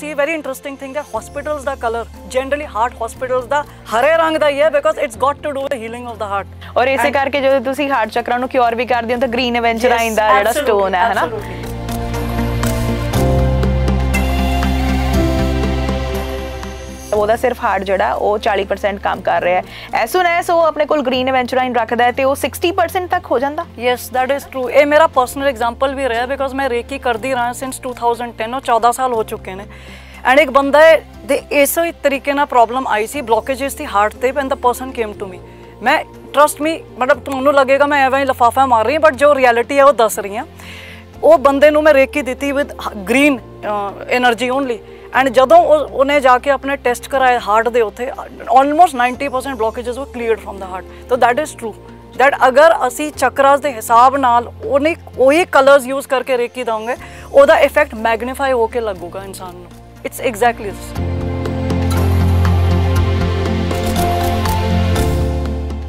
see very interesting thing that hospitals the color generally heart hospitals the हरे रंग ਦਾ ਹੀ ਹੈ because it's got to do with the healing of the heart ਔਰ ਇਸੇ ਕਰਕੇ ਜਦੋਂ ਤੁਸੀਂ ਹਾਰਟ ਚੱਕਰਾਂ ਨੂੰ ਕਿਉਰ ਵੀ ਕਰਦੇ ਹੋ ਤਾਂ ਗ੍ਰੀਨ ਐਵੈਂਜਰ ਆਇੰਦਾ ਜਿਹੜਾ ਸਟੋਨ ਹੈ ਹਨਾ ਉਹਦਾ ਸਿਰਫ ਹਾਰਟ ਜਿਹੜਾ ਉਹ 40% ਕੰਮ ਕਰ ਰਿਹਾ ਹੈ ਐਸ ਸੂਨ ਐਸ ਉਹ ਆਪਣੇ ਕੋਲ ਗ੍ਰੀਨ ਐਵੈਂਚੁਰਾਈਨ ਰੱਖਦਾ ਹੈ ਤੇ ਉਹ 60% ਤੱਕ ਹੋ ਜਾਂਦਾ ਯੈਸ ਦੈਟ ਇਜ਼ ਟਰੂ ਇਹ ਮੇਰਾ ਪਰਸਨਲ ਐਗਜ਼ਾਮਪਲ ਵੀ ਰਿਹਾ ਬਿਕੋਜ਼ ਮੈਂ ਰੇਕੀ ਕਰਦੀ ਰਹਾ ਸਿੰਸ 2010 ਉਹ 14 ਸਾਲ ਹੋ ਚੁੱਕੇ ਨੇ ਐਂਡ ਇੱਕ ਬੰਦਾ ਦੇ ਇਸੇ ਹੀ ਤਰੀਕੇ ਨਾਲ ਪ੍ਰੋਬਲਮ ਆਈ ਸੀ ਬਲੋਕੇਜਸ ਸੀ ਹਾਰਟ ਤੇ and the person came to me ਮੈਂ ਟਰਸਟ ਮੀ ਮਤਲਬ ਤੁਹਾਨੂੰ ਲੱਗੇਗਾ ਮੈਂ ਐਵੇਂ ਹੀ ਲਫਾਫਾ ਮਾਰ ਰਹੀ ਹਾਂ ਬਟ ਜੋ ਰਿਐਲਿਟੀ ਹੈ ਉਹ ਦੱਸ ਰਹੀ ਹਾਂ ਉਹ ਬੰਦੇ ਨੂੰ ਮੈਂ ਰੇਕੀ ਦਿੱਤੀ with green energy only and ਜਦੋਂ ਉਹਨੇ ਜਾ ਕੇ ਆਪਣੇ ਟੈਸਟ ਕਰਾਏ ਹਾਰਟ ਦੇ ਉੱਥੇ almost 90% blockages were cleared from the heart so that is true that ਅਗਰ ਅਸੀਂ ਚੱਕਰਾਸ ਦੇ ਹਿਸਾਬ ਨਾਲ ਉਹਨੇ ਉਹੀ ਕਲਰਸ ਯੂਜ਼ ਕਰਕੇ ਰੇਕੀ ਦਾਂਗੇ ਉਹਦਾ ਇਫੈਕਟ ਮੈਗਨੀਫਾਈ ਹੋ ਕੇ ਲੱਗੂਗਾ ਇਨਸਾਨ ਨੂੰ ਇਟਸ ਐਗਜ਼ੈਕਟਲੀ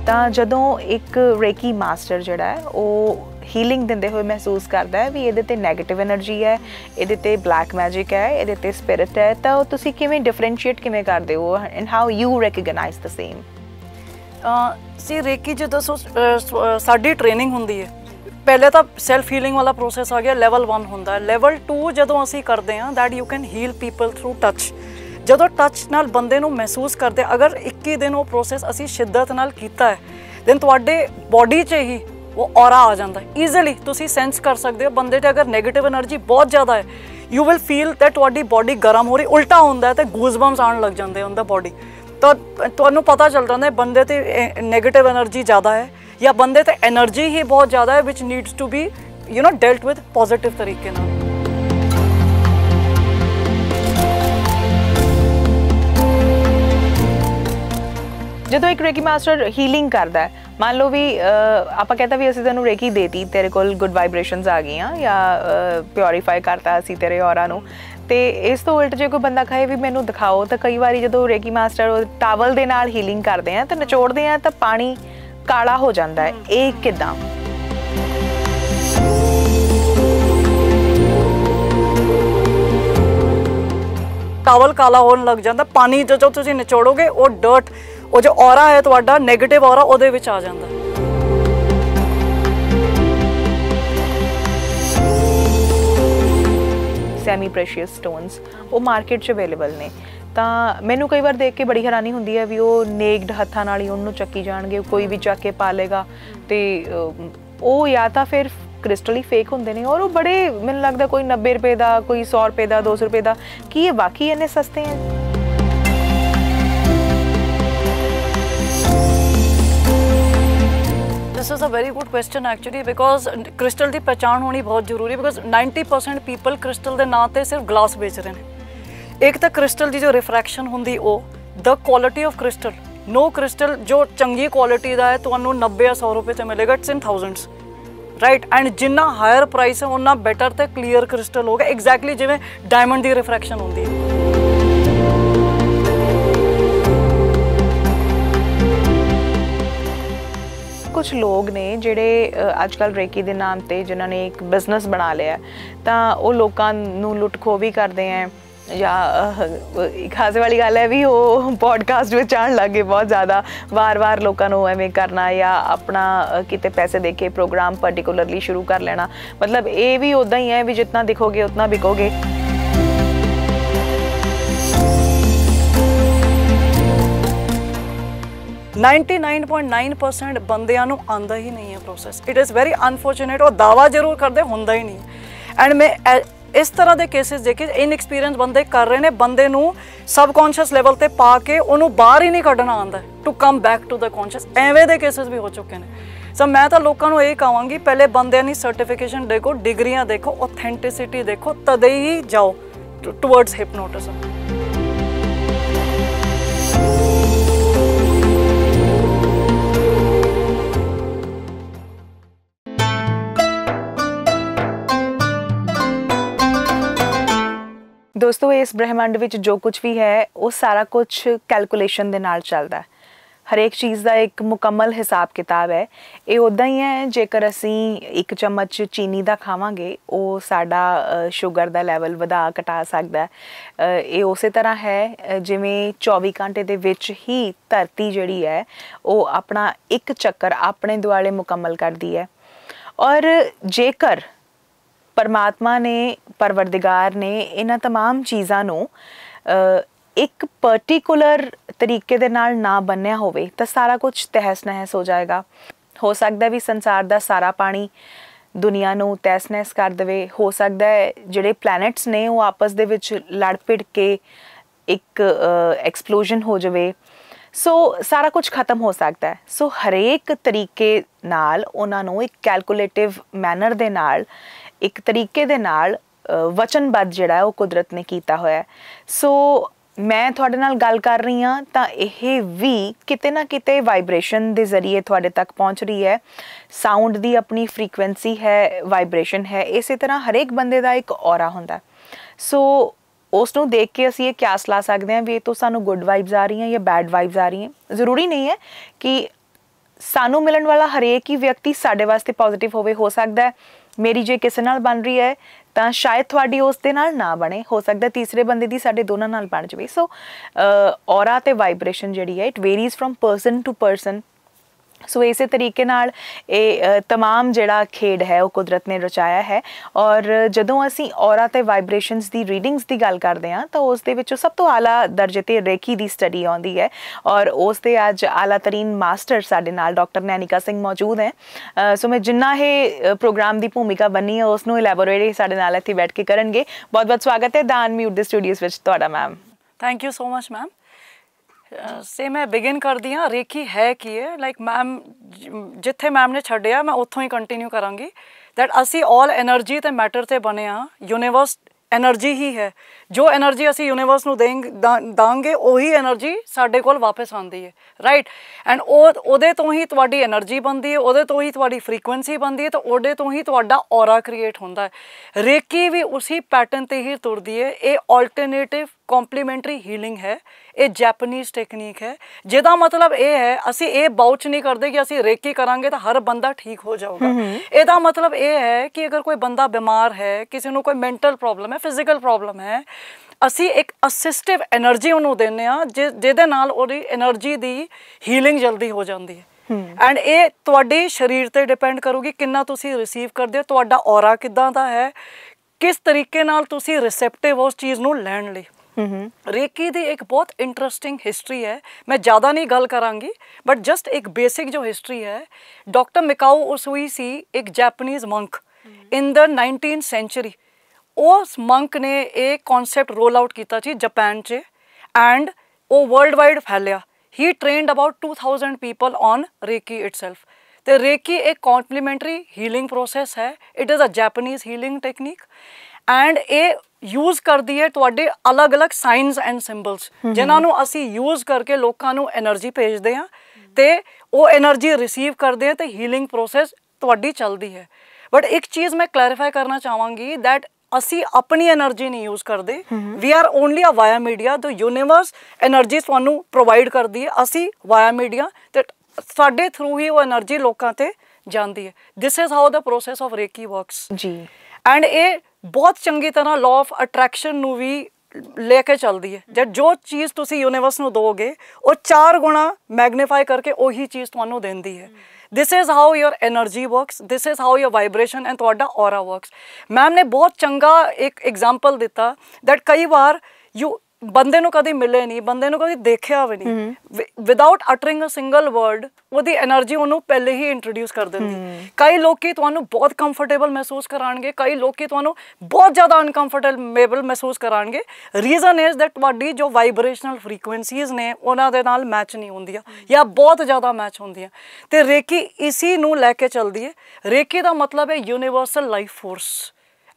ਤਾਂ ਜਦੋਂ ਇੱਕ ਰੇਕੀ ਮਾਸਟਰ ਜਿਹੜਾ ਹੈ ਉਹ ਹੀਲਿੰਗ ਦਿੰਦੇ ਹੋਏ ਮਹਿਸੂਸ ਕਰਦਾ ਹੈ ਵੀ ਇਹਦੇ ਤੇ 네ਗੇਟਿਵ એનર્ਜੀ ਹੈ ਇਹਦੇ ਤੇ ਬਲੈਕ ਮੈਜਿਕ ਹੈ ਇਹਦੇ ਤੇ ਸਪਿਰਿਟ ਹੈ ਤਾਂ ਤੁਸੀਂ ਕਿਵੇਂ ਡਿਫਰੈਂਸ਼ੀਏਟ ਕਿਵੇਂ ਕਰਦੇ ਹੋ and how you recognise the same ਸੀ ਰੇਕੀ ਜਦੋਂ ਸਾਡੀ ਟ੍ਰੇਨਿੰਗ ਹੁੰਦੀ ਹੈ ਪਹਿਲੇ ਤਾਂ ਸੈਲਫ ਹੀਲਿੰਗ ਵਾਲਾ ਪ੍ਰੋਸੈਸ ਆ ਗਿਆ ਲੈਵਲ 1 ਹੁੰਦਾ ਹੈ ਲੈਵਲ 2 ਜਦੋਂ ਅਸੀਂ ਕਰਦੇ ਹਾਂ that you can heal people through touch ਜਦੋਂ ਟੱਚ ਨਾਲ ਬੰਦੇ ਨੂੰ ਮਹਿਸੂਸ ਕਰਦੇ ਅਗਰ 21 ਦਿਨ ਉਹ ਪ੍ਰੋਸੈਸ ਅਸੀਂ ਸ਼ਿੱਦਤ ਨਾਲ ਕੀਤਾ ਹੈ ਦੈਨ ਤੁਹਾਡੇ ਬਾਡੀ 'ਚ ਹੀ ਉਹ ਔਰਾ ਆ ਜਾਂਦਾ ਈਜ਼ੀਲੀ ਤੁਸੀਂ ਸੈਂਸ ਕਰ ਸਕਦੇ ਹੋ ਬੰਦੇ 'ਚ ਅਗਰ 네ਗੇਟਿਵ એનર્ਜੀ ਬਹੁਤ ਜ਼ਿਆਦਾ ਹੈ ਯੂ ਵਿਲ ਫੀਲ ਦੈਟ ਤੁਹਾਡੀ ਬਾਡੀ ਗਰਮ ਹੋ ਰਹੀ ਉਲਟਾ ਹੁੰਦਾ ਤੇ ਗੂਜ਼ ਬੰਪਸ ਆਉਣ ਲੱਗ ਜਾਂਦੇ ਹੁੰਦਾ ਬਾਡੀ ਤਾਂ ਤੁਹਾਨੂੰ ਪਤਾ ਚੱਲ ਜਾਂਦਾ ਬੰਦੇ ਤੇ 네ਗੇਟਿਵ એનર્ਜੀ ਜ਼ਿਆਦਾ ਹੈ ਜਾਂ ਬੰਦੇ ਤੇ એનર્ਜੀ ਹੀ ਬਹੁਤ ਜ਼ਿਆਦਾ ਹੈ which needs to be you نو dealt with positive ਤਰੀਕੇ ਨਾਲ ਜਦੋਂ ਇੱਕ ਰੇਕੀ ਮਾਸਟਰ ਹੀਲਿੰਗ ਕਰਦਾ ਹੈ ਮੰਨ ਲਓ ਵੀ ਆਪਾਂ ਕਹਿੰਦਾ ਵੀ ਅਸੀਂ ਤੈਨੂੰ ਰੇਕੀ ਦੇਤੀ ਤੇਰੇ ਕੋਲ ਗੁੱਡ ਵਾਈਬ੍ਰੇਸ਼ਨਸ ਆ ਗਈਆਂ ਜਾਂ ਪਿਉਰੀਫਾਈ ਕਰਤਾ ਅਸੀਂ ਤੇਰੇ ਔਰਾ ਨੂੰ ਤੇ ਇਸ ਤੋਂ ਉਲਟ ਜੇ ਕੋਈ ਬੰਦਾ ਕਹੇ ਵੀ ਮੈਨੂੰ ਦਿਖਾਓ ਤਾਂ ਕਈ ਵਾਰੀ ਜਦੋਂ ਰੇਕੀ ਮਾਸਟਰ ਉਹ ਟਾਵਲ ਦੇ ਨਾਲ ਹੀਲਿੰਗ ਕਰਦੇ ਆ ਤਾਂ ਨਿਚੋੜਦੇ ਆ ਤਾਂ ਪਾਣੀ ਕਾਲਾ ਹੋ ਜਾਂਦਾ ਹੈ ਇਹ ਕਿਦਾਂ ਟਾਵਲ ਕਾਲਾ ਹੋਣ ਲੱਗ ਜਾਂਦਾ ਪਾਣੀ ਜਦੋਂ ਤੁਸੀਂ ਨਿਚੋੜੋਗੇ ਉਹ ਡਰਟ ਉਹ ਜੋ ਔਰਾ ਹੈ ਤੁਹਾਡਾ 네ਗੇਟਿਵ ਔਰਾ ਉਹਦੇ ਵਿੱਚ ਆ ਜਾਂਦਾ ਸੈਮੀ ਪ੍ਰੈਸ਼ੀਅਸ ਸਟੋਨਸ ਉਹ ਮਾਰਕੀਟ 'ਚ ਅਵੇਲੇਬਲ ਨੇ ਤਾਂ ਮੈਨੂੰ ਕਈ ਵਾਰ ਦੇਖ ਕੇ ਬੜੀ ਹੈਰਾਨੀ ਹੁੰਦੀ ਹੈ ਵੀ ਉਹ ਨੇਗਡ ਹੱਥਾਂ ਨਾਲ ਹੀ ਉਹਨੂੰ ਚੱਕੀ ਜਾਣਗੇ ਕੋਈ ਵੀ ਚੱਕ ਕੇ ਪਾ ਲੇਗਾ ਤੇ ਉਹ ਜਾਂ ਤਾਂ ਫਿਰ ਕ੍ਰਿਸਟਲੀ ਫੇਕ ਹੁੰਦੇ ਨੇ ਔਰ ਉਹ ਬੜੇ ਮੈਨੂੰ ਲੱਗਦਾ ਕੋਈ 90 ਰੁਪਏ ਦਾ ਕੋਈ 100 ਰੁਪਏ ਦਾ 200 ਰੁਪਏ ਦਾ ਕੀ ਇਹ ਵਾਕਈ ਇੰਨੇ ਸਸਤੇ ਹਨ this is a very good question actually because crystal ਦੀ ਪਛਾਣ ਹੋਣੀ ਬਹੁਤ ਜ਼ਰੂਰੀ ਹੈ ਬਿਕੋਜ਼ 90% ਪੀਪਲ ਕ੍ਰਿਸਟਲ ਦੇ ਨਾਂ ਤੇ ਸਿਰਫ ਗਲਾਸ ਵੇਚ ਰਹੇ ਨੇ ਇੱਕ ਤਾਂ ਕ੍ਰਿਸਟਲ ਦੀ ਜੋ ਰਿਫ੍ਰੈਕਸ਼ਨ ਹੁੰਦੀ ਉਹ the quality of crystal no crystal ਜੋ ਚੰਗੀ ਕੁਆਲਿਟੀ ਦਾ ਹੈ ਤੁਹਾਨੂੰ 90 ਜਾਂ 100 ਰੁਪਏ ਚ ਮਿਲੇਗਾ it's in thousands right and ਜਿੰਨਾ ਹਾਇਰ ਪ੍ਰਾਈਸ ਹੈ ਉਹਨਾਂ ਬੈਟਰ ਤੇ ਕਲੀਅਰ ਕ੍ਰਿਸਟਲ ਹੋਗਾ ਐਗਜ਼ੈਕਟਲੀ ਜਿਵੇਂ ਡਾਇਮੰਡ ਦੀ ਰਿਫ੍ਰੈਕਸ਼ਨ ਹੁੰਦੀ ਹੈ ਕੁਝ ਲੋਕ ਨੇ ਜਿਹੜੇ ਅੱਜ ਕੱਲ ਰੇਕੀ ਦੇ ਨਾਮ ਤੇ ਜਿਨ੍ਹਾਂ ਨੇ ਇੱਕ ਬਿਜ਼ਨਸ ਬਣਾ ਲਿਆ ਤਾਂ ਉਹ ਲੋਕਾਂ ਨੂੰ ਲੁੱਟਖੋ ਵੀ ਕਰਦੇ ਆ ਜਾਂ ਇੱਕ ਹਾਸੇ ਵਾਲੀ ਗੱਲ ਹੈ ਵੀ ਉਹ ਪੋਡਕਾਸਟ ਵਿੱਚ ਆਣ ਲੱਗੇ ਬਹੁਤ ਜ਼ਿਆਦਾ ਵਾਰ-ਵਾਰ ਲੋਕਾਂ ਨੂੰ ਐਵੇਂ ਕਰਨਾ ਜਾਂ ਆਪਣਾ ਕਿਤੇ ਪੈਸੇ ਦੇ ਕੇ ਪ੍ਰੋਗਰਾਮ ਪਾਰਟਿਕੂਲਰਲੀ ਸ਼ੁਰੂ ਕਰ ਲੈਣਾ ਮਤਲਬ ਇਹ ਵੀ ਉਦਾਂ ਹੀ ਹੈ ਵੀ ਜਿੰਨਾ ਦਿਖੋਗੇ ਉਤਨਾ ਵਿਕੋਗੇ 99.9% ਬੰਦਿਆਂ ਨੂੰ ਆਂਦਾ ਹੀ ਨਹੀਂ ਹੈ process it is very unfortunate ਉਹ ਦਾਵਾ ਜ਼ਰੂਰ ਕਰਦੇ ਹੁੰਦਾ ਹੀ ਨਹੀਂ ਐਂਡ ਮੈਂ ਇਸ ਤਰ੍ਹਾਂ ਦੇ ਕੇਸਿਸ ਦੇਖੇ ਐਕਸਪੀਰੀਅੰਸ ਬੰਦੇ ਕਰ ਰਹੇ ਨੇ ਬੰਦੇ ਨੂੰ ਸਬਕੌਂਸ਼ੀਅਸ ਲੈਵਲ ਤੇ ਪਾ ਕੇ ਉਹਨੂੰ ਬਾਹਰ ਹੀ ਨਹੀਂ ਕੱਢਣਾ ਆਂਦਾ to come back to the conscious ਐਵੇਂ ਦੇ ਕੇਸਿਸ ਵੀ ਹੋ ਚੁੱਕੇ ਨੇ ਸੋ ਮੈਂ ਤਾਂ ਲੋਕਾਂ ਨੂੰ ਇਹ ਕਹਾਂਗੀ ਪਹਿਲੇ ਬੰਦਿਆਂ ਦੀ ਸਰਟੀਫਿਕੇਸ਼ਨ ਦੇਖੋ ਡਿਗਰੀਆਂ ਦੇਖੋ ਆਥੈਂਟਿਸਿਟੀ ਦੇਖੋ ਤਦੇ ਹੀ ਜਾਓ ਟੂਵਰਡਸ ਹਿਪਨੋਟਿਜ਼ਮ ਇਸ ਬ੍ਰਹਿਮੰਡ ਵਿੱਚ ਜੋ ਕੁਝ ਵੀ ਹੈ ਉਹ ਸਾਰਾ ਕੁਝ ਕੈਲਕੂਲੇਸ਼ਨ ਦੇ ਨਾਲ ਚੱਲਦਾ ਹੈ ਹਰੇਕ ਚੀਜ਼ ਦਾ ਇੱਕ ਮੁਕੰਮਲ ਹਿਸਾਬ ਕਿਤਾਬ ਹੈ ਇਹ ਉਦਾਂ ਹੀ ਹੈ ਜੇਕਰ ਅਸੀਂ ਇੱਕ ਚਮਚ ਚੀਨੀ ਦਾ ਖਾਵਾਂਗੇ ਉਹ ਸਾਡਾ ਸ਼ੂਗਰ ਦਾ ਲੈਵਲ ਵਧਾ ਘਟਾ ਸਕਦਾ ਹੈ ਇਹ ਉਸੇ ਤਰ੍ਹਾਂ ਹੈ ਜਿਵੇਂ 24 ਘੰਟੇ ਦੇ ਵਿੱਚ ਹੀ ਧਰਤੀ ਜਿਹੜੀ ਹੈ ਉਹ ਆਪਣਾ ਇੱਕ ਚੱਕਰ ਆਪਣੇ ਦੁਆਲੇ ਮੁਕੰਮਲ ਕਰਦੀ ਹੈ ਔਰ ਜੇਕਰ ਪਰਮਾਤਮਾ ਨੇ ਪਰਵਰਦਿਗਾਰ ਨੇ ਇਹਨਾਂ तमाम ਚੀਜ਼ਾਂ ਨੂੰ ਇੱਕ ਪਾਰਟਿਕੂਲਰ ਤਰੀਕੇ ਦੇ ਨਾਲ ਨਾ ਬੰਨਿਆ ਹੋਵੇ ਤਾਂ ਸਾਰਾ ਕੁਝ ਤਹਿਸ ਨਹਿਸ ਹੋ ਜਾਏਗਾ ਹੋ ਸਕਦਾ ਵੀ ਸੰਸਾਰ ਦਾ ਸਾਰਾ ਪਾਣੀ ਦੁਨੀਆ ਨੂੰ ਤਹਿਸ ਨਹਿਸ ਕਰ ਦੇਵੇ ਹੋ ਸਕਦਾ ਹੈ ਜਿਹੜੇ ਪਲੈਨਟਸ ਨੇ ਉਹ ਆਪਸ ਦੇ ਵਿੱਚ ਲੜ ਭਿੜ ਕੇ ਇੱਕ ਐਕਸਪਲੋਜਨ ਹੋ ਜਾਵੇ ਸੋ ਸਾਰਾ ਕੁਝ ਖਤਮ ਹੋ ਸਕਦਾ ਹੈ ਸੋ ਹਰੇਕ ਤਰੀਕੇ ਨਾਲ ਉਹਨਾਂ ਨੂੰ ਇੱਕ ਕੈਲਕੂਲੇਟਿਵ ਮੈਨਰ ਦੇ ਨਾਲ ਇੱਕ ਤਰੀਕੇ ਦੇ ਨਾਲ ਵਚਨਬੱਧ ਜਿਹੜਾ ਉਹ ਕੁਦਰਤ ਨੇ ਕੀਤਾ ਹੋਇਆ ਸੋ ਮੈਂ ਤੁਹਾਡੇ ਨਾਲ ਗੱਲ ਕਰ ਰਹੀ ਹਾਂ ਤਾਂ ਇਹ ਵੀ ਕਿਤੇ ਨਾ ਕਿਤੇ ਵਾਈਬ੍ਰੇਸ਼ਨ ਦੇ ਜ਼ਰੀਏ ਤੁਹਾਡੇ ਤੱਕ ਪਹੁੰਚ ਰਹੀ ਹੈ ਸਾਊਂਡ ਦੀ ਆਪਣੀ ਫ੍ਰੀਕੁਐਂਸੀ ਹੈ ਵਾਈਬ੍ਰੇਸ਼ਨ ਹੈ ਇਸੇ ਤਰ੍ਹਾਂ ਹਰੇਕ ਬੰਦੇ ਦਾ ਇੱਕ ਔਰਾ ਹੁੰਦਾ ਸੋ ਉਸ ਨੂੰ ਦੇਖ ਕੇ ਅਸੀਂ ਇਹ ਕਿਆਸ ਲਾ ਸਕਦੇ ਹਾਂ ਵੀ ਇਹ ਤੋਂ ਸਾਨੂੰ ਗੁੱਡ ਵਾਈਬਸ ਆ ਰਹੀਆਂ ਜਾਂ ਬੈਡ ਵਾਈਬਸ ਆ ਰਹੀਆਂ ਜ਼ਰੂਰੀ ਨਹੀਂ ਹੈ ਕਿ ਸਾਨੂੰ ਮਿਲਣ ਵਾਲਾ ਹਰੇਕ ਹੀ ਵਿਅਕਤੀ ਸਾਡੇ ਵਾਸਤੇ ਪੋਜ਼ਿਟਿਵ ਹੋਵੇ ਹੋ ਸਕਦਾ ਹੈ ਮੇਰੀ ਜੇ ਕਿਸੇ ਨਾਲ ਬਣ ਰਹੀ ਹੈ ਤਾਂ ਸ਼ਾਇਦ ਤੁਹਾਡੀ ਉਸ ਦੇ ਨਾਲ ਨਾ ਬਣੇ ਹੋ ਸਕਦਾ ਤੀਸਰੇ ਬੰਦੇ ਦੀ ਸਾਡੇ ਦੋਨਾਂ ਨਾਲ ਬਣ ਜਵੇ ਸੋ ਔਰਾ ਤੇ ਵਾਈਬ੍ਰੇਸ਼ਨ ਜਿਹੜੀ ਹੈ it varies from person to person so ਇਸੇ ਤਰੀਕੇ ਨਾਲ ਇਹ तमाम ਜਿਹੜਾ ਖੇਡ ਹੈ ਉਹ ਕੁਦਰਤ ਨੇ ਰਚਾਇਆ ਹੈ ਔਰ ਜਦੋਂ ਅਸੀਂ ਔਰਾ ਤੇ ਵਾਈਬ੍ਰੇਸ਼ਨਸ ਦੀ ਰੀਡਿੰਗਸ ਦੀ ਗੱਲ ਕਰਦੇ ਹਾਂ ਤਾਂ ਉਸ ਦੇ ਵਿੱਚੋਂ ਸਭ ਤੋਂ ਆਲਾ ਦਰਜੇ ਤੇ ਰੇਕੀ ਦੀ ਸਟੱਡੀ ਆਉਂਦੀ ਹੈ ਔਰ ਉਸ ਦੇ ਅੱਜ ਆਲਾ ਤਰੀਨ ਮਾਸਟਰ ਸਾਡੇ ਨਾਲ ਡਾਕਟਰ ਨੈਨਿਕਾ ਸਿੰਘ ਮੌਜੂਦ ਹੈ ਸੋ ਮੈਂ ਜਿੰਨਾ ਇਹ ਪ੍ਰੋਗਰਾਮ ਦੀ ਭੂਮਿਕਾ ਬਣੀ ਹੈ ਉਸ ਨੂੰ ਇਲੈਬੋਰੇਟ ਸਾਡੇ ਨਾਲ ਇੱਥੇ ਬੈਠ ਕੇ ਕਰਨਗੇ ਬਹੁਤ ਬਹੁਤ ਸਵਾਗਤ ਹੈ ਦਾਨ ਮਿਊਟ ਦੇ ਸਟੂਡੀਓਜ਼ ਵਿੱਚ ਤੁਹਾਡਾ ma'am thank you so much ma'am ਸੇ ਮੈਂ ਬਿਗਨ ਕਰਦੀ ਹਾਂ ਰੇਕੀ ਹੈ ਕੀ ਹੈ ਲਾਈਕ ਮੈਮ ਜਿੱਥੇ ਮੈਮ ਨੇ ਛੱਡਿਆ ਮੈਂ ਉੱਥੋਂ ਹੀ ਕੰਟੀਨਿਊ ਕਰਾਂਗੀ ਥੈਟ ਅਸੀਂ 올 એનર્ਜੀ ਤੇ ਮੈਟਰ ਤੇ ਬਣੇ ਆ ਯੂਨੀਵਰਸ એનર્ਜੀ ਹੀ ਹੈ ਜੋ એનર્ਜੀ ਅਸੀਂ ਯੂਨੀਵਰਸ ਨੂੰ ਦਾਂਗੇ ਉਹੀ એનર્ਜੀ ਸਾਡੇ ਕੋਲ ਵਾਪਸ ਆਉਂਦੀ ਹੈ ਰਾਈਟ ਐਂਡ ਉਹ ਉਹਦੇ ਤੋਂ ਹੀ ਤੁਹਾਡੀ એનર્ਜੀ ਬਣਦੀ ਹੈ ਉਹਦੇ ਤੋਂ ਹੀ ਤੁਹਾਡੀ ਫ੍ਰੀਕੁਐਂਸੀ ਬਣਦੀ ਹੈ ਤੇ ਉਹਦੇ ਤੋਂ ਹੀ ਤੁਹਾਡਾ ਔਰਾ ਕ੍ਰੀਏਟ ਹੁੰਦਾ ਹੈ ਰੇਕੀ ਵੀ ਉਸੇ ਪੈਟਰਨ ਤੇ ਹੀ ਤੁਰਦੀ ਹੈ ਇਹ ਆਲਟਰਨੇਟਿਵ ਕੰਪਲੀਮੈਂਟਰੀ ਹੀਲਿੰਗ ਹੈ ਇਹ ਜੈਪਨੀਜ਼ ਟੈਕਨੀਕ ਹੈ ਜਿਹਦਾ ਮਤਲਬ ਇਹ ਹੈ ਅਸੀਂ ਇਹ ਬਾਉਚ ਨਹੀਂ ਕਰਦੇ ਕਿ ਅਸੀਂ ਰੇਕੀ ਕਰਾਂਗੇ ਤਾਂ ਹਰ ਬੰਦਾ ਠੀਕ ਹੋ ਜਾਊਗਾ ਇਹਦਾ ਮਤਲਬ ਇਹ ਹੈ ਕਿ ਅਗਰ ਕੋਈ ਬੰਦਾ ਬਿਮਾਰ ਹੈ ਕਿਸੇ ਨੂੰ ਕੋਈ ਮੈਂਟਲ ਪ੍ਰੋਬਲਮ ਹੈ ਫਿਜ਼ੀਕਲ ਪ੍ਰੋਬਲਮ ਹੈ ਅਸੀਂ ਇੱਕ ਅਸਿਸਟਿਵ એનર્ਜੀ ਉਹਨੂੰ ਦਿੰਨੇ ਆ ਜਿਹਦੇ ਨਾਲ ਉਹਦੀ એનર્ਜੀ ਦੀ ਹੀਲਿੰਗ ਜਲਦੀ ਹੋ ਜਾਂਦੀ ਹੈ ਐਂਡ ਇਹ ਤੁਹਾਡੇ ਸਰੀਰ ਤੇ ਡਿਪੈਂਡ ਕਰੂਗੀ ਕਿੰਨਾ ਤੁਸੀਂ ਰਿਸੀਵ ਕਰਦੇ ਹੋ ਤੁਹਾਡਾ ਔਰਾ ਕਿਦਾਂ ਦਾ ਹੈ ਕਿਸ ਤਰੀਕੇ ਨਾਲ ਤੁਸੀਂ ਰਿਸੈਪਟਿਵ ਉਸ ਚੀਜ਼ ਨੂੰ ਲੈਣ ਲਈ हम्म। रेकी की एक बहुत इंटरेस्टिंग हिस्ट्री है मैं ज़्यादा नहीं गल करांगी बट जस्ट एक बेसिक जो हिस्ट्री है डॉक्टर मिकाओ उसुई सी एक Japanese monk in the nineteen century उस मंक ने एक कॉन्सैप्ट रोल आउट किया जपैन च से एंड वो वर्ल्ड वाइड फैलिया ही trained about two thousand people on reiki itself तो रेकी एक कॉम्प्लीमेंटरी हीलिंग प्रोसैस है it is a Japanese healing technique and ਇਹ ਯੂਜ਼ ਕਰਦੀ ਹੈ ਤੁਹਾਡੇ ਅਲੱਗ-ਅਲੱਗ ਸਾਈਨਸ ਐਂਡ ਸਿੰਬਲਸ ਜਿਨ੍ਹਾਂ ਨੂੰ ਅਸੀਂ ਯੂਜ਼ ਕਰਕੇ ਲੋਕਾਂ ਨੂੰ એનર્ਜੀ ਭੇਜਦੇ ਆ ਤੇ ਉਹ એનર્ਜੀ ਰਿਸੀਵ ਕਰਦੇ ਆ ਤੇ ਹੀਲਿੰਗ ਪ੍ਰੋਸੈਸ ਤੁਹਾਡੀ ਚੱਲਦੀ ਹੈ ਬਟ ਇੱਕ ਚੀਜ਼ ਮੈਂ ਕਲੈਰੀਫਾਈ ਕਰਨਾ ਚਾਹਾਂਗੀ ਥੈਟ ਅਸੀਂ ਆਪਣੀ એનર્ਜੀ ਨਹੀਂ ਯੂਜ਼ ਕਰਦੇ we are only a via media the universe energy ਤੁਹਾਨੂੰ ਪ੍ਰੋਵਾਈਡ ਕਰਦੀ ਹੈ ਅਸੀਂ ਵਾਇਆ ਮੀਡੀਆ ਤੇ ਸਾਡੇ ਥਰੂ ਹੀ ਉਹ એનર્ਜੀ ਲੋਕਾਂ ਤੇ ਜਾਂਦੀ ਹੈ this is how the process of reiki works ਜੀ ਐਂਡ ਇਹ ਬਹੁਤ ਚੰਗੀ ਤਰ੍ਹਾਂ ਲਾਅ ਆਫ ਅਟਰੈਕਸ਼ਨ ਨੂੰ ਵੀ ਲੈ ਕੇ ਚੱਲਦੀ ਹੈ ਜੇ ਜੋ ਚੀਜ਼ ਤੁਸੀਂ ਯੂਨੀਵਰਸ ਨੂੰ ਦੋਗੇ ਉਹ ਚਾਰ ਗੁਣਾ ਮੈਗਨੀਫਾਈ ਕਰਕੇ ਉਹੀ ਚੀਜ਼ ਤੁਹਾਨੂੰ ਦਿੰਦੀ ਹੈ this is how your energy works this is how your vibration and ਤੁਹਾਡਾ ਔਰਾ ਵਰਕਸ ਮੈਮ ਨੇ ਬਹੁਤ ਚੰਗਾ ਇੱਕ ਐਗਜ਼ਾਮਪਲ ਦਿੱਤਾ ਦੈਟ ਕਈ ਵਾਰ ਯੂ ਬੰਦੇ ਨੂੰ ਕਦੀ ਮਿਲੇ ਨਹੀਂ ਬੰਦੇ ਨੂੰ ਕਦੀ ਦੇਖਿਆ ਵੀ ਨਹੀਂ without uttering a single word ਉਹਦੀ એનર્ਜੀ ਉਹਨੂੰ ਪਹਿਲੇ ਹੀ ਇੰਟਰੋਡਿਊਸ ਕਰ ਦਿੰਦੀ ਕਈ ਲੋਕੀ ਤੁਹਾਨੂੰ ਬਹੁਤ ਕੰਫਰਟੇਬਲ ਮਹਿਸੂਸ ਕਰਾਣਗੇ ਕਈ ਲੋਕੀ ਤੁਹਾਨੂੰ ਬਹੁਤ ਜ਼ਿਆਦਾ ਅਨਕੰਫਰਟੇਬਲ ਮਹਿਸੂਸ ਕਰਾਣਗੇ ਰੀਜ਼ਨ ਇਜ਼ ਦੈਟ ਤੁਹਾਡੀ ਜੋ ਵਾਈਬ੍ਰੇਸ਼ਨਲ ਫ੍ਰੀਕੁਐਂਸੀਜ਼ ਨੇ ਉਹਨਾਂ ਦੇ ਨਾਲ ਮੈਚ ਨਹੀਂ ਹੁੰਦੀਆਂ ਜਾਂ ਬਹੁਤ ਜ਼ਿਆਦਾ ਮੈਚ ਹੁੰਦੀਆਂ ਤੇ ਰੇਕੀ ਇਸੀ ਨੂੰ ਲੈ ਕੇ ਚੱਲਦੀ ਹੈ ਰੇਕੀ ਦਾ ਮਤਲਬ ਹੈ ਯੂਨੀਵਰਸਲ ਲਾਈਫ ਫੋਰਸ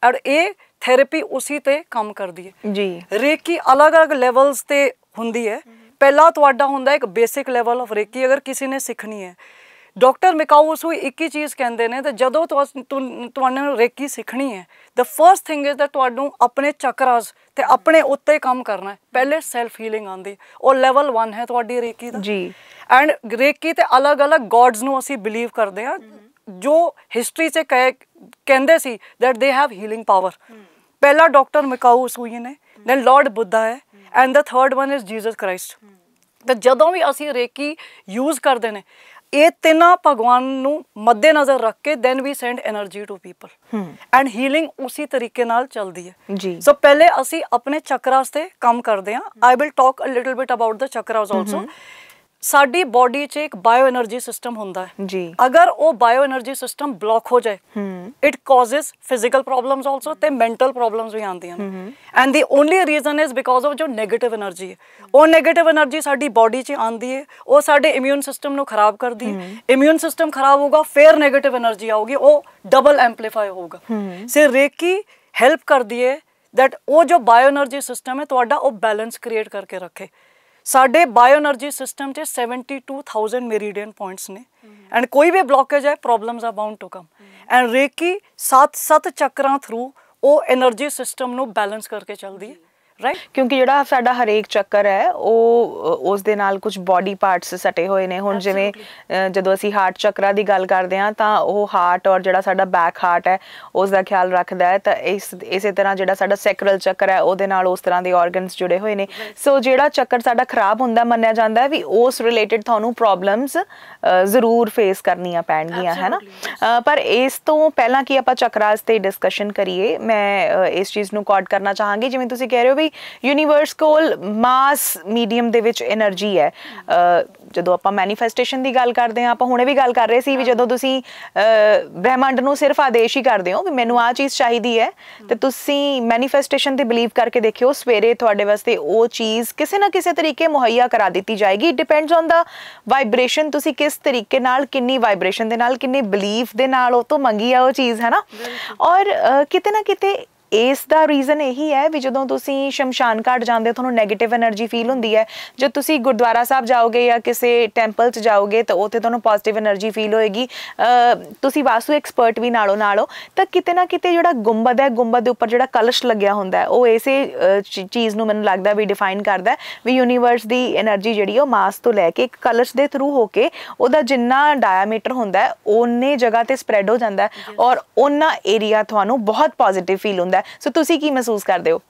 ਔਰ ਇਹ ਥੈਰੇਪੀ ਉਸੀ ਤੇ ਕੰਮ ਕਰਦੀ ਹੈ ਜੀ ਰੇਕੀ ਅਲੱਗ-ਅਲੱਗ ਲੈਵਲਸ ਤੇ ਹੁੰਦੀ ਹੈ ਪਹਿਲਾ ਤੁਹਾਡਾ ਹੁੰਦਾ ਇੱਕ ਬੇਸਿਕ ਲੈਵਲ ਆਫ ਰੇਕੀ ਅਗਰ ਕਿਸੇ ਨੇ ਸਿੱਖਣੀ ਹੈ ਡਾਕਟਰ ਮਿਕਾਊ ਉਸ ਨੂੰ ਇੱਕ ਹੀ ਚੀਜ਼ ਕਹਿੰਦੇ ਨੇ ਤੇ ਜਦੋਂ ਤੁਹਾਨੂੰ ਰੇਕੀ ਸਿੱਖਣੀ ਹੈ the first thing is that ਤੁਹਾਨੂੰ ਆਪਣੇ ਚਕਰਾਸ ਤੇ ਆਪਣੇ ਉੱਤੇ ਕੰਮ ਕਰਨਾ ਹੈ ਪਹਿਲੇ ਸੈਲਫ ਹੀਲਿੰਗ ਆਂਦੀ ਉਹ ਲੈਵਲ 1 ਹੈ ਤੁਹਾਡੀ ਰੇਕੀ ਦਾ ਜੀ ਐਂਡ ਰੇਕੀ ਤੇ ਅਲੱਗ-ਅਲੱਗ ਗॉड्स ਨੂੰ ਅਸੀਂ ਬਲੀਵ ਕਰਦੇ ਹਾਂ ਜੋ ਹਿਸਟਰੀ 'ਚ ਕਹਿੰਦੇ ਸੀ that they have healing power पहला डॉक्टर ਮਕਾਊ ਸੂਈ ਨੇ ਦੈਨ ਲਾਰਡ ਬੁੱਧਾ ਹੈ and the third one is Jesus Christ ਤਾਂ ਜਦੋਂ ਵੀ ਅਸੀਂ ਰੇਕੀ ਯੂਜ਼ ਕਰਦੇ ਨੇ ਇਹ ਤਿੰਨਾਂ ਭਗਵਾਨ ਨੂੰ ਮੱਦੇ ਨਜ਼ਰ ਰੱਖ ਕੇ then we send energy to people and healing ਉਸੇ ਤਰੀਕੇ ਨਾਲ ਚੱਲਦੀ ਹੈ ਜੀ ਸੋ ਪਹਿਲੇ ਅਸੀਂ ਆਪਣੇ ਚੱਕਰਾਸ ਤੇ ਕੰਮ ਕਰਦੇ ਹਾਂ I will talk a little bit about the chakras also ਸਾਡੀ ਬਾਡੀ 'ਚ ਇੱਕ ਬਾਇਓ એનર્ਜੀ ਸਿਸਟਮ ਹੁੰਦਾ ਹੈ ਜੀ ਅਗਰ ਉਹ ਬਾਇਓ એનર્ਜੀ ਸਿਸਟਮ ਬਲੌਕ ਹੋ ਜਾਏ it causes physical problems also ਤੇ ਮੈਂਟਲ ਪ੍ਰੋਬਲਮਸ ਵੀ ਆਉਂਦੀਆਂ ਨੇ and the only reason is because of ਜੋ 네ਗੇਟਿਵ એનર્ਜੀ ਹੈ ਉਹ 네ਗੇਟਿਵ એનર્ਜੀ ਸਾਡੀ ਬਾਡੀ 'ਚ ਆਂਦੀ ਹੈ ਉਹ ਸਾਡੇ ਇਮਿਊਨ ਸਿਸਟਮ ਨੂੰ ਖਰਾਬ ਕਰਦੀ ਹੈ ਇਮਿਊਨ ਸਿਸਟਮ ਖਰਾਬ ਹੋਗਾ ਫੇਰ 네ਗੇਟਿਵ એનર્ਜੀ ਆਊਗੀ ਉਹ ਡਬਲ ਐਂਪਲੀਫਾਈ ਹੋਊਗਾ ਸੇ ਰੇਕੀ ਹੈਲਪ ਕਰਦੀ ਹੈ दैट वो जो बायो एनर्जी सिस्टम है तो वो बैलेंस क्रिएट करके रखे ਸਾਡੇ ਬਾਇਓਨਰਜੀ ਸਿਸਟਮ 'ਚ 72000 ਮੇਰੀਡੀਅਨ ਪੁਆਇੰਟਸ ਨੇ ਐਂਡ ਕੋਈ ਵੀ ਬਲੌਕੇਜ ਹੈ problems are bound to come and reiki ਸੱਤ ਸੱਤ ਚੱਕਰਾਂ ਥਰੂ ਉਹ એનર્ਜੀ ਸਿਸਟਮ ਨੂੰ ਬੈਲੈਂਸ ਕਰਕੇ ਚੱਲਦੀ ਹੈ ਰਾਈਟ ਕਿਉਂਕਿ ਜਿਹੜਾ ਸਾਡਾ ਹਰੇਕ ਚੱਕਰ ਹੈ ਉਹ ਉਸ ਦੇ ਨਾਲ ਕੁਝ ਬਾਡੀ ਪਾਰਟਸ ਸਟੇ ਹੋਏ ਨੇ ਹੁਣ ਜਿਵੇਂ ਜਦੋਂ ਅਸੀਂ ਹਾਰਟ ਚੱਕਰਾ ਦੀ ਗੱਲ ਕਰਦੇ ਹਾਂ ਤਾਂ ਉਹ ਹਾਰਟ ਔਰ ਜਿਹੜਾ ਸਾਡਾ ਬੈਕ ਹਾਰਟ ਹੈ ਉਸ ਦਾ ਖਿਆਲ ਰੱਖਦਾ ਹੈ ਤਾਂ ਇਸ ਇਸੇ ਤਰ੍ਹਾਂ ਜਿਹੜਾ ਸਾਡਾ ਸੈਕਰਲ ਚੱਕਰ ਹੈ ਉਹਦੇ ਨਾਲ ਉਸ ਤਰ੍ਹਾਂ ਦੇ ਆਰਗਨਸ ਜੁੜੇ ਹੋਏ ਨੇ ਸੋ ਜਿਹੜਾ ਚੱਕਰ ਸਾਡਾ ਖਰਾਬ ਹੁੰਦਾ ਮੰਨਿਆ ਜਾਂਦਾ ਹੈ ਵੀ ਉਸ ਰਿਲੇਟਡ ਤੁਹਾਨੂੰ ਪ੍ਰੋਬਲਮਸ ਜ਼ਰੂਰ ਫੇਸ ਕਰਨੀਆਂ ਪੈਣਗੀਆਂ ਹੈ ਨਾ ਪਰ ਇਸ ਤੋਂ ਪਹਿਲਾਂ ਕਿ ਆਪਾਂ ਚੱਕਰਾਸ ਤੇ ਡਿਸਕਸ਼ਨ ਕਰੀਏ ਮੈਂ ਇਸ ਚੀਜ਼ ਨੂੰ ਕੋਡ ਕਰਨਾ ਚਾਹਾਂਗੀ ਜਿਵੇਂ ਤੁਸੀਂ ਕਹਿ ਰਹੇ ਹੋ ਵੀ ਯੂਨੀਵਰਸਲ ਮਾਸ ਮੀਡੀਅਮ ਦੇ ਵਿੱਚ એનર્ਜੀ ਹੈ ਜਦੋਂ ਆਪਾਂ ਮੈਨੀਫੈਸਟੇਸ਼ਨ ਦੀ ਗੱਲ ਕਰਦੇ ਆ ਆਪਾਂ ਹੁਣੇ ਵੀ ਗੱਲ ਕਰ ਰਹੇ ਸੀ ਵੀ ਜਦੋਂ ਤੁਸੀਂ ਬ੍ਰਹਿਮੰਡ ਨੂੰ ਸਿਰਫ ਆਦੇਸ਼ ਹੀ ਕਰਦੇ ਹੋ ਕਿ ਮੈਨੂੰ ਆ ਚੀਜ਼ ਚਾਹੀਦੀ ਹੈ ਤੇ ਤੁਸੀਂ ਮੈਨੀਫੈਸਟੇਸ਼ਨ ਤੇ ਬਲੀਵ ਕਰਕੇ ਦੇਖਿਓ ਸਵੇਰੇ ਤੁਹਾਡੇ ਵਾਸਤੇ ਉਹ ਚੀਜ਼ ਕਿਸੇ ਨਾ ਕਿਸੇ ਤਰੀਕੇ ਮੁਹੱਈਆ ਕਰਾ ਦਿੱਤੀ ਜਾਏਗੀ ਡਿਪੈਂਡਸ ਔਨ ਦਾ ਵਾਈਬ੍ਰੇਸ਼ਨ ਤੁਸੀਂ ਕਿਸ ਤਰੀਕੇ ਨਾਲ ਕਿੰਨੀ ਵਾਈਬ੍ਰੇਸ਼ਨ ਦੇ ਨਾਲ ਕਿੰਨੇ ਬਲੀਫ ਦੇ ਨਾਲ ਉਹ ਤੋਂ ਮੰਗੀ ਆ ਉਹ ਚੀਜ਼ ਹੈ ਨਾ ਔਰ ਕਿਤੇ ਨਾ ਕਿਤੇ ਇਸ ਦਾ ਰੀਜ਼ਨ ਇਹੀ ਹੈ ਵੀ ਜਦੋਂ ਤੁਸੀਂ ਸ਼ਮਸ਼ਾਨ ਘਾਟ ਜਾਂਦੇ ਹੋ ਤੁਹਾਨੂੰ 네ਗੇਟਿਵ એનર્ਜੀ ਫੀਲ ਹੁੰਦੀ ਹੈ ਜੇ ਤੁਸੀਂ ਗੁਰਦੁਆਰਾ ਸਾਹਿਬ ਜਾਓਗੇ ਜਾਂ ਕਿਸੇ ਟੈਂਪਲ 'ਚ ਜਾਓਗੇ ਤਾਂ ਉੱਥੇ ਤੁਹਾਨੂੰ ਪੋਜ਼ਿਟਿਵ એનર્ਜੀ ਫੀਲ ਹੋਏਗੀ ਤੁਸੀਂ ਵਾਸੂ ਐਕਸਪਰਟ ਵੀ ਨਾਲੋਂ ਨਾਲੋਂ ਤਾਂ ਕਿਤੇ ਨਾ ਕਿਤੇ ਜਿਹੜਾ ਗੁੰਬਦ ਹੈ ਗੁੰਬਦ ਦੇ ਉੱਪਰ ਜਿਹੜਾ ਕਲਸ਼ ਲੱਗਿਆ ਹੁੰਦਾ ਉਹ ਇਸੇ ਚੀਜ਼ ਨੂੰ ਮੈਨੂੰ ਲੱਗਦਾ ਵੀ ਡਿਫਾਈਨ ਕਰਦਾ ਵੀ ਯੂਨੀਵਰਸ ਦੀ એનર્ਜੀ ਜਿਹੜੀ ਉਹ ਮਾਸ ਤੋਂ ਲੈ ਕੇ ਇੱਕ ਕਲਸ਼ ਦੇ ਥਰੂ ਹੋ ਕੇ ਉਹਦਾ ਜਿੰਨਾ ਡਾਇਆਮੀਟਰ ਹੁੰਦਾ ਹੈ ਉਹਨੇ ਜਗ੍ਹਾ ਤੇ ਸਪਰੈਡ ਹੋ ਜਾਂਦਾ ਔਰ ਉਹਨਾਂ ਏਰੀਆ ਤੁਹਾਨੂੰ ਬਹੁਤ ਪੋਜ਼ਿਟਿਵ ਫੀਲ ਹੁੰਦਾ ਹੈ ਸੋ ਤੁਸੀਂ ਕੀ ਮਹਿਸੂਸ ਕਰਦੇ ਹੋ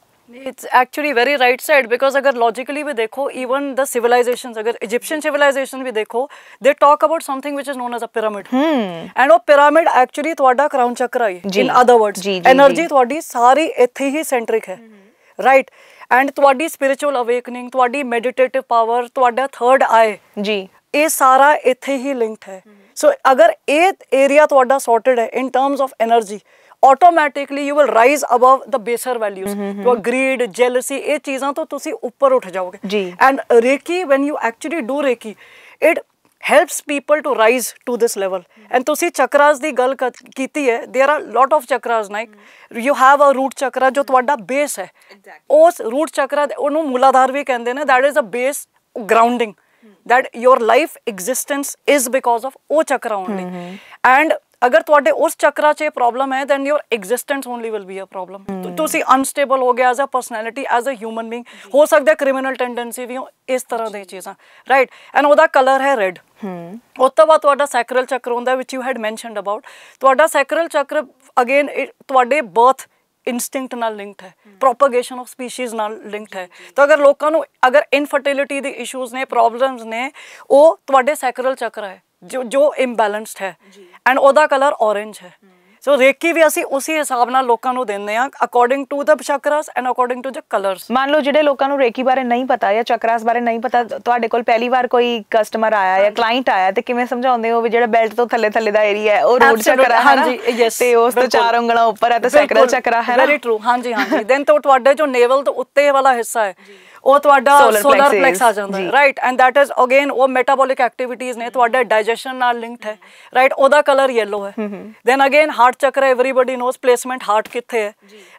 it's actually very right side because अगर लॉजिकली भी देखो इवन द सिविलाइजेशन अगर इजिप्शियन सिविलाइजेशन भी देखो they talk about something which is known as a pyramid and वो पिरामिड एक्चुअली थोड़ा crown chakra I in other word energy थोड़ी सारी इथे ही सेंट्रिक है राइट hmm. एंड थोड़ी स्पिरिचुअल अवेकनिंग थोड़ी मेडिटेटिव पावर थोड़ा थर्ड आए जी ये सारा इथे ही लिंक्ड है सो hmm. so, अगर ये एरिया थोड़ा सॉर्टेड है in terms of energy automatically you will rise above the baser values your greed jealousy ਇਹ ਚੀਜ਼ਾਂ ਤੋਂ ਤੁਸੀਂ ਉੱਪਰ ਉੱਠ ਜਾਓਗੇ and reiki when you actually do reiki it helps people to rise to this level and ਤੁਸੀਂ ਚਕਰਾਸ ਦੀ ਗੱਲ ਕੀਤੀ ਹੈ there are lot of chakras like you have a root chakra ਜੋ ਤੁਹਾਡਾ ਬੇਸ ਹੈ ਉਸ ਰੂਟ ਚਕਰਾ ਉਹਨੂੰ ਮੂਲਾਧਾਰ ਵੀ ਕਹਿੰਦੇ ਨੇ that is a base grounding that your life existence is because of o chakra only mm -hmm. and ਅਗਰ ਤੁਹਾਡੇ ਉਸ ਚੱਕਰਾ 'ਚ ਇਹ ਪ੍ਰੋਬਲਮ ਹੈ then your existence only will be a problem ਤੁਸੀਂ ਅਨਸਟੇਬਲ ਹੋ ਗਿਆ as a personality as a human being ਹੋ ਸਕਦਾ ਕ੍ਰਿਮੀਨਲ ਟੈਂਡੈਂਸੀ ਵੀ ਹੋ ਇਸ ਤਰ੍ਹਾਂ ਦੇ ਚੀਜ਼ਾਂ ਰਾਈਟ ਐਂਡ ਉਹਦਾ ਕਲਰ ਹੈ ਰੈੱਡ ਹਮ ਉਸ ਤੋਂ ਬਾਅਦ ਤੁਹਾਡਾ ਸੈਕਰਲ ਚੱਕਰ ਹੁੰਦਾ which you had mentioned about ਤੁਹਾਡਾ ਸੈਕਰਲ ਚੱਕਰ ਅਗੇਨ ਤੁਹਾਡੇ ਬਰਥ ਇਨਸਟਿੰਕਟ ਨਾਲ ਲਿੰਕਡ ਹੈ ਪ੍ਰੋਪਗੇਸ਼ਨ ਆਫ ਸਪੀਸੀਜ਼ ਨਾਲ ਲਿੰਕਡ ਹੈ ਤਾਂ ਅਗਰ ਲੋਕਾਂ ਨੂੰ ਅਗਰ ਇਨਫਰਟਿਲਿਟੀ ਦੇ ਇਸ਼ੂਜ਼ ਨੇ ਪ੍ਰੋਬਲਮਸ ਨੇ ਉਹ ਤੁਹਾਡੇ ਸੈਕਰਲ ਚੱਕਰ ਹੈ ਜੋ ਜੋ ਇੰਬੈਲੈਂਸਡ ਹੈ ਐਂਡ ਉਹਦਾ ਕਲਰ ਔਰੇਂਜ ਹੈ ਸੋ ਰੇਕੀ ਵੀ ਅਸੀਂ ਉਸੇ ਹਿਸਾਬ ਨਾਲ ਲੋਕਾਂ ਨੂੰ ਦਿੰਦੇ ਆ according to the chakras and according to the colours ਮੰਨ ਲਓ ਜਿਹੜੇ ਲੋਕਾਂ ਨੂੰ ਰੇਕੀ ਬਾਰੇ ਨਹੀਂ ਪਤਾ ਜਾਂ ਚਕਰਾਸ ਬਾਰੇ ਨਹੀਂ ਪਤਾ ਤੁਹਾਡੇ ਕੋਲ ਪਹਿਲੀ ਵਾਰ ਕੋਈ ਕਸਟਮਰ ਆਇਆ ਜਾਂ ਕਲਾਇੰਟ ਆਇਆ ਤੇ ਕਿਵੇਂ ਸਮਝਾਉਂਦੇ ਹੋ ਵੀ ਜਿਹੜਾ ਬੈਲਟ ਤੋਂ ਥੱਲੇ ਥੱਲੇ ਦਾ ਏਰੀਆ ਹੈ ਉਹ ਰੋਡ ਚਕਰਾ ਹੈ ਹਾਂਜੀ ਯੈਸ ਤੇ ਉਸ ਤੋਂ ਚਾਰ ਉਂਗਲਾਂ ਉੱਪਰ ਹੈ ਤਾਂ ਸੈਕਰਲ ਚਕਰਾ ਹੈ ਨਾ ਵੈਰੀ ਟਰੂ ਹਾਂਜੀ ਹਾਂਜੀ ਦੈਨ ਤੋਂ ਤੁਹਾਡੇ ਜੋ ਨੇਵਲ ਤੋਂ ਉੱਤੇ ਵਾਲਾ ਹਿੱਸਾ ਹੈ ਉਹ ਤੁਹਾਡਾ ਸੋਲਰ ਪਲੈਕਸ ਆ ਜਾਂਦਾ ਹੈ right and that is again ਉਹ ਮੈਟਾਬੋਲਿਕ ਐਕਟੀਵਿਟੀਜ਼ ਨੇ ਤੁਹਾਡੇ ਡਾਈਜੈਸ਼ਨ ਨਾਲ ਲਿੰਕਡ ਹੈ ਰਾਈਟ ਉਹਦਾ ਕਲਰ yellow ਹੈ then again heart chakra everybody knows placement heart ਕਿੱਥੇ ਹੈ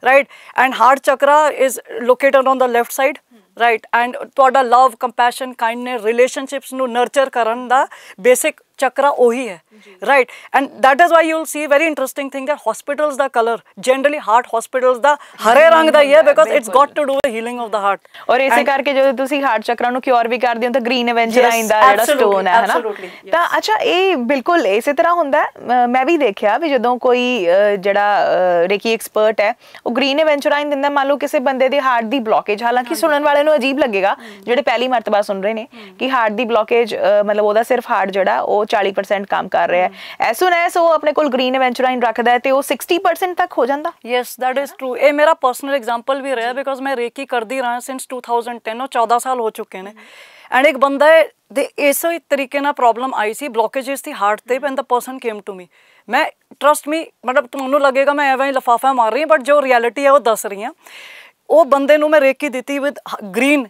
right and heart chakra is located on the left side right and ਤੁਹਾਡਾ ਲਵ ਕੰਪੈਸ਼ਨ ਕਾਈਂਡਨੈਸ ਰਿਲੇਸ਼ਨਸ਼ਿਪਸ ਨੂੰ ਨਰਚਰ ਕਰਨ ਦਾ basic chakra ohi hai, right? And that is why you will see very interesting thing that hospitals the color generally heart hospitals the हरे रंग दा ही है because it's got to do with healing of the heart. और ਇਸੇ ਕਰਕੇ ਜਦੋਂ ਤੁਸੀਂ heart ਚਕਰਾ ਨੂੰ ਕਿਉਰ ਵੀ ਕਰਦੇ ਹੋ ਤਾਂ ਗ੍ਰੀਨ ਐਵੈਂਜਰਾ ਇੰਦਾ ਜਿਹੜਾ ਸਟੋਨ ਹੈ ਹਨਾ ਤਾਂ ਅੱਛਾ ਇਹ ਬਿਲਕੁਲ ਇਸੇ ਤਰ੍ਹਾਂ ਹੁੰਦਾ ਮੈਂ ਵੀ ਦੇਖਿਆ ਵੀ ਜਦੋਂ ਕੋਈ ਜਿਹੜਾ ਰੇਕੀ ਐਕਸਪਰਟ ਹੈ ਉਹ ਗ੍ਰੀਨ ਐਵੈਂਜਰਾਈਨ ਦਿੰਦਾ ਮੰਨ ਲਓ ਕਿਸੇ ਬੰਦੇ ਦੇ ਹਾਰਟ ਦੀ ਬਲੌਕੇਜ ਹਾਲਾਂਕਿ ਸੁਣਨ ਵਾਲੇ ਨੂੰ ਅਜੀਬ ਲੱਗੇਗਾ ਜਿਹੜੇ ਪਹਿਲੀ ਮਰਤਬਾ ਸੁਣ ਰਹੇ ਨੇ ਕਿ ਹਾਰਟ ਦੀ ਬਲੌਕੇਜ ਮਤਲਬ ਉਹਦਾ ਸਿਰਫ ਹਾਰਟ ਜਿਹੜਾ ਉਹ 40% ਕੰਮ ਕਰ ਰਿਹਾ ਹੈ ਐਸ ਸੂਨ ਐਸ ਉਹ ਆਪਣੇ ਕੋਲ ਗ੍ਰੀਨ ਐਵੈਂਚੁਰਾਈਨ ਰੱਖਦਾ ਹੈ ਤੇ ਉਹ 60% ਤੱਕ ਹੋ ਜਾਂਦਾ ਯੈਸ ਦੈਟ ਇਜ਼ ਟਰੂ ਇਹ ਮੇਰਾ ਪਰਸਨਲ ਐਗਜ਼ਾਮਪਲ ਵੀ ਰਿਹਾ ਬਿਕੋਜ਼ ਮੈਂ ਰੇਕੀ ਕਰਦੀ ਰਹਾ ਸਿንስ 2010 ਉਹ 14 ਸਾਲ ਹੋ ਚੁੱਕੇ ਨੇ ਐਂਡ ਇੱਕ ਬੰਦਾ ਦੇ ਇਸੇ ਤਰੀਕੇ ਨਾਲ ਪ੍ਰੋਬਲਮ ਆਈ ਸੀ ਬਲੌਕੇजेस ਸੀ ਹਾਰਟ ਤੇ and the person came to me ਮੈਂ ਟਰਸਟ ਮੀ ਮਤਲਬ ਤੁਹਾਨੂੰ ਲੱਗੇਗਾ ਮੈਂ ਐਵੇਂ ਹੀ ਲਫਾਫਾ ਮਾਰ ਰਹੀ ਹਾਂ ਬਟ ਜੋ ਰਿਐਲਿਟੀ ਹੈ ਉਹ ਦੱਸ ਰਹੀ ਹਾਂ ਉਹ ਬੰਦੇ ਨੂੰ ਮੈਂ ਰੇਕੀ ਦਿੱਤੀ with green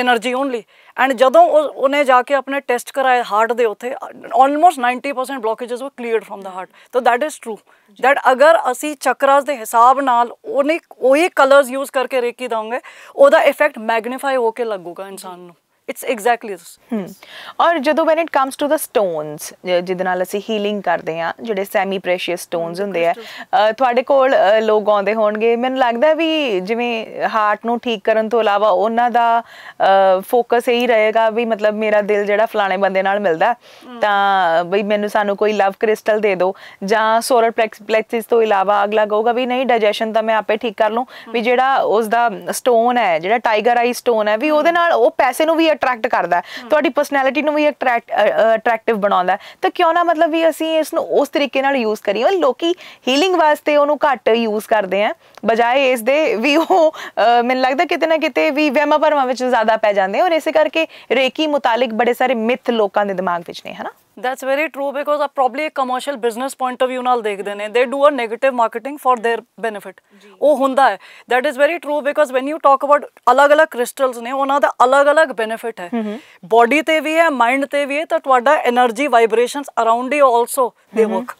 energy only and ਜਦੋਂ ਉਹਨੇ ਜਾ ਕੇ ਆਪਣੇ ਟੈਸਟ ਕਰਾਏ ਹਾਰਟ ਦੇ ਉੱਥੇ almost 90% blockages were cleared from the heart so that is true that ਅਗਰ ਅਸੀਂ ਚੱਕਰਾਸ ਦੇ ਹਿਸਾਬ ਨਾਲ ਉਹਨੇ ਉਹੀ ਕਲਰਸ ਯੂਜ਼ ਕਰਕੇ ਰੇਕੀ ਦਾਂਗੇ ਉਹਦਾ ਇਫੈਕਟ ਮੈਗਨੀਫਾਈ ਹੋ ਕੇ ਲੱਗੂਗਾ ਇਨਸਾਨ ਨੂੰ ਇਟਸ ਐਗਜ਼ੈਕਟਲੀ ਔਰ ਜਦੋਂ when it comes to the stones ਜਿਹਦੇ ਨਾਲ ਅਸੀਂ ਹੀਲਿੰਗ ਕਰਦੇ ਆ ਜਿਹੜੇ ਸੈਮੀ ਪ੍ਰੈਸ਼ੀਅਸ ਸਟੋਨਸ ਹੁੰਦੇ ਆ ਤੁਹਾਡੇ ਕੋਲ ਲੋਕ ਆਉਂਦੇ ਹੋਣਗੇ ਮੈਨੂੰ ਲੱਗਦਾ ਵੀ ਜਿਵੇਂ ਹਾਰਟ ਨੂੰ ਠੀਕ ਕਰਨ ਤੋਂ ਇਲਾਵਾ ਉਹਨਾਂ ਦਾ ਫੋਕਸ ਇਹੀ ਰਹੇਗਾ ਵੀ ਮਤਲਬ ਮੇਰਾ ਦਿਲ ਜਿਹੜਾ ਫਲਾਣੇ ਬੰਦੇ ਨਾਲ ਮਿਲਦਾ ਤਾਂ ਬਈ ਮੈਨੂੰ ਸਾਨੂੰ ਕੋਈ ਲਵ ਕ੍ਰਿਸਟਲ ਦੇ ਦਿਓ ਜਾਂ ਸੋਲਰ ਪਲੈਕਸਿਸ ਤੋਂ ਇਲਾਵਾ ਅਗਲਾ ਕਹੂਗਾ ਵੀ ਨਹੀਂ ਡਾਈਜੈਸ਼ਨ ਤਾਂ ਮੈਂ ਆਪੇ ਠੀਕ ਕਰ ਲੂੰ ਵੀ ਜਿਹੜਾ ਉਸ ਦਾ ਸਟੋਨ ਹੈ ਜਿਹੜਾ ਟਾਈਗਰ ਆਈ ਸਟੋਨ ਹੈ ਵੀ ਉਹਦੇ ਨਾਲ ਉਹ ਪੈਸੇ ਨੂੰ ਵੀ ਅਟਰੈਕਟ ਕਰਦਾ ਤੁਹਾਡੀ ਪਰਸਨੈਲਿਟੀ ਨੂੰ ਵੀ ਅਟਰੈਕਟਿਵ ਬਣਾਉਂਦਾ ਤਾਂ ਕਿਉਂ ਨਾ ਮਤਲਬ ਵੀ ਅਸੀਂ ਇਸ ਨੂੰ ਉਸ ਤਰੀਕੇ ਨਾਲ ਯੂਜ਼ ਕਰੀਏ ਲੋਕੀ ਹੀਲਿੰਗ ਵਾਸਤੇ ਉਹਨੂੰ ਘੱਟ ਯੂਜ਼ ਕਰਦੇ ਆ ਬਜਾਏ ਇਸ ਦੇ ਵੀ ਉਹ ਮੈਨੂੰ ਲੱਗਦਾ ਕਿਤੇ ਨਾ ਕਿਤੇ ਵੀ ਵਹਿਮਾਂ ਭਰਮਾਂ ਵਿੱਚ ਜ਼ਿਆਦਾ ਪੈ ਜਾਂਦੇ ਔਰ ਇਸੇ ਕਰਕੇ ਰੇਕੀ ਮੁਤਾਲਿਕ ਬੜੇ ਸਾਰੇ ਮਿਥ ਲੋਕਾਂ ਦੇ ਦਿਮਾਗ ਵਿੱਚ ਨੇ ਹਨਾ That's very true because आप probably एक commercial business point of view नाल देख देने they do a negative marketing for their benefit ਉਹ ਹੁੰਦਾ ਹੈ that is very true because when you talk about अलग अलग crystals ਨੇ ਉਹਨਾਂ ਦਾ अलग अलग benefit है body ਤੇ ਵੀ ਹੈ mind ਤੇ ਵੀ ਹੈ ਤਾਂ ਤੁਹਾਡਾ energy vibrations around you also they work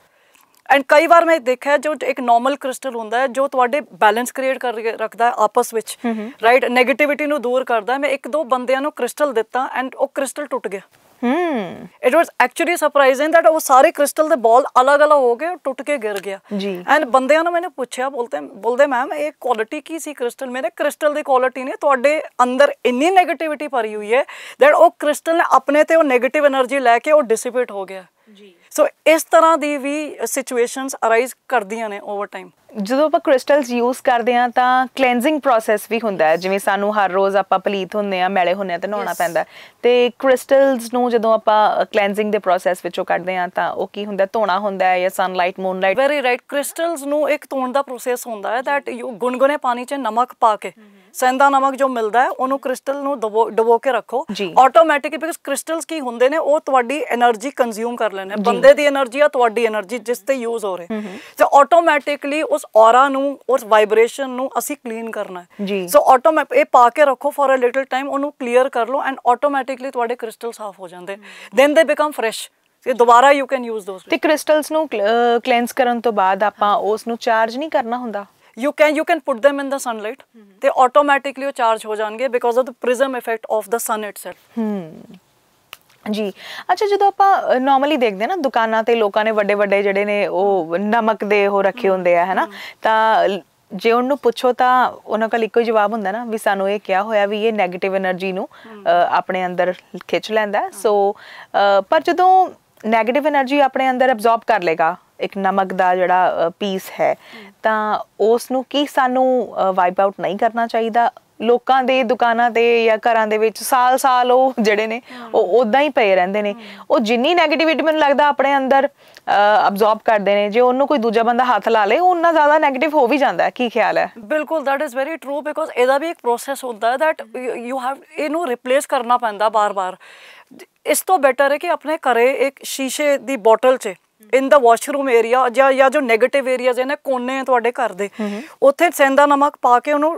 and ਕਈ ਵਾਰ ਮੈਂ ਦੇਖਿਆ ਜੋ ਇੱਕ ਨਾਰਮਲ ਕ੍ਰਿਸਟਲ ਹੁੰਦਾ ਹੈ ਜੋ ਤੁਹਾਡੇ ਬੈਲੈਂਸ ਕ੍ਰੀਏਟ ਕਰ ਰੱਖਦਾ ਹੈ ਆਪਸ ਵਿੱਚ ਰਾਈਟ 네ਗੇਟਿਵਿਟੀ ਨੂੰ ਦੂਰ ਕਰਦਾ ਮੈਂ ਇੱਕ ਦੋ ਬੰਦਿਆਂ ਨੂੰ ਕ੍ਰਿਸਟਲ ਦਿੱਤਾ ਐਂਡ ਉਹ ਕ੍ਰਿਸਟਲ ਟੁੱਟ ਗਿਆ it was actually surprising that वो सारे क्रिस्टल के बॉल अलग अलग हो गए और टूट के गिर गया एंड बंदिਆਂ ਨੂੰ ਮੈਨੇ ਪੁੱਛਿਆ ਬੋਲਦੇ ਬੋਲਦੇ ਮੈਮ ਇਹ ਕੁਆਲਿਟੀ ਕੀ ਸੀ ਕ੍ਰਿਸਟਲ ਮੇਰੇ ਕ੍ਰਿਸਟਲ ਦੀ ਕੁਆਲਿਟੀ ਨੇ ਤੁਹਾਡੇ ਅੰਦਰ ਇੰਨੀ 네ਗੇਟਿਵਿਟੀ ਭਰੀ ਹੋਈ ਹੈ ਦੈਟ ਉਹ ਕ੍ਰਿਸਟਲ ਨੇ ਆਪਣੇ ਤੇ ਉਹ 네ਗੇਟਿਵ એનર્ਜੀ ਲੈ ਕੇ ਉਹ ਡਿਸਿਪੇਟ ਹੋ ਗਿਆ ਜੀ ਸੋ ਇਸ ਤਰ੍ਹਾਂ ਦੀ ਵੀ ਸਿਚੁਏਸ਼ਨਸ ਅਰਾਈਜ਼ ਕਰਦੀਆਂ ਨੇ ਓਵਰ ਟਾਈਮ ਜਦੋਂ ਆਪਾਂ ਕ੍ਰਿਸਟਲਸ ਯੂਜ਼ ਕਰਦੇ ਆ ਤਾਂ ਕਲੈਂਜ਼ਿੰਗ ਪ੍ਰੋਸੈਸ ਵੀ ਹੁੰਦਾ ਹੈ ਜਿਵੇਂ ਸਾਨੂੰ ਹਰ ਰੋਜ਼ ਆਪਾਂ ਪਲੀਤ ਹੁੰਨੇ ਆ ਮੈਲੇ ਹੁੰਨੇ ਆ ਤੇ ਨਹਾਉਣਾ ਪੈਂਦਾ ਤੇ ਕ੍ਰਿਸਟਲਸ ਨੂੰ ਜਦੋਂ ਆਪਾਂ ਕਲੈਂਜ਼ਿੰਗ ਦੇ ਪ੍ਰੋਸੈਸ ਵਿੱਚੋਂ ਕੱਢਦੇ ਆ ਤਾਂ ਉਹ ਕੀ ਹੁੰਦਾ ਧੋਣਾ ਹੁੰਦਾ ਹੈ ਜਾਂ sunlight moonlight very right crystals ਨੂੰ ਇੱਕ ਧੋਣ ਦਾ ਪ੍ਰੋਸੈਸ ਹੁੰਦਾ ਹੈ ਥੈਟ ਯੂ ਗੁੰਗੁਨੇ ਪਾਣੀ 'ਚ ਨਮਕ ਪਾ ਕੇ ਸੈਂਦਾ ਨਮਕ ਜੋ ਮਿਲਦਾ ਹੈ ਉਹਨੂੰ ਕ੍ਰਿਸਟਲ ਨੂੰ ਡਬੋ ਕੇ ਰੱਖੋ ਆਟੋਮੈਟਿਕ ਬਿਕਾਜ਼ ਕ੍ਰਿਸਟਲਸ ਕੀ ਹੁੰਦੇ ਨੇ ਉਹ ਤੁਹਾਡੀ એનર્ਜੀ ਕੰਜ਼ਿਊਮ ਕਰ ਲੈਣੇ ਬੰਦੇ ਦੀ એનર્ਜੀ ਆ ਤੁਹਾਡੀ એનર્ਜੀ ਜਿਸ ਤੇ ਯੂਜ਼ ਹੋ ਰਹੀ ਤੇ ਆਟੋਮੈਟਿਕਲੀ ਉਸ ਔਰਾ ਨੂੰ ਉਸ ਵਾਈਬ੍ਰੇਸ਼ਨ ਨੂੰ ਅਸੀਂ ਕਲੀਨ ਕਰਨਾ ਹੈ ਸੋ ਆਟੋਮੈਟ ਇਹ ਪਾ ਕੇ ਰੱਖੋ ਫॉर ਅ ਲਿਟਲ ਟਾਈਮ ਉਹਨੂੰ ਕਲੀਅਰ ਕਰ ਲਓ ਐਂਡ ਆਟੋਮੈਟਿਕਲੀ ਤੁਹਾਡੇ ਕ੍ਰਿਸਟਲ ਸਾਫ਼ ਹੋ ਜਾਂਦੇ ਦੈਨ ਦੇ ਬਿਕਮ ਫਰੈਸ਼ ਤੇ ਦੁਬਾਰਾ ਯੂ ਕੈਨ ਯੂਜ਼ ਦੋਸ ਤੇ ਕ੍ਰਿਸਟਲਸ ਨੂੰ ਕਲੈਂਸ ਕਰਨ ਤੋਂ ਬਾਅਦ ਆਪਾਂ ਉਸ ਨੂੰ ਚਾਰਜ ਨਹੀਂ ਕਰਨਾ ਹੁੰਦਾ you can you can put them in the sunlight mm -hmm. they automatically charge ho jange because of the prism effect of the sun itself hmm ਜੀ ਅੱਛਾ ਜਦੋਂ ਆਪਾਂ ਨਾਰਮਲੀ ਦੇਖਦੇ ਨਾ ਦੁਕਾਨਾਂ ਤੇ ਲੋਕਾਂ ਨੇ ਵੱਡੇ ਵੱਡੇ ਜਿਹੜੇ ਨੇ ਉਹ ਨਮਕ ਦੇ ਉਹ ਰੱਖੇ ਹੁੰਦੇ ਆ ਹੈਨਾ ਤਾਂ ਜੇ ਉਹਨੂੰ ਪੁੱਛੋ ਤਾਂ ਉਹਨਾਂ ਕੋਲ ਇੱਕੋ ਹੀ ਜਵਾਬ ਹੁੰਦਾ ਨਾ ਵੀ ਸਾਨੂੰ ਇਹ ਕਿਹਾ ਹੋਇਆ ਵੀ ਇਹ 네ਗੇਟਿਵ એનર્ਜੀ ਨੂੰ ਆਪਣੇ ਅੰਦਰ ਖਿੱਚ ਲੈਂਦਾ ਸੋ ਪਰ ਜਦੋਂ 네ਗੇਟਿਵ એનર્ਜੀ ਆਪਣੇ ਅੰਦਰ ਐਬਜ਼ੌਰਬ ਕਰ ਲੇਗਾ ਇੱਕ ਨਮਕਦਾਰ ਜਿਹੜਾ ਪੀਸ ਹੈ ਤਾਂ ਉਸ ਨੂੰ ਕੀ ਸਾਨੂੰ ਵਾਈਪ ਆਊਟ ਨਹੀਂ ਕਰਨਾ ਚਾਹੀਦਾ ਲੋਕਾਂ ਦੇ ਦੁਕਾਨਾਂ ਤੇ ਜਾਂ ਘਰਾਂ ਦੇ ਵਿੱਚ ਸਾਲ-ਸਾਲ ਉਹ ਜਿਹੜੇ ਨੇ ਉਹ ਉਦਾਂ ਹੀ ਪਏ ਰਹਿੰਦੇ ਨੇ ਉਹ ਜਿੰਨੀ 네ਗੇਟਿਵਿਟੀ ਮੈਨੂੰ ਲੱਗਦਾ ਆਪਣੇ ਅੰਦਰ ਅਬਜ਼ੌਰਬ ਕਰਦੇ ਨੇ ਜੇ ਉਹਨੂੰ ਕੋਈ ਦੂਜਾ ਬੰਦਾ ਹੱਥ ਲਾ ਲੇ ਉਹਨਾਂ ਜ਼ਿਆਦਾ 네ਗੇਟਿਵ ਹੋ ਵੀ ਜਾਂਦਾ ਕੀ ਖਿਆਲ ਹੈ ਬਿਲਕੁਲ that is very true because ਇਹਦਾ ਵੀ ਇੱਕ ਪ੍ਰੋਸੈਸ ਹੁੰਦਾ ਹੈ ਦੈਟ ਯੂ ਹੈਵ ਇਹਨੂੰ ਰਿਪਲੇਸ ਕਰਨਾ ਪੈਂਦਾ ਬਾਰ-ਬਾਰ ਇਸ ਤੋਂ ਬੈਟਰ ਹੈ ਕਿ ਆਪਣੇ ਘਰੇ ਇੱਕ ਸ਼ੀਸ਼ੇ ਦੀ ਬੋਟਲ 'ਚ ਇਨ ਦਾ ਵਾਸ਼ਰੂਮ ਏਰੀਆ ਜਾਂ ਜਾਂ ਜੋ 네ਗੇਟਿਵ ਏਰੀਆਜ਼ ਨਾ ਕੋਨੇ ਤੁਹਾਡੇ ਘਰ ਦੇ ਉੱਥੇ ਸੈਂਦਾ ਨਮਕ ਪਾ ਕੇ ਉਹਨੂੰ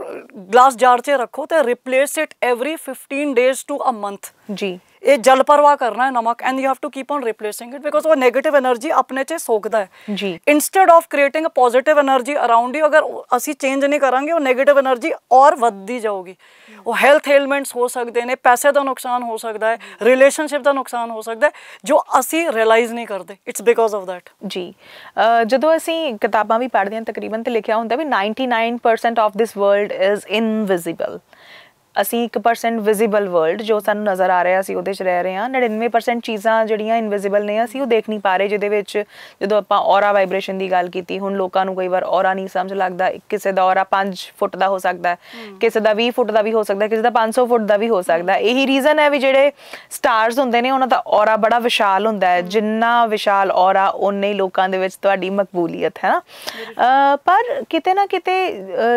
ਗਲਾਸ ਜਾਰ 'ਚ ਰੱਖੋ ਤੇ replace it every 15 days to a month ਜੀ ਇਹ ਜਲਪਰਵਾ ਕਰਨਾ ਹੈ ਨਮਕ and you have to keep on replacing it because ਉਹ 네ਗੇਟਿਵ એનર્ਜੀ ਆਪਣੇ 'ਚ ਸੋਖਦਾ ਹੈ ਜੀ instead of creating a positive energy around you ਅਗਰ ਅਸੀਂ ਚੇਂਜ ਨਹੀਂ ਕਰਾਂਗੇ ਉਹ 네ਗੇਟਿਵ એનર્ਜੀ ਔਰ ਵੱਧਦੀ ਜਾਊਗੀ ਉਹ ਹੈਲਥ ਏਲਮੈਂਟਸ ਹੋ ਸਕਦੇ ਨੇ ਪੈਸੇ ਦਾ ਨੁਕਸਾਨ ਹੋ ਸਕਦਾ ਹੈ ਰਿਲੇਸ਼ਨਸ਼ਿਪ ਦਾ ਨੁਕਸਾਨ ਹੋ ਸਕਦਾ ਹੈ ਜੋ ਅਸੀਂ ਰਿਅਲਾਈਜ਼ ਨਹੀਂ ਕਰਦੇ ਇਟਸ ਬਿਕੋਜ਼ ਆਫ ਥੈਟ ਜੀ ਜਦੋਂ ਅਸੀਂ ਕਿਤਾਬਾਂ ਵੀ ਪੜ੍ਹਦੇ ਹਾਂ ਤਕਰੀਬਨ ਤੇ ਲਿਖਿਆ ਹੁੰਦਾ ਵੀ 99% of this world is invisible 80% visible world ਜੋ ਸਾਨੂੰ ਨਜ਼ਰ ਆ ਰਿਹਾ ਅਸੀਂ ਉਹਦੇ 'ਚ ਰਹਿ ਰਹੇ ਹਾਂ 99% ਚੀਜ਼ਾਂ ਜਿਹੜੀਆਂ ਇਨਵਿਜ਼ੀਬਲ ਨੇ ਅਸੀਂ ਉਹ ਦੇਖ ਨਹੀਂ ਪਾ ਰਹੇ ਜਿਹਦੇ ਵਿੱਚ ਜਦੋਂ ਆਪਾਂ ਔਰਾ ਵਾਈਬ੍ਰੇਸ਼ਨ ਦੀ ਗੱਲ ਕੀਤੀ ਹੁਣ ਲੋਕਾਂ ਨੂੰ ਕਈ ਵਾਰ ਔਰਾ ਨਹੀਂ ਸਮਝ ਲੱਗਦਾ ਕਿਸੇ ਦਾ ਔਰਾ 5 ਫੁੱਟ ਦਾ ਹੋ ਸਕਦਾ ਕਿਸੇ ਦਾ 20 ਫੁੱਟ ਦਾ ਵੀ ਹੋ ਸਕਦਾ ਕਿਸੇ ਦਾ 500 ਫੁੱਟ ਦਾ ਵੀ ਹੋ ਸਕਦਾ ਇਹੀ ਰੀਜ਼ਨ ਹੈ ਵੀ ਜਿਹੜੇ ਸਟਾਰਸ ਹੁੰਦੇ ਨੇ ਉਹਨਾਂ ਦਾ ਔਰਾ ਬੜਾ ਵਿਸ਼ਾਲ ਹੁੰਦਾ ਹੈ ਜਿੰਨਾ ਵਿਸ਼ਾਲ ਔਰਾ ਉਨੇ ਹੀ ਲੋਕਾਂ ਦੇ ਵਿੱਚ ਤੁਹਾਡੀ ਮਕਬੂਲੀਅਤ ਹੈ ਨਾ ਪਰ ਕਿਤੇ ਨਾ ਕਿਤੇ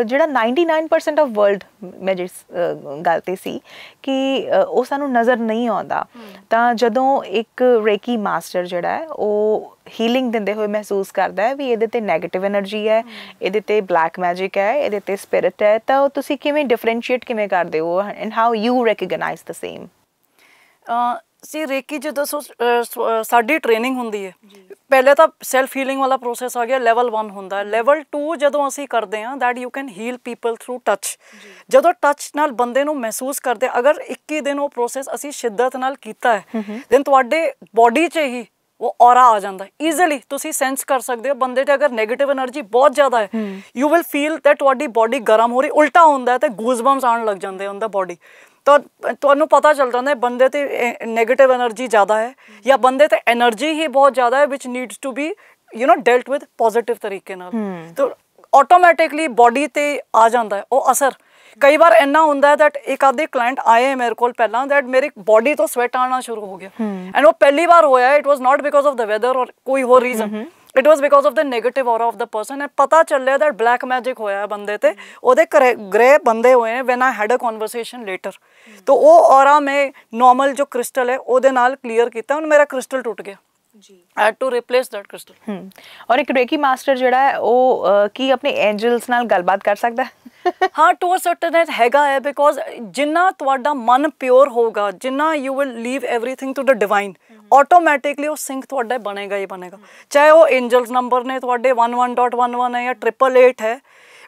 ਜਿਹੜਾ 99% ਆਫ ਵਰਲਡ ਮੈਂ ਜਿਸ ਗੱਲ ਤੇ ਸੀ ਕਿ ਉਹ ਸਾਨੂੰ ਨਜ਼ਰ ਨਹੀਂ ਆਉਂਦਾ ਤਾਂ ਜਦੋਂ ਇੱਕ ਰੇਕੀ ਮਾਸਟਰ ਜਿਹੜਾ ਹੈ ਉਹ ਹੀਲਿੰਗ ਦਿੰਦੇ ਹੋਏ ਮਹਿਸੂਸ ਕਰਦਾ ਹੈ ਵੀ ਇਹਦੇ ਤੇ 네ਗੇਟਿਵ એનર્ਜੀ ਹੈ ਇਹਦੇ ਤੇ ਬਲੈਕ ਮੈਜਿਕ ਹੈ ਇਹਦੇ ਤੇ ਸਪਿਰਿਟ ਹੈ ਤਾਂ ਤੁਸੀਂ ਕਿਵੇਂ ਡਿਫਰੈਂਸ਼ੀਏਟ ਕਿਵੇਂ ਕਰਦੇ ਹੋ and how you recognise the same ਸੀ ਰੇਕੀ ਜਦੋਂ ਸਾਡੀ ਟ੍ਰੇਨਿੰਗ ਹੁੰਦੀ ਹੈ ਪਹਿਲੇ ਤਾਂ ਸੈਲਫ ਹੀਲਿੰਗ ਵਾਲਾ ਪ੍ਰੋਸੈਸ ਆ ਗਿਆ ਲੈਵਲ 1 ਹੁੰਦਾ ਹੈ ਲੈਵਲ 2 ਜਦੋਂ ਅਸੀਂ ਕਰਦੇ ਹਾਂ that you can heal people through touch ਜਦੋਂ ਟੱਚ ਨਾਲ ਬੰਦੇ ਨੂੰ ਮਹਿਸੂਸ ਕਰਦੇ ਅਗਰ 21 ਦਿਨ ਉਹ ਪ੍ਰੋਸੈਸ ਅਸੀਂ ਸ਼ਿੱਦਤ ਨਾਲ ਕੀਤਾ ਹੈ ਦੈਨ ਤੁਹਾਡੇ ਬਾਡੀ 'ਚ ਹੀ ਉਹ ਔਰਾ ਆ ਜਾਂਦਾ ਈਜ਼ੀਲੀ ਤੁਸੀਂ ਸੈਂਸ ਕਰ ਸਕਦੇ ਹੋ ਬੰਦੇ ਤੇ ਅਗਰ 네ਗੇਟਿਵ એનર્ਜੀ ਬਹੁਤ ਜ਼ਿਆਦਾ ਹੈ ਯੂ ਵਿਲ ਫੀਲ ਥੈਟ ਤੁਹਾਡੀ ਬਾਡੀ ਗਰਮ ਹੋ ਰਹੀ ਉਲਟਾ ਹੁੰਦਾ ਤੇ ਗੂਜ਼ਬੰਪਸ ਆਉਣ ਲੱਗ ਜਾਂਦੇ ਹੁੰਦਾ ਬਾਡੀ ਤਾਂ ਤੁਹਾਨੂੰ ਪਤਾ ਚੱਲ ਜਾਂਦਾ ਬੰਦੇ ਤੇ 네ਗੇਟਿਵ એનર્ਜੀ ਜ਼ਿਆਦਾ ਹੈ ਜਾਂ ਬੰਦੇ ਤੇ એનર્ਜੀ ਹੀ ਬਹੁਤ ਜ਼ਿਆਦਾ ਹੈ which needs to be you know dealt with positive ਤਰੀਕੇ ਨਾਲ ਤਾਂ ਆਟੋਮੈਟਿਕਲੀ ਬਾਡੀ ਤੇ ਆ ਜਾਂਦਾ ਹੈ ਉਹ ਅਸਰ ਕਈ ਵਾਰ ਇੰਨਾ ਹੁੰਦਾ ਹੈ ਦੈਟ ਇੱਕ ਆਦੇ ਕਲਾਇੰਟ ਆਏ ਹੈ ਮੇਰੇ ਕੋਲ ਪਹਿਲਾਂ ਦੈਟ ਮੇਰੇ ਬਾਡੀ ਤੋਂ ਸਵੈਟ ਆਣਾ ਸ਼ੁਰੂ ਹੋ ਗਿਆ ਐਂਡ ਉਹ ਪਹਿਲੀ ਵਾਰ ਹੋਇਆ it was not because of the weather or ਕੋਈ ਹੋਰ reason it was because of the negative aura of the person ਐ ਪਤਾ ਚੱਲਿਆ ਦੈਟ ਬਲੈਕ ਮੈਜਿਕ ਹੋਇਆ ਬੰਦੇ ਤੇ ਉਹਦੇ ਗ੍ਰੇ ਬੰਦੇ ਹੋਏ ਨੇ when I had a conversation later ਤੋ ਉਹ ਔਰਾ ਮੈਂ ਨਾਰਮਲ ਜੋ ਕ੍ਰਿਸਟਲ ਹੈ ਉਹਦੇ ਨਾਲ ਕਲੀਅਰ ਕੀਤਾ ਹੁਣ ਮੇਰਾ ਕ੍ਰਿਸਟਲ ਟੁੱਟ ਗਿਆ to replace that crystal hmm ਔਰ ਇੱਕ ਰੇਕੀ ਮਾਸਟਰ ਜਿਹੜਾ ਹੈ ਉਹ ਕੀ ਆਪਣੇ ਐਂਜਲਸ ਨਾਲ ਗੱਲਬਾਤ ਕਰ ਸਕਦਾ ਹਾਂ ਟੂ ਅ ਸਰਟਨ ਐਟ ਹੈਗਾ ਹੈ ਬਿਕੋਜ਼ ਜਿੰਨਾ ਤੁਹਾਡਾ ਮਨ ਪਿਓਰ ਹੋਗਾ ਜਿੰਨਾ you will leave everything to the divine automatically ਉਹ ਸਿੰਕ ਤੁਹਾਡਾ ਬਣੇਗਾ ਹੀ ਬਣੇਗਾ ਚਾਹੇ ਉਹ ਐਂਜਲਸ ਨੰਬਰ ਨੇ ਤੁਹਾਡੇ 11.11 ਹੈ ਜਾਂ 888 ਹੈ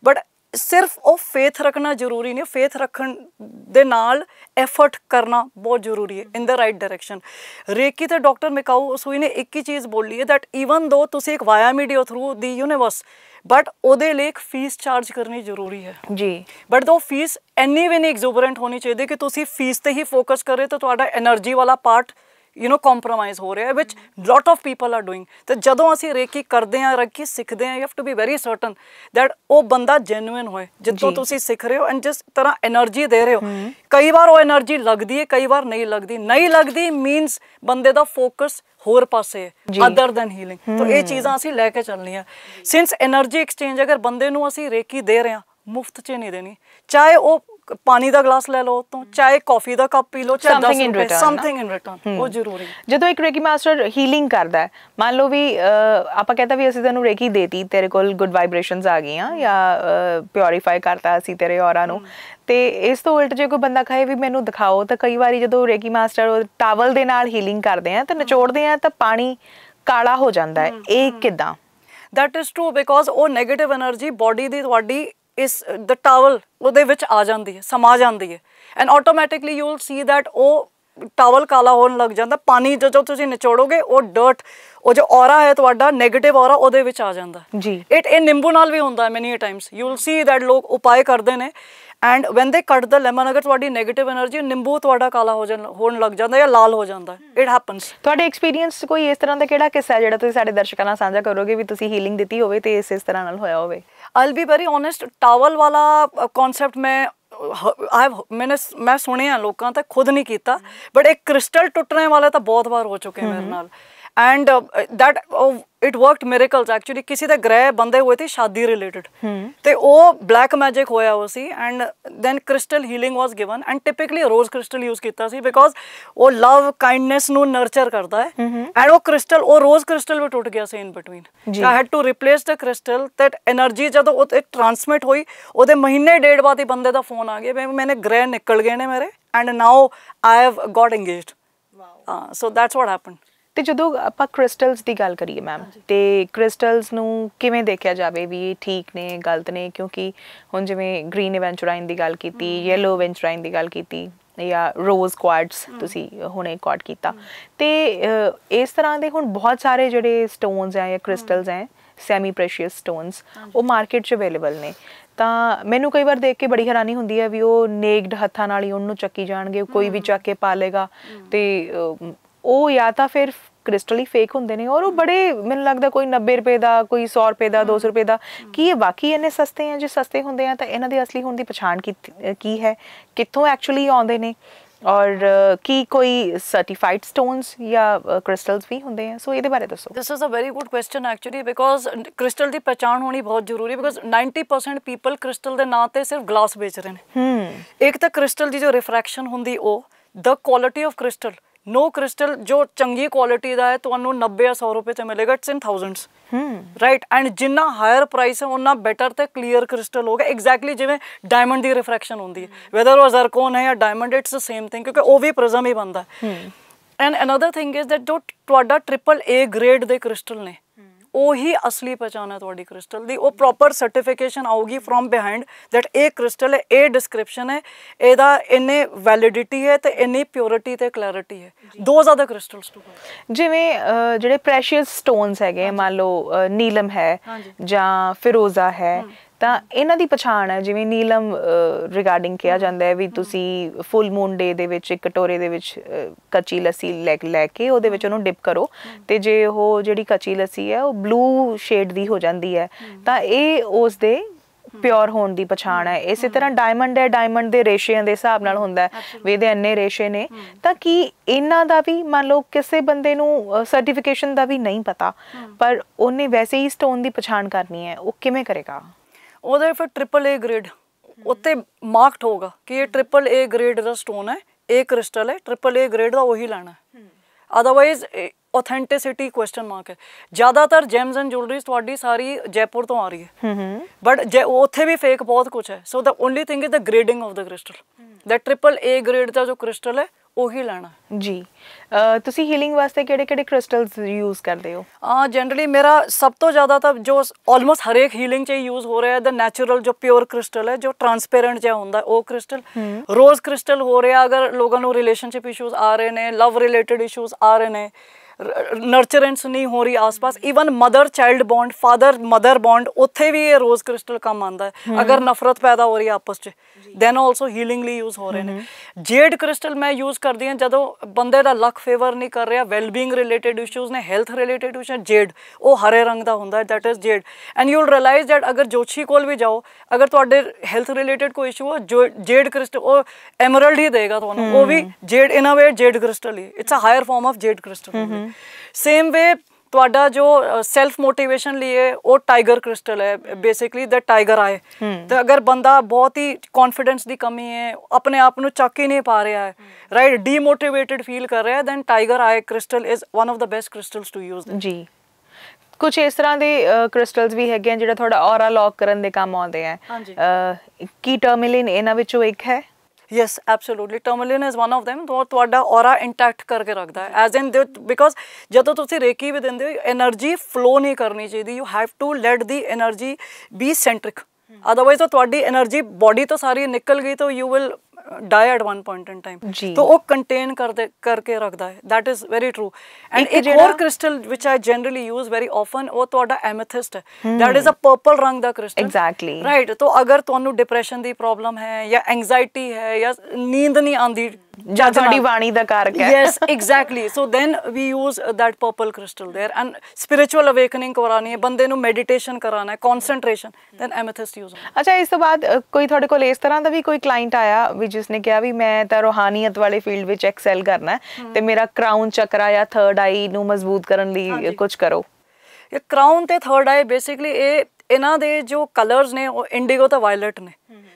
ਬਟ ਸਿਰਫ ਉਹ ਫੇਥ ਰੱਖਣਾ ਜ਼ਰੂਰੀ ਨਹੀਂ ਫੇਥ ਰੱਖਣ ਦੇ ਨਾਲ ਐਫਰਟ ਕਰਨਾ ਬਹੁਤ ਜ਼ਰੂਰੀ ਹੈ in the right direction reiki ਤੇ ਡਾਕਟਰ ਮਿਕਾਊ ਉਸੂਈ ਨੇ ਇੱਕ ਹੀ ਚੀਜ਼ ਬੋਲੀ ਹੈ ਥੈਟ ਈਵਨ ਦੋ ਤੁਸੀਂ ਇੱਕ via media through the universe but ਉਹਦੇ ਲਈ ਇੱਕ ਫੀਸ ਚਾਰਜ ਕਰਨੀ ਜ਼ਰੂਰੀ ਹੈ ਜੀ ਬਟ ਦੋ ਫੀਸ ਐਨੀ ਵੀ ਨਹੀਂ ਐਗਜ਼ੂਬਰੈਂਟ ਹੋਣੀ ਚਾਹੀਦੀ ਕਿ ਤੁਸੀਂ ਫੀਸ ਤੇ ਹੀ ਫੋਕਸ ਕਰੇ ਤਾਂ ਤੁਹਾਡਾ એનર્ਜੀ ਵਾਲਾ ਪਾਰਟ ਯੂ نو ਕੰਪਰੋਮਾਈਜ਼ ਹੋ ਰਿਹਾ which lot of people are doing ਤੇ ਜਦੋਂ ਅਸੀਂ ਰੇਕੀ ਕਰਦੇ ਆ ਰੇਕੀ ਸਿੱਖਦੇ ਆ you have to be very certain that ਉਹ ਬੰਦਾ ਜੈਨੂਇਨ ਹੋਏ ਜਿੱਦੋਂ ਤੁਸੀਂ ਸਿੱਖ ਰਹੇ ਹੋ ਐਂਡ ਜਿਸ ਤਰ੍ਹਾਂ એનર્ਜੀ ਦੇ ਰਹੇ ਹੋ ਕਈ ਵਾਰ ਉਹ એનર્ਜੀ ਲੱਗਦੀ ਹੈ ਕਈ ਵਾਰ ਨਹੀਂ ਲੱਗਦੀ ਨਹੀਂ ਲੱਗਦੀ ਮੀਨਸ ਬੰਦੇ ਦਾ ਫੋਕਸ ਹੋਰ ਪਾਸੇ ਅਦਰ ਦਨ ਹੀਲਿੰਗ ਤਾਂ ਇਹ ਚੀਜ਼ਾਂ ਅਸੀਂ ਲੈ ਕੇ ਚੱਲਣੀਆਂ ਸਿੰਸ એનર્ਜੀ ਐਕਸਚੇਂਜ ਅਗਰ ਬੰਦੇ ਨੂੰ ਅਸੀਂ ਰੇਕੀ ਦੇ ਰਹੇ ਆ ਮੁਫਤ 'ਚ ਨਹੀਂ ਦੇਣੀ ਚਾਹੇ ਉਹ ਪਾਣੀ ਦਾ ਗਲਾਸ ਲੈ ਲਓ ਤੋਂ ਚਾਹੇ ਕਾਫੀ ਦਾ ਕੱਪ ਪੀ ਲਓ ਚਾਹੇ something in return something in return ਉਹ ਜ਼ਰੂਰੀ ਜਦੋਂ ਇੱਕ ਰੇਕੀ ਮਾਸਟਰ ਹੀਲਿੰਗ ਕਰਦਾ ਹੈ ਮੰਨ ਲਓ ਵੀ ਆਪਾਂ ਕਹਿੰਦਾ ਵੀ ਅਸੀਂ ਤੈਨੂੰ ਰੇਕੀ ਦੇਤੀ ਤੇਰੇ ਕੋਲ ਗੁੱਡ ਵਾਈਬ੍ਰੇਸ਼ਨਸ ਆ ਗਈਆਂ ਜਾਂ ਪਿਉਰੀਫਾਈ ਕਰਤਾ ਅਸੀਂ ਤੇਰੇ ਔਰਾ ਨੂੰ ਤੇ ਇਸ ਤੋਂ ਉਲਟ ਜੇ ਕੋਈ ਬੰਦਾ ਕਹੇ ਵੀ ਮੈਨੂੰ ਦਿਖਾਓ ਤਾਂ ਕਈ ਵਾਰੀ ਜਦੋਂ ਰੇਕੀ ਮਾਸਟਰ ਟਾਵਲ ਦੇ ਨਾਲ ਹੀਲਿੰਗ ਕਰਦੇ ਆ ਤਾਂ ਨਿਚੋੜਦੇ ਆ ਤਾਂ ਪਾਣੀ ਕਾਲਾ ਹੋ ਜਾਂਦਾ ਹੈ ਇਹ ਕਿਦਾਂ ਦੈਟ ਇਜ਼ ਟਰੂ ਬਿਕੋਜ਼ ਉਹ 네ਗੇਟਿਵ એનર્ਜੀ ਬਾਡੀ ਦੀ ਤੁਹਾਡੀ ਇਸ ਦ ਟਾਵਲ ਉਹਦੇ ਵਿੱਚ ਆ ਜਾਂਦੀ ਹੈ ਸਮਾ ਜਾਂਦੀ ਹੈ and automatically you will see that ਉਹ ਟਾਵਲ ਕਾਲਾ ਹੋਣ ਲੱਗ ਜਾਂਦਾ ਪਾਣੀ ਜਦੋਂ ਤੁਸੀਂ ਨਿਚੋੜੋਗੇ ਉਹ ਡਰਟ ਉਹ ਜੋ ਔਰਾ ਹੈ ਤੁਹਾਡਾ 네ਗੇਟਿਵ ਔਰਾ ਉਹਦੇ ਵਿੱਚ ਆ ਜਾਂਦਾ ਜੀ ਇਟ ਇਹ ਨਿੰਬੂ ਨਾਲ ਵੀ ਹੁੰਦਾ many times you will see that ਲੋਕ ਉਪਾਏ ਕਰਦੇ ਨੇ ਐਂਡ ਵੈਨ ਦੇ ਕੱਟ ਦਾ ਲੈਮਨ ਅਗਰ ਤੁਹਾਡੀ 네ਗੇਟਿਵ એનર્ਜੀ ਨਿੰਬੂ ਤੁਹਾਡਾ ਕਾਲਾ ਹੋ ਜਾਣ ਹੋਣ ਲੱਗ ਜਾਂਦਾ ਜਾਂ ਲਾਲ ਹੋ ਜਾਂਦਾ ਇਟ ਹੈਪਨਸ ਤੁਹਾਡੇ ਐਕਸਪੀਰੀਅੰਸ ਕੋਈ ਇਸ ਤਰ੍ਹਾਂ ਦਾ ਕਿਹੜਾ ਕਿੱਸਾ ਜਿਹੜਾ ਤੁਸੀਂ ਸਾਡੇ ਦਰਸ਼ਕਾਂ ਨਾਲ ਸਾਂਝਾ ਕਰੋਗੇ ਵੀ ਤੁਸੀਂ ਹੀਲਿੰਗ ਦਿੱਤੀ ਹੋਵੇ ਤੇ ਇਸ ਇਸ ਤਰ੍ਹਾਂ ਨਾਲ ਹੋਇਆ ਹੋਵੇ I be very honest towel ਵਾਲਾ ਕਨਸੈਪਟ ਮੈਂ ਆਈ ਮੈਨੇ ਮੈਂ ਸੁਣਿਆ ਲੋਕਾਂ ਤਾਂ ਖੁਦ ਨਹੀਂ ਕੀਤਾ ਬਟ ਇੱਕ ਕ੍ਰਿਸਟਲ ਟੁੱਟਣੇ ਵਾਲਾ ਤਾਂ ਬਹੁਤ ਵਾਰ ਹੋ ਚੁੱਕੇ ਮੇਰੇ ਨਾਲ and that it worked miracles actually ਕਿਸੇ ਦੇ ਗ੍ਰਹਿ ਬੰਦੇ ਹੋਏ ਸੀ ਸ਼ਾਦੀ ਰਿਲੇਟਡ ਤੇ ਉਹ ਬਲੈਕ ਮੈਜਿਕ ਹੋਇਆ ਉਹ ਸੀ and then crystal healing was given and typically rose crystal use ਕੀਤਾ ਸੀ ਬਿਕੋਜ਼ ਉਹ ਲਵ ਕਾਈਂਡਨੈਸ ਨੂੰ ਨਰਚਰ ਕਰਦਾ ਹੈ ਐਂਡ ਉਹ ਕ੍ਰਿਸਟਲ ਉਹ ਰੋਜ਼ ਕ੍ਰਿਸਟਲ ਵੀ ਟੁੱਟ ਗਿਆ ਸੀ in between I had to replace the crystal that energy ਜਦੋਂ ਉਹ ਟ੍ਰਾਂਸਮਿਟ ਹੋਈ ਉਹਦੇ ਮਹੀਨੇ ਡੇਢ ਬਾਅਦ ਹੀ ਬੰਦੇ ਦਾ ਫੋਨ ਆ ਗਿਆ ਮੈਨੇ ਗ੍ਰਹਿ ਨਿਕਲ ਗਏ ਨੇ ਮੇਰੇ and now I have got engaged wow so that's what happened ਤੇ ਜਦੋਂ ਆਪਾਂ ਕ੍ਰਿਸਟਲਸ ਦੀ ਗੱਲ ਕਰੀਏ ਮੈਮ ਤੇ ਕ੍ਰਿਸਟਲਸ ਨੂੰ ਕਿਵੇਂ ਦੇਖਿਆ ਜਾਵੇ ਵੀ ਠੀਕ ਨੇ ਗਲਤ ਨੇ ਕਿਉਂਕਿ ਹੁਣ ਜਿਵੇਂ ਗ੍ਰੀਨ ਇਵੈਂਚੁਰਾਈਨ ਦੀ ਗੱਲ ਕੀਤੀ ਯੈਲੋ ਇਵੈਂਚੁਰਾਈਨ ਦੀ ਗੱਲ ਕੀਤੀ ਜਾਂ ਰੋਜ਼ ਕੁਆਰਟਸ ਤੁਸੀਂ ਹੁਣੇ ਕੁਆਰਟ ਕੀਤਾ ਤੇ ਇਸ ਤਰ੍ਹਾਂ ਦੇ ਹੁਣ ਬਹੁਤ ਸਾਰੇ ਜਿਹੜੇ ਸਟੋਨਸ ਆ ਜਾਂ ਕ੍ਰਿਸਟਲਸ ਆ ਸੈਮੀ ਪ੍ਰੈਸ਼ੀਅਸ ਸਟੋਨਸ ਉਹ ਮਾਰਕੀਟ 'ਚ ਅਵੇਲੇਬਲ ਨੇ ਤਾਂ ਮੈਨੂੰ ਕਈ ਵਾਰ ਦੇਖ ਕੇ ਬੜੀ ਹੈਰਾਨੀ ਹੁੰਦੀ ਹੈ ਵੀ ਉਹ ਨੇਕਡ ਹੱਥਾਂ ਨਾਲ ਹੀ ਉਹਨੂੰ ਚੱਕੀ ਜਾਣਗੇ ਕੋਈ ਵੀ ਚੱਕ ਕੇ ਪਾ ਲੇਗਾ ਤੇ ਉਹ ਜਾਂ ਤਾਂ ਫਿਰ ਕ੍ਰਿਸਟਲੀ ਫੇਕ ਹੁੰਦੇ ਨੇ ਔਰ ਉਹ ਬੜੇ ਮੈਨੂੰ ਲੱਗਦਾ ਕੋਈ 90 ਰੁਪਏ ਦਾ ਕੋਈ 100 ਰੁਪਏ ਦਾ 200 ਰੁਪਏ ਦਾ ਕੀ ਇਹ ਵਾਕਈ ਇਹਨੇ ਸਸਤੇ ਆ ਜੇ ਸਸਤੇ ਹੁੰਦੇ ਆ ਤਾਂ ਇਹਨਾਂ ਦੇ ਅਸਲੀ ਹੋਣ ਦੀ ਪਛਾਣ ਕੀ ਹੈ ਕਿੱਥੋਂ ਐਕਚੁਅਲੀ ਆਉਂਦੇ ਨੇ ਔਰ ਕੀ ਕੋਈ ਸਰਟੀਫਾਈਡ ਸਟੋਨਸ ਜਾਂ ਕ੍ਰਿਸਟਲਸ ਵੀ ਹੁੰਦੇ ਆ ਸੋ ਇਹਦੇ ਬਾਰੇ ਦੱਸੋ this is a very good question actually because crystal ਦੀ ਪਛਾਣ ਹੋਣੀ ਬਹੁਤ ਜ਼ਰੂਰੀ ਬਿਕੋਜ਼ 90% ਪੀਪਲ ਕ੍ਰਿਸਟਲ ਦੇ ਨਾਂ ਤੇ ਸਿਰਫ ਗਲਾਸ ਵੇਚ ਰਹੇ ਨੇ ਹਮ ਇੱਕ ਤਾਂ ਕ੍ਰਿਸਟਲ ਦੀ ਜੋ ਰਿਫ੍ਰੈਕਸ਼ਨ ਹੁੰਦੀ ਉਹ the quality of crystal no crystal जो चंगी क्वालिटी ਦਾ ਹੈ ਤੁਹਾਨੂੰ 90 ਜਾਂ 100 ਰੁਪਏ ਤੇ ਮਿਲੇਗਾ it's in thousands right and ਜਿੰਨਾ ਹਾਇਰ ਪ੍ਰਾਈਸ ਹੈ ਉਹਨਾਂ ਬੈਟਰ ਤੇ ਕਲੀਅਰ ਕ੍ਰਿਸਟਲ ਹੋਗਾ ਐਗਜ਼ੈਕਟਲੀ ਜਿਵੇਂ ਡਾਇਮੰਡ ਦੀ ਰਿਫ੍ਰੈਕਸ਼ਨ ਹੁੰਦੀ ਹੈ ਵੈਦਰ ਉਹ ਜ਼ਰਕੋਨ ਹੈ ਜਾਂ diamond it's the same thing ਕਿਉਂਕਿ ਉਹ ਵੀ ਪ੍ਰਿਜ਼ਮ ਹੀ ਬਣਦਾ and another thing is that ਜੋ ਤੁਹਾਡਾ ਟ੍ਰਿਪਲ ਏ ਗ੍ਰੇਡ ਦੇ ਕ੍ਰਿਸਟਲ ਨੇ ਉਹੀ ਅਸਲੀ ਪਛਾਣ ਹੈ ਤੁਹਾਡੀ ਕ੍ਰਿਸਟਲ ਦੀ ਉਹ ਪ੍ਰੋਪਰ ਸਰਟੀਫਿਕੇਸ਼ਨ ਆਊਗੀ ਫਰਮ ਬਿਹਾਈਂਡ ਥੈਟ ਇਹ ਕ੍ਰਿਸਟਲ ਹੈ ਇਹ ਡਿਸਕ੍ਰਿਪਸ਼ਨ ਹੈ ਇਹਦਾ ਇੰਨੇ ਵੈਲਿਡਿਟੀ ਹੈ ਤੇ ਇੰਨੀ ਪਿਓਰਿਟੀ ਤੇ ਕਲੈਰਿਟੀ ਹੈ ਦੋ ਜ਼ਿਆਦਾ ਕ੍ਰਿਸਟਲਸ ਟੂ ਜਿਵੇਂ ਜਿਹੜੇ ਪ੍ਰੈਸ਼ੀਅਸ ਸਟੋਨਸ ਹੈਗੇ ਮੰਨ ਲਓ ਨੀਲਮ ਹੈ ਜਾਂ ਫਿਰੋਜ਼ਾ ਹੈ ਤਾਂ ਇਹਨਾਂ ਦੀ ਪਛਾਣ ਹੈ ਜਿਵੇਂ ਨੀਲਮ ਰਿਗਾਰਡਿੰਗ ਕਿਹਾ ਜਾਂਦਾ ਹੈ ਵੀ ਤੁਸੀਂ ਫੁੱਲ ਮੂਨ ਡੇ ਦੇ ਵਿੱਚ ਇੱਕ ਕਟੋਰੇ ਦੇ ਵਿੱਚ ਕੱਚੀ ਲੱਸੀ ਲੈ ਲੈ ਕੇ ਉਹਦੇ ਵਿੱਚ ਉਹਨੂੰ ਡਿਪ ਕਰੋ ਤੇ ਜੇ ਉਹ ਜਿਹੜੀ ਕੱਚੀ ਲੱਸੀ ਹੈ ਉਹ ਬਲੂ ਸ਼ੇਡ ਦੀ ਹੋ ਜਾਂਦੀ ਹੈ ਤਾਂ ਇਹ ਉਸ ਦੇ ਪਿਓਰ ਹੋਣ ਦੀ ਪਛਾਣ ਹੈ ਇਸੇ ਤਰ੍ਹਾਂ ਡਾਇਮੰਡ ਹੈ ਡਾਇਮੰਡ ਦੇ ਰੇਸ਼ਿਆਂ ਦੇ ਹਿਸਾਬ ਨਾਲ ਹੁੰਦਾ ਵੀ ਇਹਦੇ ਇੰਨੇ ਰੇਸ਼ੇ ਨੇ ਤਾਂ ਕੀ ਇਹਨਾਂ ਦਾ ਵੀ ਮੰਨ ਲਓ ਕਿਸੇ ਬੰਦੇ ਨੂੰ ਸਰਟੀਫਿਕੇਸ਼ਨ ਦਾ ਵੀ ਨਹੀਂ ਪਤਾ ਪਰ ਉਹਨੇ ਵੈਸੇ ਹੀ ਸਟੋਨ ਦੀ ਪਛਾਣ ਕਰਨੀ ਹੈ ਉਹ ਕਿਵੇਂ ਕਰੇਗਾ ਉਹਦੇ ਫਿਰ ਟ੍ਰਿਪਲ ਏ ਗ੍ਰੇਡ ਉੱਤੇ ਮਾਰਕਡ ਹੋਗਾ ਕਿ ਇਹ ਟ੍ਰਿਪਲ ਏ ਗ੍ਰੇਡ ਦਾ ਸਟੋਨ ਹੈ ਇਹ ਕ੍ਰਿਸਟਲ ਹੈ ਟ੍ਰਿਪਲ ਏ ਗ੍ਰੇਡ ਦਾ ਉਹੀ ਲੈਣਾ ਹੈ ਅਦਰਵਾਈਜ਼ ऑथेंटिसिटी क्वेश्चन मार्क है ਜ਼ਿਆਦਾਤਰ ਜੈਮਸ ਐਂਡ ਜੁਐਲਰੀਜ਼ ਤੁਹਾਡੀ ਸਾਰੀ ਜੈਪੁਰ ਤੋਂ ਆ ਰਹੀ ਹੈ ਬਟ ਜੇ ਉੱਥੇ ਵੀ ਫੇਕ ਬਹੁਤ ਕੁਝ ਹੈ so the only thing is the grading of the crystal ਦਾ ਟ੍ਰਿਪਲ ਏ ਗ੍ਰੇਡ ਦਾ ਜੋ ਕ੍ਰਿਸਟਲ ਹੈ ਉਹੀ ਲੈਣਾ ਜੀ ਤੁਸੀਂ ਹੀਲਿੰਗ ਵਾਸਤੇ ਕਿਹੜੇ ਕਿਹੜੇ ਕ੍ਰਿਸਟਲਸ ਯੂਜ਼ ਕਰਦੇ ਹੋ ਆ ਜਨਰਲੀ ਮੇਰਾ ਸਭ ਤੋਂ ਜ਼ਿਆਦਾ ਤਾਂ ਜੋ ਆਲਮੋਸਟ ਹਰੇਕ ਹੀਲਿੰਗ 'ਚ ਯੂਜ਼ ਹੋ ਰਿਹਾ ਹੈ ਦਾ ਨੈਚੁਰਲ ਜੋ ਪਿਓਰ ਕ੍ਰਿਸਟਲ ਹੈ ਜੋ ਟ੍ਰਾਂਸਪੇਰੈਂਟ ਜਿਹਾ ਹੁੰਦਾ ਉਹ ਕ੍ਰਿਸਟਲ ਰੋਜ਼ ਕ੍ਰਿਸਟਲ ਹੋ ਰਿਹਾ ਅਗਰ ਲੋਕਾਂ ਨੂੰ ਰਿਲੇਸ਼ਨਸ਼ਿਪ ਇਸ਼ੂਜ਼ ਆ ਰਹੇ ਨੇ ਲਵ ਰਿਲੇਟਡ ਇਸ਼ੂਜ਼ ਆ ਰਹੇ ਨੇ ਨਰਚਰੈਂਸ ਨਹੀਂ ਹੋ ਰਹੀ ਆਸ-ਪਾਸ even mother child bond father mother bond ਉੱਥੇ ਵੀ ਇਹ ਰੋਜ਼ ਕ੍ਰਿਸਟਲ ਕੰਮ ਆਂਦਾ ਹੈ ਅਗਰ ਨਫ਼ਰਤ ਪੈਦਾ ਹੋ ਰਹੀ ਆਪਸ 'ਚ ਦੈਨ ਆਲਸੋ ਹੀਲਿੰਗਲੀ ਯੂਜ਼ ਹੋ ਰਹੇ ਨੇ ਜੇਡ ਕ੍ਰਿਸਟਲ ਮੈਂ ਯੂਜ਼ ਕਰਦੀ ਹਾਂ ਜਦੋਂ ਬੰਦੇ ਦਾ ਲੱਕ ਫੇਵਰ ਨਹੀਂ ਕਰ ਰਿਹਾ ਵੈਲਬੀਇੰਗ ਰਿਲੇਟਡ ਇਸ਼ੂਜ਼ ਨੇ ਹੈਲਥ ਰਿਲੇਟਡ ਇਸ਼ੂਜ਼ ਜੇਡ ਉਹ ਹਰੇ ਰੰਗ ਦਾ ਹੁੰਦਾ ਹੈ that is jade and you will realise that ਅਗਰ ਜੋਸ਼ੀ ਕੋਲ ਵੀ ਜਾਓ ਅਗਰ ਤੁਹਾਡੇ ਹੈਲਥ ਰਿਲੇਟਡ ਕੋਈ ਇਸ਼ੂ ਹੋ ਜੇਡ ਕ੍ਰਿਸਟਲ ਉਹ ਐਮਰਲਡ ਹੀ ਦੇਗਾ ਤੁਹਾਨੂੰ ਉਹ ਵੀ jade in a way jade crystal ਹੀ it's a higher form of jade crystal same way ਤੁਹਾਡਾ ਜੋ ਸੈਲਫ ਮੋਟੀਵੇਸ਼ਨ ਲਈ ਉਹ ਟਾਈਗਰ ਕ੍ਰਿਸਟਲ ਹੈ ਬੇਸਿਕਲੀ ਦ ਟਾਈਗਰ ਆਏ ਤੇ ਅਗਰ ਬੰਦਾ ਬਹੁਤ ਹੀ ਕੌਨਫੀਡੈਂਸ ਦੀ ਕਮੀ ਹੈ ਆਪਣੇ ਆਪ ਨੂੰ ਚੱਕ ਹੀ ਨਹੀਂ ਪਾ ਰਿਹਾ ਹੈ ਰਾਈਟ ਡੀਮੋਟੀਵੇਟਿਡ ਫੀਲ ਕਰ ਰਿਹਾ ਹੈ then tiger eye crystal is one of the best crystals to use ਜੀ ਕੁਝ ਇਸ ਤਰ੍ਹਾਂ ਦੇ ਕ੍ਰਿਸਟਲਸ ਵੀ ਹੈਗੇ ਆ ਜਿਹੜਾ ਤੁਹਾਡਾ ਔਰਾ ਲੌਕ ਕਰਨ ਦੇ ਕੰਮ ਆਉਂਦੇ ਆ ਕੀ ਟਰਮਲਿਨ ਇਹਨਾਂ ਵਿੱਚੋਂ ਇੱਕ ਹੈ yes absolutely tourmaline is one of them though ਤੁਹਾਡਾ ਔਰਾ ਇੰਟੈਕਟ ਕਰਕੇ ਰੱਖਦਾ ਹੈ ਐਜ਼ ਇਨ ਬਿਕਾਜ਼ ਜਦੋਂ ਤੁਸੀਂ ਰੇਕੀ ਵੀ ਦਿੰਦੇ ਹੋ એનર્ਜੀ ਫਲੋ ਨਹੀਂ ਕਰਨੀ ਚਾਹੀਦੀ you have to let the energy be centric otherwise ਉਹ ਤੁਹਾਡੀ એનર્ਜੀ ਬਾਡੀ ਤੋਂ ਸਾਰੀ ਨਿਕਲ ਗਈ ਤਾਂ you will die at one point in time तो वो contain कर दे करके रखता है that is very true and एक और crystal which I generally use very often वो ਤੁਹਾਡਾ amethyst ਹੈ that is a purple ਰੰਗ ਦਾ crystal exactly right तो अगर ਤੁਹਾਨੂੰ depression ਦੀ problem ਹੈ ਜਾਂ anxiety ਹੈ ਜਾਂ ਨੀਂਦ ਨਹੀਂ ਆਉਂਦੀ ਜਾਂ ਤੁਹਾਡੀ ਬਾਣੀ ਦਾ ਕਾਰਕ ਹੈ yes exactly so then we use that purple crystal there and spiritual awakening ਕਰਾਣੀ ਹੈ ਬੰਦੇ ਨੂੰ ਮੈਡੀਟੇਸ਼ਨ ਕਰਾਣਾ ਹੈ ਕਨਸੈਂਟ੍ਰੇਸ਼ਨ ਦੈਨ ਐਮਥਿਸਟ ਯੂਜ਼ ਅੱਛਾ ਇਸ ਤੋਂ ਬਾਅਦ ਕੋਈ ਤੁਹਾਡੇ ਕੋਲ ਇਸ ਤਰ੍ਹਾਂ ਦਾ ਵੀ ਕੋਈ ਕਲਾਇੰਟ ਆਇਆ ਵੀ ਜਿਸ ਨੇ ਕਿਹਾ ਵੀ ਮੈਂ ਤਾਂ ਰੋਹਾਨੀਅਤ ਵਾਲੇ ਫੀਲਡ ਵਿੱਚ ਐਕਸੈਲ ਕਰਨਾ ਤੇ ਮੇਰਾ ਕਰਾਊਨ ਚੱਕਰਾ ਜਾਂ ਥਰਡ ਆਈ ਨੂੰ ਮਜ਼ਬੂਤ ਕਰਨ ਲਈ ਕੁਝ ਕਰੋ ਇਹ ਕਰਾਊਨ ਤੇ ਥਰਡ ਆਈ ਬੇਸਿਕਲੀ ਇਹ ਇਹਨਾਂ ਦੇ ਜੋ ਕਲਰਸ ਨੇ ਉਹ ਇੰਡੀਗੋ ਤੇ ਵਾਇਲਟ ਨੇ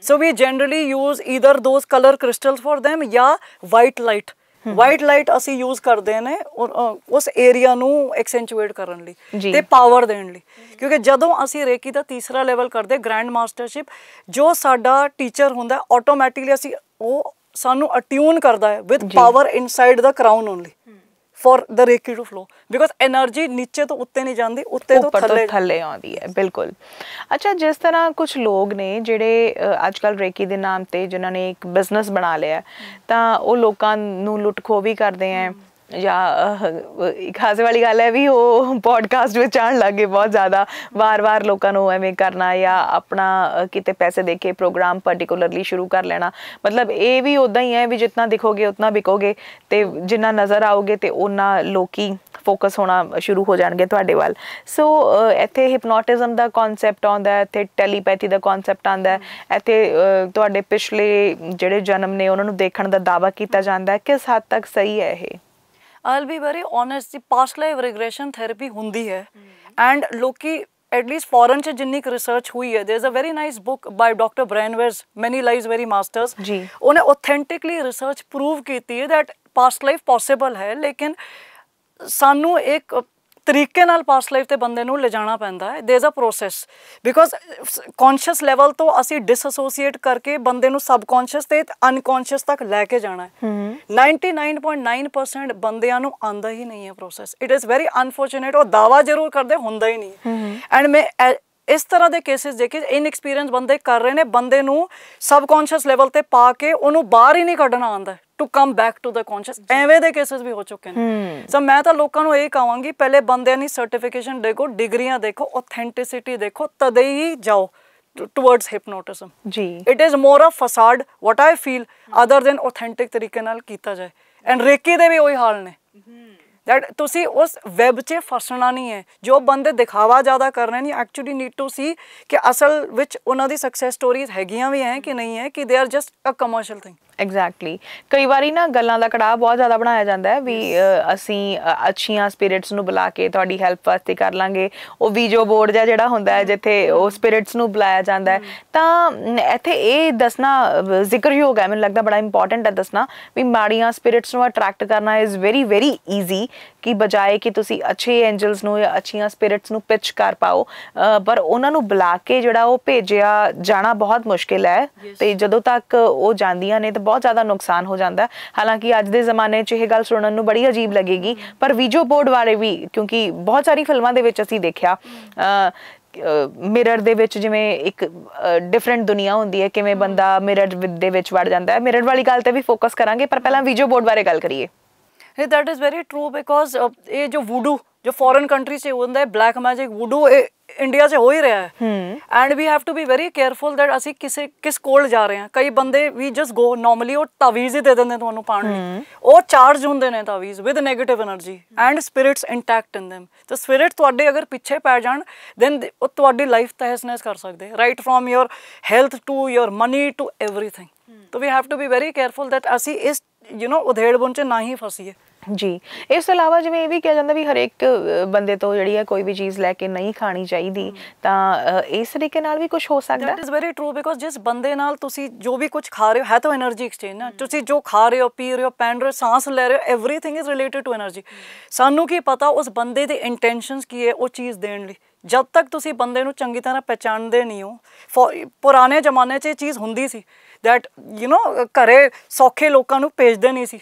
so we generally use either those colour crystals for them ਜਾਂ ਵਾਈਟ ਲਾਈਟ ਵਾਈਟ ਲਾਈਟ ਅਸੀਂ ਯੂਜ਼ ਕਰਦੇ ਨੇ ਉਸ ਏਰੀਆ ਨੂੰ ਐਕਸੈਂਚੂਏਟ ਕਰਨ ਲਈ ਤੇ ਪਾਵਰ ਦੇਣ ਲਈ ਕਿਉਂਕਿ ਜਦੋਂ ਅਸੀਂ ਰੇਕੀ ਦਾ ਤੀਸਰਾ ਲੈਵਲ ਕਰਦੇ ਗ੍ਰੈਂਡ ਮਾਸਟਰਸ਼ਿਪ ਜੋ ਸਾਡਾ ਟੀਚਰ ਹੁੰਦਾ ਆਟੋਮੈਟਿਕਲੀ ਅਸੀਂ ਉਹ ਸਾਨੂੰ ਅਟਿਊਨ ਕਰਦਾ ਹੈ with power inside the crown only for the reiki to flow because energy ਨੀਚੇ ਤੋਂ ਉੱਤੇ ਨਹੀਂ ਜਾਂਦੀ ਉੱਤੇ ਤੋਂ ਥੱਲੇ ਥੱਲੇ ਆਉਂਦੀ ਹੈ ਬਿਲਕੁਲ ਅੱਛਾ ਜਿਸ ਤਰ੍ਹਾਂ ਕੁਝ ਲੋਕ ਨੇ ਜਿਹੜੇ ਅੱਜ ਕੱਲ ਰੇਕੀ ਦੇ ਨਾਮ ਤੇ ਜਿਨ੍ਹਾਂ ਨੇ ਇੱਕ ਬਿਜ਼ਨਸ ਬਣਾ ਲਿਆ ਤਾਂ ਉਹ ਲੋਕਾਂ ਨੂੰ ਲੁੱਟਖੋ ਵੀ ਕਰਦੇ ਆ ਜਾਂ ਇੱਕ ਹਾਸੇ ਵਾਲੀ ਗੱਲ ਹੈ ਵੀ ਉਹ ਪੋਡਕਾਸਟ ਵਿੱਚ ਆਣ ਲੱਗੇ ਬਹੁਤ ਜ਼ਿਆਦਾ ਵਾਰ-ਵਾਰ ਲੋਕਾਂ ਨੂੰ ਐਵੇਂ ਕਰਨਾ ਜਾਂ ਆਪਣਾ ਕਿਤੇ ਪੈਸੇ ਦੇ ਕੇ ਪ੍ਰੋਗਰਾਮ ਪਾਰਟਿਕੂਲਰਲੀ ਸ਼ੁਰੂ ਕਰ ਲੈਣਾ ਮਤਲਬ ਇਹ ਵੀ ਉਦਾਂ ਹੀ ਹੈ ਵੀ ਜਿੰਨਾ ਦਿਖੋਗੇ ਉਤਨਾ ਵਿਕੋਗੇ ਤੇ ਜਿੰਨਾ ਨਜ਼ਰ ਆਓਗੇ ਤੇ ਉਹਨਾਂ ਲੋਕੀ ਫੋਕਸ ਹੋਣਾ ਸ਼ੁਰੂ ਹੋ ਜਾਣਗੇ ਤੁਹਾਡੇ ਵੱਲ ਸੋ ਇੱਥੇ ਹਿਪਨੋਟਿਜ਼ਮ ਦਾ ਕਨਸੈਪਟ ਆਉਂਦਾ ਹੈ ਇੱਥੇ ਟੈਲੀਪੈਥੀ ਦਾ ਕਨਸੈਪਟ ਆਉਂਦਾ ਹੈ ਇੱਥੇ ਤੁਹਾਡੇ ਪਿਛਲੇ ਜਿਹੜੇ ਜਨਮ ਨੇ ਉਹਨਾਂ ਨੂੰ ਦੇਖਣ ਦਾ ਦਾਵਾ ਕੀਤਾ ਜਾਂਦਾ ਹੈ ਕਿਸ ਹੱਦ ਤੱਕ ਸਹੀ ਹੈ ਇਹ I be very honest past life regression therapy होंगी है एंड लोग एटलीस्ट फॉरन से जिन्नी रिसर्च हुई है there is a very nice book by doctor Brian Weiss many lives very masters जी उन्हें ओथेंटिकली रिसर्च प्रूव की दैट पास्ट लाइफ पॉसिबल है लेकिन सानू एक ਤਰੀਕੇ ਨਾਲ ਪਾਸਟ ਲਾਈਫ ਤੇ ਬੰਦੇ ਨੂੰ ਲਿਜਾਣਾ ਪੈਂਦਾ ਹੈ there is a process because conscious level ਤੋਂ ਅਸੀਂ ਡਿਸਐਸੋਸੀਏਟ ਕਰਕੇ ਬੰਦੇ ਨੂੰ ਸਬ ਕੌਨਸ਼ੀਅਸ ਤੇ ਅਨਕੌਨਸ਼ੀਅਸ ਤੱਕ ਲੈ ਕੇ ਜਾਣਾ ਹੈ 99.9% ਬੰਦਿਆਂ ਨੂੰ ਆਂਦਾ ਹੀ ਨਹੀਂ ਹੈ process it is very unfortunate ਉਹ ਦਾਵਾ ਜ਼ਰੂਰ ਕਰਦੇ ਹੁੰਦਾ ਹੀ ਨਹੀਂ ਐਂਡ ਮੈਂ ਇਸ ਤਰ੍ਹਾਂ ਦੇ ਕੇਸਿਸ ਦੇਖੇ ਐਕਸਪੀਰੀਅੰਸ ਬੰਦੇ ਕਰ ਰਹੇ ਨੇ ਬੰਦੇ ਨੂੰ ਸਬਕੌਨਸ਼ੀਅਸ ਲੈਵਲ ਤੇ ਪਾ ਕੇ ਉਹਨੂੰ ਬਾਹਰ ਹੀ ਨਹੀਂ ਕੱਢਣਾ ਆਉਂਦਾ to come back to the conscious ਐਵੇਂ ਦੇ ਕੇਸਸ ਵੀ ਹੋ ਚੁੱਕੇ ਨੇ ਸੋ ਮੈਂ ਤਾਂ ਲੋਕਾਂ ਨੂੰ ਇਹ ਕਹਾਂਗੀ ਪਹਿਲੇ ਬੰਦਿਆਂ ਦੀ ਸਰਟੀਫਿਕੇਸ਼ਨ ਦੇਖੋ ਡਿਗਰੀਆਂ ਦੇਖੋ ਆਥੈਂਟਿਸਿਟੀ ਦੇਖੋ ਤਦੇ ਹੀ ਜਾਓ towards hypnotism ਜੀ it is more a facade what I feel other than authentic ਤਰੀਕੇ ਨਾਲ ਕੀਤਾ ਜਾਏ ਐਂਡ ਰੇਕੀ ਦੇ ਵੀ ਉਹੀ ਹਾਲ ਨੇ ਦੈਟ ਤੁਸੀਂ ਉਸ ਵੈਬ 'ਚ ਫਸਣਾ ਨਹੀਂ ਹੈ ਜੋ ਬੰਦੇ ਦਿਖਾਵਾ ਜ਼ਿਆਦਾ ਕਰ ਰਹੇ ਨੇ ਐਕਚੁਅਲੀ ਨੀਡ ਟੂ ਸੀ ਕਿ ਅਸਲ ਵਿੱਚ ਉਹਨਾਂ ਦੀ ਸਕਸੈਸ ਸਟੋਰੀਜ਼ ਹੈਗੀਆਂ ਵੀ ਹੈ ਕਿ ਨਹੀਂ ਹੈ ਕਿ they are just a commercial thing exactly ਕਈ ਵਾਰੀ ਨਾ ਗੱਲਾਂ ਦਾ ਕੜਾਹ ਬਹੁਤ ਜ਼ਿਆਦਾ ਬਣਾਇਆ ਜਾਂਦਾ ਹੈ ਵੀ ਅਸੀਂ ਅੱਛੀਆਂ ਸਪਿਰਿਟਸ ਨੂੰ ਬੁਲਾ ਕੇ ਤੁਹਾਡੀ ਹੈਲਪ ਵਾਸਤੇ ਕਰ ਲਾਂਗੇ ਉਹ ਵੀਡੀਓ ਬੋਰਡ ਜਾਂ ਜਿਹੜਾ ਹੁੰਦਾ ਹੈ ਜਿੱਥੇ ਉਹ ਸਪਿਰਿਟਸ ਨੂੰ ਬੁਲਾਇਆ ਜਾਂਦਾ ਹੈ ਤਾਂ ਇੱਥੇ ਇਹ ਦੱਸਣਾ ਜ਼ਿਕਰਯੋਗ ਹੈ ਮੈਨੂੰ ਲੱਗਦਾ ਬੜਾ ਇੰਪੋਰਟੈਂਟ ਹੈ ਦੱਸਣਾ ਵੀ ਮਾੜੀਆਂ ਸਪਿਰਿਟਸ ਨੂੰ ਅਟਰੈਕਟ ਕਰਨਾ ਇਜ਼ ਵੈਰੀ ਵੈਰੀ ਈਜ਼ੀ ਕਿ ਬਜਾਏ ਕਿ ਤੁਸੀਂ ਅੱਛੇ ਐਂਜਲਸ ਨੂੰ ਜਾਂ ਅੱਛੀਆਂ ਸਪਿਰਿਟਸ ਨੂੰ ਪਿਚ ਕਰ ਪਾਓ ਪਰ ਉਹਨਾਂ ਨੂੰ ਬੁਲਾ ਕੇ ਜਿਹੜਾ ਉਹ ਭੇਜਿਆ ਜਾਣਾ ਬਹੁਤ ਮੁਸ਼ਕਿਲ ਹੈ ਤੇ ਜਦੋਂ ਤੱਕ ਉਹ ਜਾਂਦੀਆਂ ਨੇ ਤੇ ਬਹੁਤ ਜ਼ਿਆਦਾ ਨੁਕਸਾਨ ਹੋ ਜਾਂਦਾ ਹੈ ਹਾਲਾਂਕਿ ਅੱਜ ਦੇ ਜ਼ਮਾਨੇ 'ਚ ਇਹ ਗੱਲ ਸੁਣਨ ਨੂੰ ਬੜੀ ਅਜੀਬ ਲੱਗੇਗੀ ਪਰ ਵੀਜੋ ਬੋਰਡ ਵਾਲੇ ਵੀ ਕਿਉਂਕਿ ਬਹੁਤ ਸਾਰੀ ਫਿਲਮਾਂ ਦੇ ਵਿੱਚ ਅਸੀਂ ਦੇਖਿਆ ਮਿਰਰ ਦੇ ਵਿੱਚ ਜਿਵੇਂ ਇੱਕ ਡਿਫਰੈਂਟ ਦੁਨੀਆ ਹੁੰਦੀ ਹੈ ਕਿਵੇਂ ਬੰਦਾ ਮਿਰਰ ਦੇ ਵਿੱਚ ਵੜ ਜਾਂਦਾ ਹੈ ਮਿਰਰ ਵਾਲੀ ਗੱਲ ਤੇ ਵੀ ਫੋਕਸ ਕਰਾਂਗੇ ਪਰ ਪਹਿਲਾਂ ਵੀਜੋ ਬੋਰਡ ਬਾਰੇ ਗੱਲ ਕਰੀਏ that is very true because ये जो वुडू जो फॉरेन कंट्री से होता है ब्लैक मैजिक वुडू इंडिया से हो ही रहा है and we have to be very careful that ਅਸੀਂ ਕਿਸੇ ਕਿਸ ਕੋਲ ਜਾ ਰਹੇ ਹਾਂ ਕਈ ਬੰਦੇ ਵੀ ਜਸ ਗੋ ਨਾਰਮਲੀ ਉਹ ਤਾਵੀਜ਼ ਹੀ ਦੇ ਦਿੰਦੇ ਤੁਹਾਨੂੰ ਪਾਣ ਲਈ ਉਹ ਚਾਰਜ ਹੁੰਦੇ ਨੇ ਤਾਵੀਜ਼ with negative energy and spirits intact in them ਤੇ ਸਪਿਰਿਟ ਤੁਹਾਡੇ ਅਗਰ ਪਿੱਛੇ ਪੈ ਜਾਣ ਦੈਨ ਉਹ ਤੁਹਾਡੀ ਲਾਈਫ ਤਹਿਸ-ਨਹਿਸ ਕਰ ਸਕਦੇ right from your health to your money to everything तो we have to be very careful that ਅਸੀਂ ਇਸ यू नो उधेड़बुन च ना ही फसीए ਜੀ ਇਸ ਤੋਂ ਇਲਾਵਾ ਜਿਵੇਂ ਇਹ ਵੀ ਕਿਹਾ ਜਾਂਦਾ ਵੀ ਹਰੇਕ ਬੰਦੇ ਤੋਂ ਜਿਹੜੀ ਹੈ ਕੋਈ ਵੀ ਚੀਜ਼ ਲੈ ਕੇ ਨਹੀਂ ਖਾਣੀ ਚਾਹੀਦੀ ਤਾਂ ਇਸ ਤਰੀਕੇ ਨਾਲ ਵੀ ਕੁਝ ਹੋ ਸਕਦਾ that is very true because ਜਿਸ ਬੰਦੇ ਨਾਲ ਤੁਸੀਂ ਜੋ ਵੀ ਕੁਝ ਖਾ ਰਹੇ ਹੋ ਹੈ ਤਾਂ એનર્ਜੀ ਐਕਸਚੇਂਜ ਨਾ ਤੁਸੀਂ ਜੋ ਖਾ ਰਹੇ ਹੋ ਪੀ ਰਹੇ ਹੋ ਪੈਣ ਰਹੇ ਸਾਹ ਲੈ ਰਹੇ ਹੋ everything is related to energy ਸਾਨੂੰ ਕੀ ਪਤਾ ਉਸ ਬੰਦੇ ਦੇ ਇੰਟੈਂਸ਼ਨਸ ਕੀ ਹੈ ਉਹ ਚੀਜ਼ ਦੇਣ ਲਈ ਜਦ ਤੱਕ ਤੁਸੀਂ ਬੰਦੇ ਨੂੰ ਚੰਗੀ ਤਰ੍ਹਾਂ ਪਛਾਣਦੇ ਨਹੀਂ ਹੋ ਪੁਰਾਣੇ ਜ਼ਮਾਨੇ 'ਚ ਇਹ ਚੀਜ਼ ਹੁੰਦੀ ਸੀ that you know ਘਰੇ ਸੌਖੇ ਲੋਕਾਂ ਨੂੰ ਭੇਜਦੇ ਨਹੀਂ ਸੀ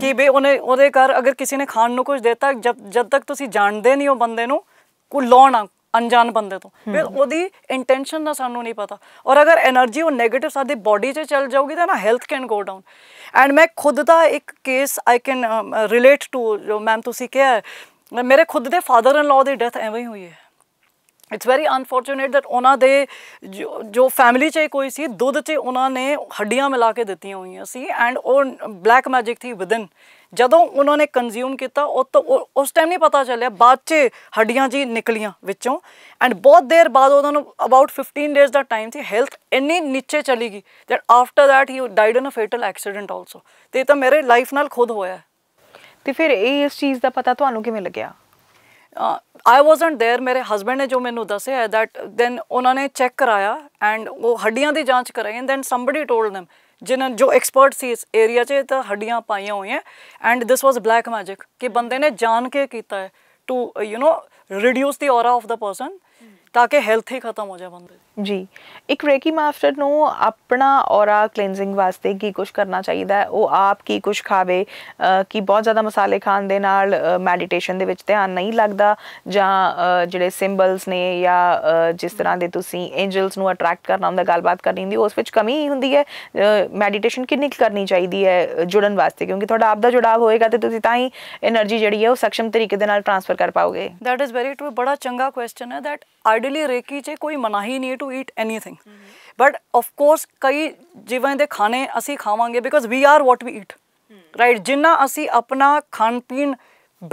ਕਿ ਬਈ ਉਹਨੇ ਉਹਦੇ ਘਰ ਅਗਰ ਕਿਸੇ ਨੇ ਖਾਣ ਨੂੰ ਕੁਝ ਦਿੱਤਾ ਜਦ ਜਦ ਤੱਕ ਤੁਸੀਂ ਜਾਣਦੇ ਨਹੀਂ ਉਹ ਬੰਦੇ ਨੂੰ ਕੋ ਲਾਉਣਾ ਅਣਜਾਣ ਬੰਦੇ ਤੋਂ ਫਿਰ ਉਹਦੀ ਇੰਟੈਂਸ਼ਨ ਦਾ ਸਾਨੂੰ ਨਹੀਂ ਪਤਾ ਔਰ ਅਗਰ એનર્ਜੀ ਉਹ 네ਗੇਟਿਵ ਸਾਡੀ ਬਾਡੀ 'ਚ ਚਲ ਜਾਊਗੀ ਤਾਂ ਨਾ health can go down and ਮੈਂ ਖੁਦ ਦਾ ਇੱਕ case I can relate to ਜੋ ਮੈਮ ਤੁਸੀਂ ਕਿਹਾ ਮੇਰੇ ਖੁਦ ਦੇ ਫਾਦਰ ਇਨ ਲਾਅ ਦੀ ਡੈਥ ਐਵੇਂ ਹੀ ਹੋਈ ਹੈ ਇਟਸ ਵੈਰੀ ਅਨਫੋਰਚੂਨੇਟ ਦੈਟ ਉਹਨਾਂ ਦੇ ਜੋ ਫੈਮਿਲੀ ਚ ਕੋਈ ਸੀ ਦੁੱਧ ਚ ਉਹਨਾਂ ਨੇ ਹੱਡੀਆਂ ਮਿਲਾ ਕੇ ਦਿੱਤੀਆਂ ਹੋਈਆਂ ਸੀ ਐਂਡ ਉਹ ਬਲੈਕ ਮੈਜਿਕ ਥੀ ਵਿਦਨ ਜਦੋਂ ਉਹਨਾਂ ਨੇ ਕੰਜ਼ਿਊਮ ਕੀਤਾ ਉਹ ਤੋਂ ਉਸ ਟਾਈਮ ਨਹੀਂ ਪਤਾ ਚੱਲਿਆ ਬਾਅਦ 'ਚ ਹੱਡੀਆਂ ਜੀ ਨਿਕਲੀਆਂ ਵਿੱਚੋਂ ਐਂਡ ਬਹੁਤ ਦੇਰ ਬਾਅਦ ਉਹਨਾਂ ਨੂੰ ਅਬਾਊਟ 15 ਡੇਜ਼ ਦਾ ਟਾਈਮ ਸੀ ਹੈਲਥ ਇੰਨੀ ਨੀਚੇ ਚਲੀ ਗਈ that after that he died in a fatal accident also ਤੇ ਇਹ ਤਾਂ ਮੇਰੇ ਲਾਈਫ ਨਾਲ ਖੁਦ ਹੋਇਆ ਤੇ ਫਿਰ ਇਹ ਇਸ ਚੀਜ਼ ਦਾ ਪਤਾ ਤੁਹਾਨੂੰ ਕਿਵੇਂ ਲੱਗਿਆ ਆਈ ਵਾਸਨਟ देयर ਮੇਰੇ ਹਸਬੰਡ ਨੇ ਜੋ ਮੈਨੂੰ ਦੱਸਿਆ ਹੈ ਦੈਟ ਦੈਨ ਉਹਨਾਂ ਨੇ ਚੈੱਕ ਕਰਾਇਆ ਐਂਡ ਉਹ ਹੱਡੀਆਂ ਦੀ ਜਾਂਚ ਕਰਾਈ and then somebody told them ਜਿਨ੍ਹਾਂ ਜੋ ਐਕਸਪਰਟ ਸੀ ਇਸ ਏਰੀਆ 'ਚ ਤਾਂ ਹੱਡੀਆਂ ਪਾਈਆਂ ਹੋਈਆਂ and this was black magic ਕਿ ਬੰਦੇ ਨੇ ਜਾਣ ਕੇ ਕੀਤਾ ਹੈ to you نو reduce the aura of the person ਤਾਂ ਕਿ ਹੈਲਥ ਹੀ ਖਤਮ ਹੋ ਜਾਏ ਬੰਦੇ ਜੀ ਇੱਕ ਰੇਕੀ ਮਾਸਟਰ ਨੂੰ ਆਪਣਾ ਔਰਾ ਕਲੈਂਜ਼ਿੰਗ ਵਾਸਤੇ ਕੀ ਕੁਝ ਕਰਨਾ ਚਾਹੀਦਾ ਹੈ ਉਹ ਆਪ ਕੀ ਕੁਝ ਖਾਵੇ ਕਿ ਬਹੁਤ ਜ਼ਿਆਦਾ ਮਸਾਲੇ ਖਾਣ ਦੇ ਨਾਲ ਮੈਡੀਟੇਸ਼ਨ ਦੇ ਵਿੱਚ ਧਿਆਨ ਨਹੀਂ ਲੱਗਦਾ ਜਾਂ ਜਿਹੜੇ ਸਿੰਬਲਸ ਨੇ ਜਾਂ ਜਿਸ ਤਰ੍ਹਾਂ ਦੇ ਤੁਸੀਂ ਐਂਜਲਸ ਨੂੰ ਅਟਰੈਕਟ ਕਰਨਾ ਹੁੰਦਾ ਗੱਲਬਾਤ ਕਰਨੀ ਹੁੰਦੀ ਉਸ ਵਿੱਚ ਕਮੀ ਹੁੰਦੀ ਹੈ ਮੈਡੀਟੇਸ਼ਨ ਕਿੰਨੀ ਕਰਨੀ ਚਾਹੀਦੀ ਹੈ ਜੁੜਨ ਵਾਸਤੇ ਕਿਉਂਕਿ ਤੁਹਾਡਾ ਆਪ ਦਾ ਜੁੜਾਵ ਹੋਏਗਾ ਤੇ ਤੁਸੀਂ ਤਾਂ ਹੀ એનર્ਜੀ ਜਿਹੜੀ ਹੈ ਉਹ ਸਖਸ਼ਮ ਤਰੀਕੇ ਦੇ ਨਾਲ ਟ੍ਰਾਂਸਫਰ ਕਰ ਪਾਓਗੇ ਦੈਟ ਇਜ਼ ਵੈਰੀ ਟੂ ਬੜਾ ਚੰਗਾ ਕੁਐਸਚਨ ਹੈ ਦੈਟ ਆਈਡੀਅਲੀ ਰੇਕੀ 'ਚ ਕੋਈ ਮਨਾਹੀ ਨਹੀਂ to eat anything but of course ਕਈ ਜਿਵੇਂ ਦੇ ਖਾਣੇ ਅਸੀਂ ਖਾਵਾਂਗੇ because we are what we eat right ਜਿੰਨਾ ਅਸੀਂ ਆਪਣਾ ਖਾਣ ਪੀਣ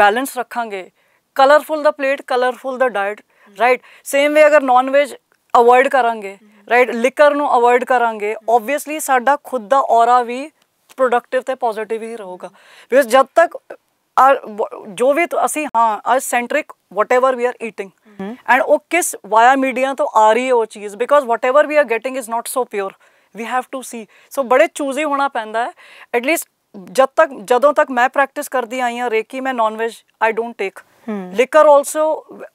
ਬੈਲੈਂਸ ਰੱਖਾਂਗੇ ਕਲਰਫੁਲ ਦਾ ਪਲੇਟ ਕਲਰਫੁਲ ਦਾ ਡਾਈਟ ਰਾਈਟ ਸੇਮ ਵੇ ਅਗਰ ਨਾਨ ਵੇਜ ਅਵੋਇਡ ਕਰਾਂਗੇ ਰਾਈਟ ਲਿਕਰ ਨੂੰ ਅਵੋਇਡ ਕਰਾਂਗੇ ਆਬਵੀਅਸਲੀ ਸਾਡਾ ਖੁਦ ਦਾ ਔਰਾ ਵੀ ਪ੍ਰੋਡਕਟਿਵ ਤੇ ਪੋਜ਼ਿਟਿਵ ਹੀ ਰਹੂਗਾ ਬਿਕਾਜ਼ ਜਦ ਤੱਕ are ਜੋ ਵੀ ਅਸੀਂ ਹਾਂ are centric whatever we are eating mm-hmm. and ਉਹ ਕਿਸ ਵਾਇਆ ਮੀਡੀਆ ਤੋਂ ਆ ਰਹੀ ਹੈ ਉਹ ਚੀਜ਼ because whatever we are getting is not so pure we have to see so ਬੜੇ ਚੂਜ਼ੀ ਹੋਣਾ ਪੈਂਦਾ ਹੈ at least ਜਦ ਤੱਕ ਜਦੋਂ ਤੱਕ ਮੈਂ ਪ੍ਰੈਕਟਿਸ ਕਰਦੀ ਆਈ ਹਾਂ ਰੇਕੀ ਮੈਂ non veg I don't take liquor also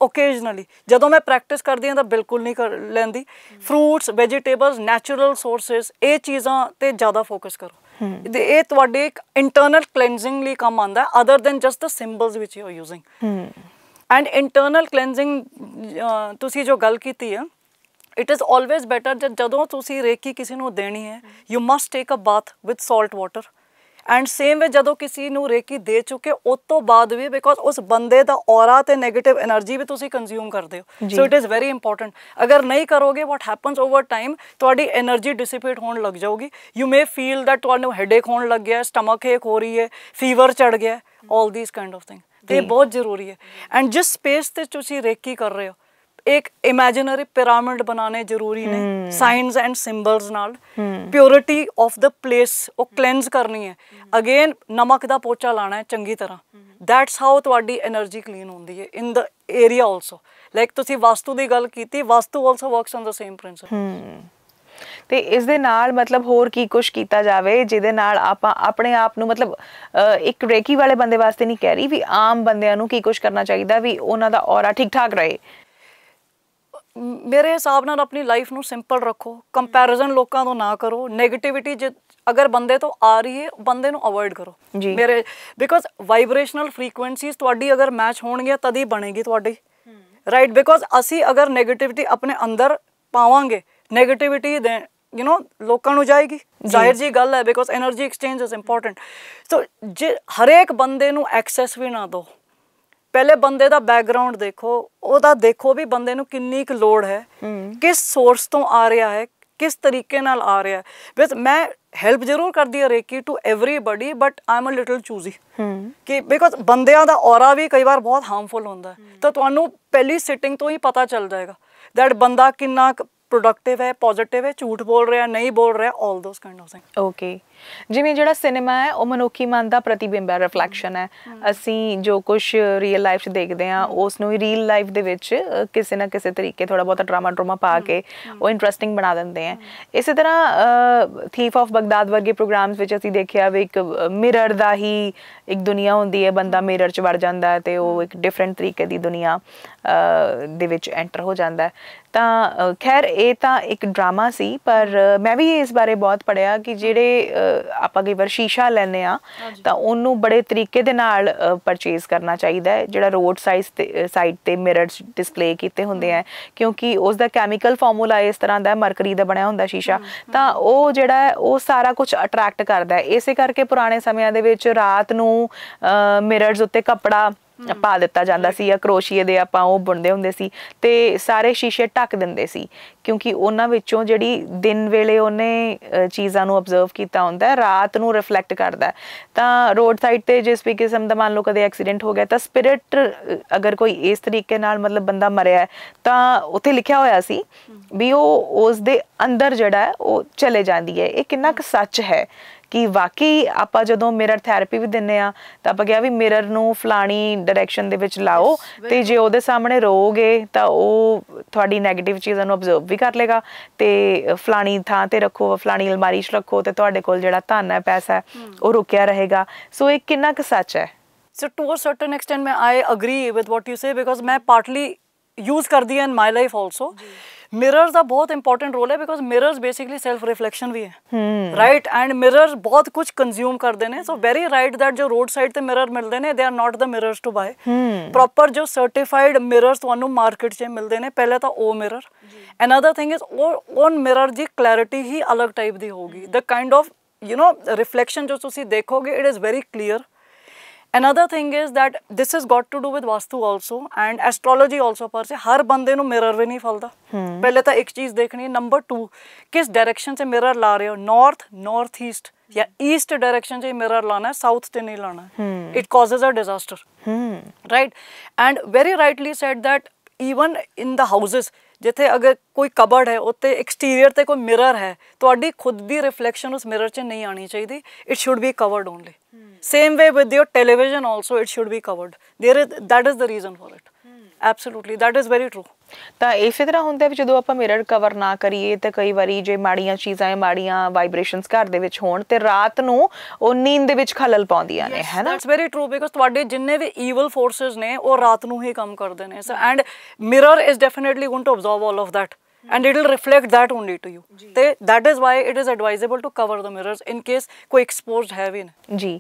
occasionally ਜਦੋਂ ਮੈਂ ਪ੍ਰੈਕਟਿਸ ਕਰਦੀ ਹਾਂ ਤਾਂ ਬਿਲਕੁਲ ਨਹੀਂ ਕਰ ਲੈਂਦੀ ਫਰੂਟਸ ਵੈਜੀਟੇਬਲਸ ਨੈਚੁਰਲ ਸੋਰਸਸ ਇਹ ਚੀਜ਼ਾਂ ਤੇ ਜ਼ਿਆਦਾ ਫੋਕਸ ਕਰੋ ਤੇ ਇਹ ਤੁਹਾਡੇ ਇੱਕ ਇੰਟਰਨਲ ਕਲੈਂਸਿੰਗ ਲਈ ਕੰਮ ਆਉਂਦਾ ਹੈ other than just the symbols which you are using and internal cleansing ਤੁਸੀਂ ਜੋ ਗੱਲ ਕੀਤੀ ਹੈ ਇਟ ਇਜ਼ ਆਲਵੇਸ ਬੈਟਰ ਜਦੋਂ ਤੁਸੀਂ ਰੇਕੀ ਕਿਸੇ ਨੂੰ ਦੇਣੀ ਹੈ you must take a bath with salt water and same way ਜਦੋਂ ਕਿਸੇ ਨੂੰ ਰੇਕੀ ਦੇ ਚੁੱਕੇ ਉਸ ਤੋਂ ਬਾਅਦ ਵੀ ਬਿਕੋਜ਼ ਉਸ ਬੰਦੇ ਦਾ ਔਰਾ ਤੇ 네ਗੇਟਿਵ એનર્ਜੀ ਵੀ ਤੁਸੀਂ ਕੰਜ਼ਿਊਮ ਕਰਦੇ ਹੋ so it is very important ਅਗਰ ਨਹੀਂ ਕਰੋਗੇ ਵਾਟ ਹੈਪਨਸ ਓਵਰ ਟਾਈਮ ਤੁਹਾਡੀ એનર્ਜੀ ਡਿਸਿਪੇਟ ਹੋਣ ਲੱਗ ਜਾਊਗੀ ਯੂ ਮੇ ਫੀਲ ਦੈਟ ਤੁਹਾਨੂੰ ਹੈਡੇਕ ਹੋਣ ਲੱਗ ਗਿਆ ਸਟਮਕ ਏਕ ਹੋ ਰਹੀ ਹੈ ਫੀਵਰ ਚੜ ਗਿਆ all these kind of thing ਤੇ ਬਹੁਤ ਜ਼ਰੂਰੀ ਹੈ ਐਂਡ ਜਿਸ ਸਪੇਸ ਤੇ ਤੁਸੀਂ ਰੇਕੀ ਕਰ ਰਹੇ ਹੋ ਇੱਕ ਇਮੇਜਿਨਰੀ ਪਿਰਾਮਿਡ ਬਣਾਉਣੇ ਜ਼ਰੂਰੀ ਨੇ ਸਾਈਨਸ ਐਂਡ ਸਿੰਬਲਸ ਨਾਲ ਪਿਓਰਿਟੀ ਆਫ ਦ ਪਲੇਸ ਉਹ ਕਲੈਂਸ ਕਰਨੀ ਹੈ ਅਗੇਨ ਨਮਕ ਦਾ ਪੋਚਾ ਲਾਣਾ ਹੈ ਚੰਗੀ ਤਰ੍ਹਾਂ ਦੈਟਸ ਹਾਊ ਤੁਹਾਡੀ એનર્ਜੀ ਕਲੀਨ ਹੁੰਦੀ ਹੈ in the area also like ਤੁਸੀਂ ਵਾਸਤੂ ਦੀ ਗੱਲ ਕੀਤੀ Vastu also works on the same principle ਤੇ ਇਸ ਦੇ ਨਾਲ ਮਤਲਬ ਹੋਰ ਕੀ ਕੁਝ ਕੀਤਾ ਜਾਵੇ ਜਿਹਦੇ ਨਾਲ ਆਪਾਂ ਆਪਣੇ ਆਪ ਨੂੰ ਮਤਲਬ ਇੱਕ ਰੇਕੀ ਵਾਲੇ ਬੰਦੇ ਵਾਸਤੇ ਨਹੀਂ ਕਹਿ ਰਹੀ ਵੀ ਆਮ ਬੰਦਿਆਂ ਨੂੰ ਕੀ ਕੁਝ ਕਰਨਾ ਚਾਹੀਦਾ ਵੀ ਉਹਨਾਂ ਦਾ ਔਰਾ ਠੀਕ ਠਾਕ ਰਹੇ ਮੇਰੇ ਹਿਸਾਬ ਨਾਲ ਆਪਣੀ ਲਾਈਫ ਨੂੰ ਸਿੰਪਲ ਰੱਖੋ ਕੰਪੈਰੀਜ਼ਨ ਲੋਕਾਂ ਤੋਂ ਨਾ ਕਰੋ 네ਗੇਟਿਵਿਟੀ ਜੇ ਅਗਰ ਬੰਦੇ ਤੋਂ ਆ ਰਹੀ ਹੈ ਬੰਦੇ ਨੂੰ ਅਵੋਇਡ ਕਰੋ ਮੇਰੇ ਬਿਕੋਜ਼ ਵਾਈਬ੍ਰੇਸ਼ਨਲ ਫ੍ਰੀਕੁਐਂਸੀਜ਼ ਤੁਹਾਡੀ ਅਗਰ ਮੈਚ ਹੋਣਗੀਆਂ ਤਦ ਹੀ ਬਣੇਗੀ ਤੁਹਾਡੀ ਰਾਈਟ ਬਿਕੋਜ਼ ਅਸੀਂ ਅਗਰ 네ਗੇਟਿਵਿਟੀ ਆਪਣੇ ਅੰਦਰ ਪਾਵਾਂਗੇ 네ਗੇਟਿਵਿਟੀ ਦੇ ਯੂ نو ਲੋਕਾਂ ਨੂੰ ਜਾਏਗੀ ਜ਼ਾਹਿਰ ਜੀ ਗੱਲ ਹੈ ਬਿਕੋਜ਼ energy exchange is important so ਜੇ ਹਰੇਕ ਬੰਦੇ ਨੂੰ ਐਕਸੈਸ ਵੀ ਨਾ ਦਿਓ ਪਹਿਲੇ ਬੰਦੇ ਦਾ ਬੈਕਗ੍ਰਾਉਂਡ ਦੇਖੋ ਉਹਦਾ ਦੇਖੋ ਵੀ ਬੰਦੇ ਨੂੰ ਕਿੰਨੀ ਕੁ ਲੋੜ ਹੈ ਕਿਸ ਸੋਰਸ ਤੋਂ ਆ ਰਿਹਾ ਹੈ ਕਿਸ ਤਰੀਕੇ ਨਾਲ ਆ ਰਿਹਾ ਹੈ ਮੈਂ ਹੈਲਪ ਜ਼ਰੂਰ ਕਰਦੀ ਹੈ reiki to everybody but I am a little choosy ਕਿ ਬਿਕੋਜ਼ ਬੰਦਿਆਂ ਦਾ ਔਰਾ ਵੀ ਕਈ ਵਾਰ ਬਹੁਤ ਹਾਰਮਫੁਲ ਹੁੰਦਾ ਹੈ ਤਾਂ ਤੁਹਾਨੂੰ ਪਹਿਲੀ ਸਿਟਿੰਗ ਤੋਂ ਹੀ ਪਤਾ ਚੱਲ ਜਾਏਗਾ ਦੈਟ ਬੰਦਾ ਕਿੰਨਾ ਪ੍ਰੋਡਕਟਿਵ ਹੈ ਪੋਜ਼ਿਟਿਵ ਹੈ ਝੂਠ ਬੋਲ ਰਿਹਾ ਨਹੀਂ ਬੋਲ ਰਿਹਾ all those kind of thing okay ਜਿਵੇਂ ਜਿਹੜਾ ਸਿਨੇਮਾ ਹੈ ਉਹ ਮਨੁੱਖੀ ਮਨ ਦਾ ਪ੍ਰਤੀਬਿੰਬ ਹੈ ਰਿਫਲੈਕਸ਼ਨ ਹੈ ਅਸੀਂ ਜੋ ਕੁਝ ਰੀਅਲ ਲਾਈਫ 'ਚ ਦੇਖਦੇ ਆ ਉਸ ਨੂੰ ਹੀ ਰੀਅਲ ਲਾਈਫ ਦੇ ਵਿੱਚ ਕਿਸੇ ਨਾ ਕਿਸੇ ਤਰੀਕੇ ਥੋੜਾ ਬਹੁਤ ਡਰਾਮਾ ਡਰਾਮਾ ਪਾ ਕੇ ਉਹ ਇੰਟਰਸਟਿੰਗ ਬਣਾ ਦਿੰਦੇ ਆ ਇਸੇ ਤਰ੍ਹਾਂ ਥੀਫ ਆਫ ਬਗਦਾਦ ਵਰਗੇ ਪ੍ਰੋਗਰਾਮਸ ਵਿੱਚ ਅਸੀਂ ਦੇਖਿਆ ਵੀ ਇੱਕ ਮਿਰਰ ਦਾ ਹੀ ਇੱਕ ਦੁਨੀਆ ਹੁੰਦੀ ਹੈ ਬੰਦਾ ਮਿਰਰ 'ਚ ਵੜ ਜਾਂਦਾ ਹੈ ਤੇ ਉਹ ਇੱਕ ਡਿਫਰੈਂਟ ਤਰੀਕੇ ਦੀ ਦੁਨੀਆ ਦੇ ਵਿੱਚ ਐਂਟਰ ਹੋ ਜਾਂਦਾ ਤਾਂ ਖੈਰ ਇਹ ਤਾਂ ਇੱਕ ਡਰਾਮਾ ਸੀ ਪਰ ਮੈਂ ਵੀ ਇਸ ਬਾਰੇ ਬਹੁਤ ਪੜਿਆ ਕਿ ਜਿਹੜੇ ਆਪਾਂ ਕਈ ਵਾਰ ਸ਼ੀਸ਼ਾ ਲੈਨੇ ਆ ਤਾਂ ਉਹਨੂੰ ਬੜੇ ਤਰੀਕੇ ਦੇ ਨਾਲ ਪਰਚੇਸ ਕਰਨਾ ਚਾਹੀਦਾ ਹੈ ਜਿਹੜਾ ਰੋਡ ਸਾਈਜ਼ ਤੇ ਸਾਈਡ ਤੇ ਮਿਰਰਸ ਡਿਸਪਲੇ ਕੀਤੇ ਹੁੰਦੇ ਆ ਕਿਉਂਕਿ ਉਸ ਦਾ ਕੈਮੀਕਲ ਫਾਰਮੂਲਾ ਇਸ ਤਰ੍ਹਾਂ ਦਾ ਮਰਕਰੀ ਦਾ ਬਣਿਆ ਹੁੰਦਾ ਸ਼ੀਸ਼ਾ ਤਾਂ ਉਹ ਜਿਹੜਾ ਹੈ ਉਹ ਸਾਰਾ ਕੁਝ ਅਟਰੈਕਟ ਕਰਦਾ ਹੈ ਇਸੇ ਕਰਕੇ ਪੁਰਾਣੇ ਸਮਿਆਂ ਦੇ ਵਿੱਚ ਰਾਤ ਨੂੰ ਮਿਰਰਸ ਉੱਤੇ ਕਪੜਾ ਪਾ ਦਿੱਤਾ ਜਾਂਦਾ ਸੀ ਜਾਂ ਕਰੋਸ਼ੀਏ ਦੇ ਆਪਾਂ ਉਹ ਬੁਣਦੇ ਹੁੰਦੇ ਸੀ ਤੇ ਸਾਰੇ ਸ਼ੀਸ਼ੇ ਢੱਕ ਦਿੰਦੇ ਸੀ ਕਿਉਂਕਿ ਉਹਨਾਂ ਵਿੱਚੋਂ ਜਿਹੜੀ ਦਿਨ ਵੇਲੇ ਉਹਨੇ ਚੀਜ਼ਾਂ ਨੂੰ ਅਬਜ਼ਰਵ ਕੀਤਾ ਹੁੰਦਾ ਹੈ ਰਾਤ ਨੂੰ ਰਿਫਲੈਕਟ ਕਰਦਾ ਤਾਂ ਰੋਡ ਸਾਈਡ ਤੇ ਜਿਸ ਵੀ ਕਿਸਮ ਦਾ ਮੰਨ ਲਓ ਕਦੇ ਐਕਸੀਡੈਂਟ ਹੋ ਗਿਆ ਤਾਂ ਸਪਿਰਿਟ ਅਗਰ ਕੋਈ ਇਸ ਤਰੀਕੇ ਨਾਲ ਮਤਲਬ ਬੰਦਾ ਮਰਿਆ ਹੈ ਤਾਂ ਉੱਥੇ ਲਿਖਿਆ ਹੋਇਆ ਸੀ ਵੀ ਉਹ ਉਸ ਦੇ ਅੰਦਰ ਜਿਹੜਾ ਹੈ ਉਹ ਚਲੇ ਜਾਂਦੀ ਹੈ ਇਹ ਕਿੰਨਾ ਕੁ ਸੱਚ ਹੈ ਕਿ ਵਾਕਈ ਆਪਾਂ ਜਦੋਂ ਮਿਰਰ ਥੈਰੇਪੀ ਵੀ ਦਿੰਨੇ ਆ ਤਾਂ ਆਪਾਂ ਕਿਹਾ ਵੀ ਮਿਰਰ ਨੂੰ ਫਲਾਣੀ ਡਾਇਰੈਕਸ਼ਨ ਦੇ ਵਿੱਚ ਲਾਓ ਤੇ ਜੇ ਉਹਦੇ ਸਾਹਮਣੇ ਰੋਗੇ ਤਾਂ ਉਹ ਤੁਹਾਡੀ 네ਗੇਟਿਵ ਚੀਜ਼ਾਂ ਨੂੰ ਅਬਜ਼ਰਵ ਵੀ ਕਰ ਲੇਗਾ ਤੇ ਫਲਾਣੀ ਥਾਂ ਤੇ ਰੱਖੋ ਫਲਾਣੀ ਅਲਮਾਰੀ 'ਚ ਰੱਖੋ ਤੇ ਤੁਹਾਡੇ ਕੋਲ ਜਿਹੜਾ ਧਨ ਹੈ ਪੈਸਾ ਹੈ ਉਹ ਰੁਕਿਆ ਰਹੇਗਾ ਸੋ ਇਹ ਕਿੰਨਾ ਕੁ ਸੱਚ ਹੈ so to a certain extent i agree with what you say because i partly use kar diya in my life also mm -hmm. Mirrors का बहुत इंपॉर्टेंट रोल है because mirrors basically self reflection भी है right and mirrors बहुत कुछ consume करते हैं so very right that जो रोड साइड ਤੇ ਮਿਰਰ ਮਿਲਦੇ ਨੇ they are not the mirrors to buy proper ਜੋ ਸਰਟੀਫਾਈਡ ਮਿਰਰਸ ਤੁਹਾਨੂੰ ਮਾਰਕੀਟ 'ਚ ਮਿਲਦੇ ਨੇ ਪਹਿਲੇ ਤਾਂ ਉਹ mirror another thing is on mirror ਦੀ ਕਲੈਰਿਟੀ ਹੀ ਅਲੱਗ ਟਾਈਪ ਦੀ ਹੋਗੀ the kind of you نو reflection ਜੋ ਤੁਸੀਂ ਦੇਖੋਗੇ it is very clear another thing is that this has got to do with vastu also and astrology also per se har bande nu mirror ve nahi phalda hmm. pehle ta ek cheez dekhni number 2 kis direction se mirror la rahe ho north northeast ya east direction se mirror lana south te nahi lana hmm. it causes a disaster right and very rightly said that even in the houses ਜਿੱਥੇ ਅਗਰ ਕੋਈ cupboard ਹੈ ਉੱਤੇ exterior ਤੇ ਕੋਈ mirror ਹੈ ਤੁਹਾਡੀ ਖੁਦ ਦੀ ਰਿਫਲੈਕਸ਼ਨ ਉਸ ਮਿਰਰ 'ਚ ਨਹੀਂ ਆਣੀ ਚਾਹੀਦੀ it should be covered only same way with your television also it should be covered there is that is the reason for it absolutely that is very true ਤਾਂ ਇਸੇ ਤਰ੍ਹਾਂ ਹੁੰਦਾ ਵੀ ਜਦੋਂ ਆਪਾਂ ਮਿਰਰ ਕਵਰ ਨਾ ਕਰੀਏ ਤੇ ਕਈ ਵਾਰੀ ਜੇ ਮਾੜੀਆਂ ਚੀਜ਼ਾਂ ਜਾਂ ਮਾੜੀਆਂ ਵਾਈਬ੍ਰੇਸ਼ਨਸ ਘਰ ਦੇ ਵਿੱਚ ਹੋਣ ਤੇ ਰਾਤ ਨੂੰ ਉਹ ਨੀਂਦ ਦੇ ਵਿੱਚ ਖਲਲ ਪਾਉਂਦੀਆਂ ਨੇ ਹੈਨਾ ਇਟਸ ਵੈਰੀ ਟਰੂ ਬਿਕਾਜ਼ ਤੁਹਾਡੇ ਜਿੰਨੇ ਵੀ ਈਵਲ ਫੋਰਸਸ ਨੇ ਉਹ ਰਾਤ ਨੂੰ ਹੀ ਕੰਮ ਕਰਦੇ ਨੇ so and mirror is definitely going to observe all of that and it will reflect that only to you. They, that is why it is advisable to cover the mirrors in case ਕੋਈ exposed ਹੈ ਵੀ ਨਾ ਜੀ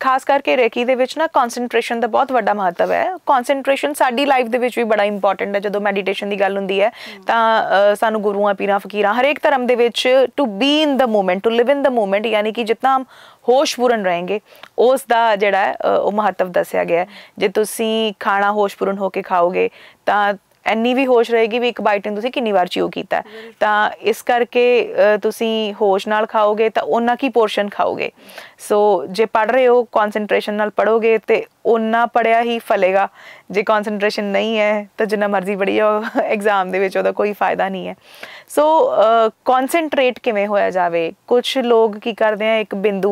ਖਾਸ ਕਰਕੇ recce ਦੇ ਵਿੱਚ ਨਾ ਕਨਸੈਂਟ੍ਰੇਸ਼ਨ ਦਾ ਬਹੁਤ ਵੱਡਾ ਮਹੱਤਵ ਹੈ ਕਨਸੈਂਟ੍ਰੇਸ਼ਨ ਸਾਡੀ ਲਾਈਫ ਦੇ ਵਿੱਚ ਵੀ ਬੜਾ ਇੰਪੋਰਟੈਂਟ ਹੈ ਜਦੋਂ ਮੈਡੀਟੇਸ਼ਨ ਦੀ ਗੱਲ ਹੁੰਦੀ ਹੈ ਤਾਂ ਸਾਨੂੰ ਗੁਰੂਆਂ ਪੀਰਾਂ ਫਕੀਰਾਂ ਹਰੇਕ ਧਰਮ ਦੇ ਵਿੱਚ to be in the moment to live in the moment ਯਾਨੀ ਕਿ ਜਿੰਨਾ ਹਮ ਹੋਸ਼ਪੂਰਨ ਰਹੇਂਗੇ ਉਸ ਦਾ ਜਿਹੜਾ ਉਹ ਮਹੱਤਵ ਦੱਸਿਆ ਗਿਆ ਜੇ ਤੁਸੀਂ ਖਾਣਾ ਹੋਸ਼ਪੂਰਨ ਹੋ ਕੇ ਖਾਓਗੇ ਤਾਂ ਇੰਨੀ ਵੀ ਹੋਸ਼ ਰਹੇਗੀ ਵੀ ਇੱਕ ਬਾਈਟ ਨੂੰ ਤੁਸੀਂ ਕਿੰਨੀ ਵਾਰ ਚਿਊ ਕੀਤਾ ਤਾਂ ਇਸ ਕਰਕੇ ਤੁਸੀਂ ਹੋਸ਼ ਨਾਲ ਖਾਓਗੇ ਤਾਂ ਉਹਨਾਂ ਕੀ ਪੋਰਸ਼ਨ ਖਾਓਗੇ ਸੋ ਜੇ ਪੜ ਰਹੇ ਹੋ ਕਨਸੈਂਟ੍ਰੇਸ਼ਨ ਨਾਲ ਪੜੋਗੇ ਤੇ ਉਹਨਾਂ ਪੜਿਆ ਹੀ ਫਲੇਗਾ ਜੇ ਕਨਸੈਂਟ੍ਰੇਸ਼ਨ ਨਹੀਂ ਹੈ ਤਾਂ ਜਿੰਨਾ ਮਰਜ਼ੀ ਪੜੀਏ ਐਗਜ਼ਾਮ ਦੇ ਵਿੱਚ ਉਹਦਾ ਕੋਈ ਫਾਇਦਾ ਨਹੀਂ ਹੈ ਸੋ ਕਨਸੈਂਟ੍ਰੇਟ ਕਿਵੇਂ ਹੋਇਆ ਜਾਵੇ ਕੁਝ ਲੋਕ ਕੀ ਕਰਦੇ ਆ ਇੱਕ ਬਿੰਦੂ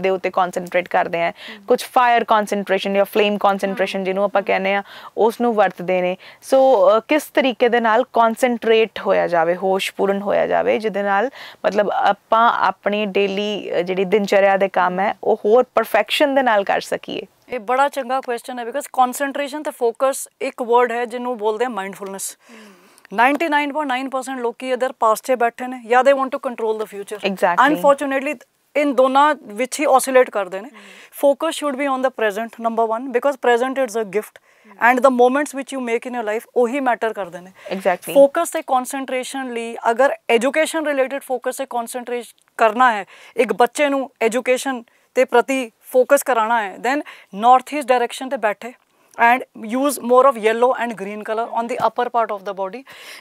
ਦੇ ਉੱਤੇ ਕਨਸੈਂਟ੍ਰੇਟ ਕਰਦੇ ਆ ਕੁਝ ਫਾਇਰ ਕਨਸੈਂਟ੍ਰੇਸ਼ਨ ਜਾਂ ਫਲੇਮ ਕਨਸੈਂਟ੍ਰੇਸ਼ਨ ਜਿਹਨੂੰ ਆਪਾਂ ਕਹਿੰਦੇ ਆ ਉਸ ਨੂੰ ਵਰਤਦੇ ਨੇ ਸੋ ਕਿਸ ਤਰੀਕੇ ਦੇ ਨਾਲ ਕਨਸੈਂਟ੍ਰੇਟ ਹੋਇਆ ਜਾਵੇ ਹੋਸ਼ਪੂਰਨ ਹੋਇਆ ਜਾਵੇ ਜਿਹਦੇ ਨਾਲ ਮਤਲਬ ਆਪਾਂ ਆਪਣੀ ਡੇਲੀ ਜਿਹੜੀ ਦਿਨਚਰਿਆ ਦੇ ਕੰਮ ਹੈ ਉਹ ਹੋਰ ਪਰਫੈਕਸ਼ਨ ਦੇ ਨਾਲ ਕਰ ਸਕੀਏ बड़ा क्वेश्चन है बिकॉज ਚੰਗਾ तो फोकस एक वर्ड है ਫੋਕਸ बोलते हैं ਹੈ ਜਿਹਨੂੰ नाइन पॉइंट नाइन परसेंट लोग ਇਧਰ ਪਾਸਟ 'ਚ बैठे ਨੇ या they want to control the future unfortunately इन दोनों विच ही ऑसोलेट करते हैं focus should be on the present number one because present it's a gift and the moments which you make in your life uh matter करते हैं exactly focus से concentration ली अगर एजुकेशन रिलेटिड फोकस से concentrate करना है एक बच्चे एजुकेशन के प्रति फोकस कराना है दैन नॉर्थ ईस्ट डायरेक्शन पर बैठे and use more of yellow and green colour on the upper part of the body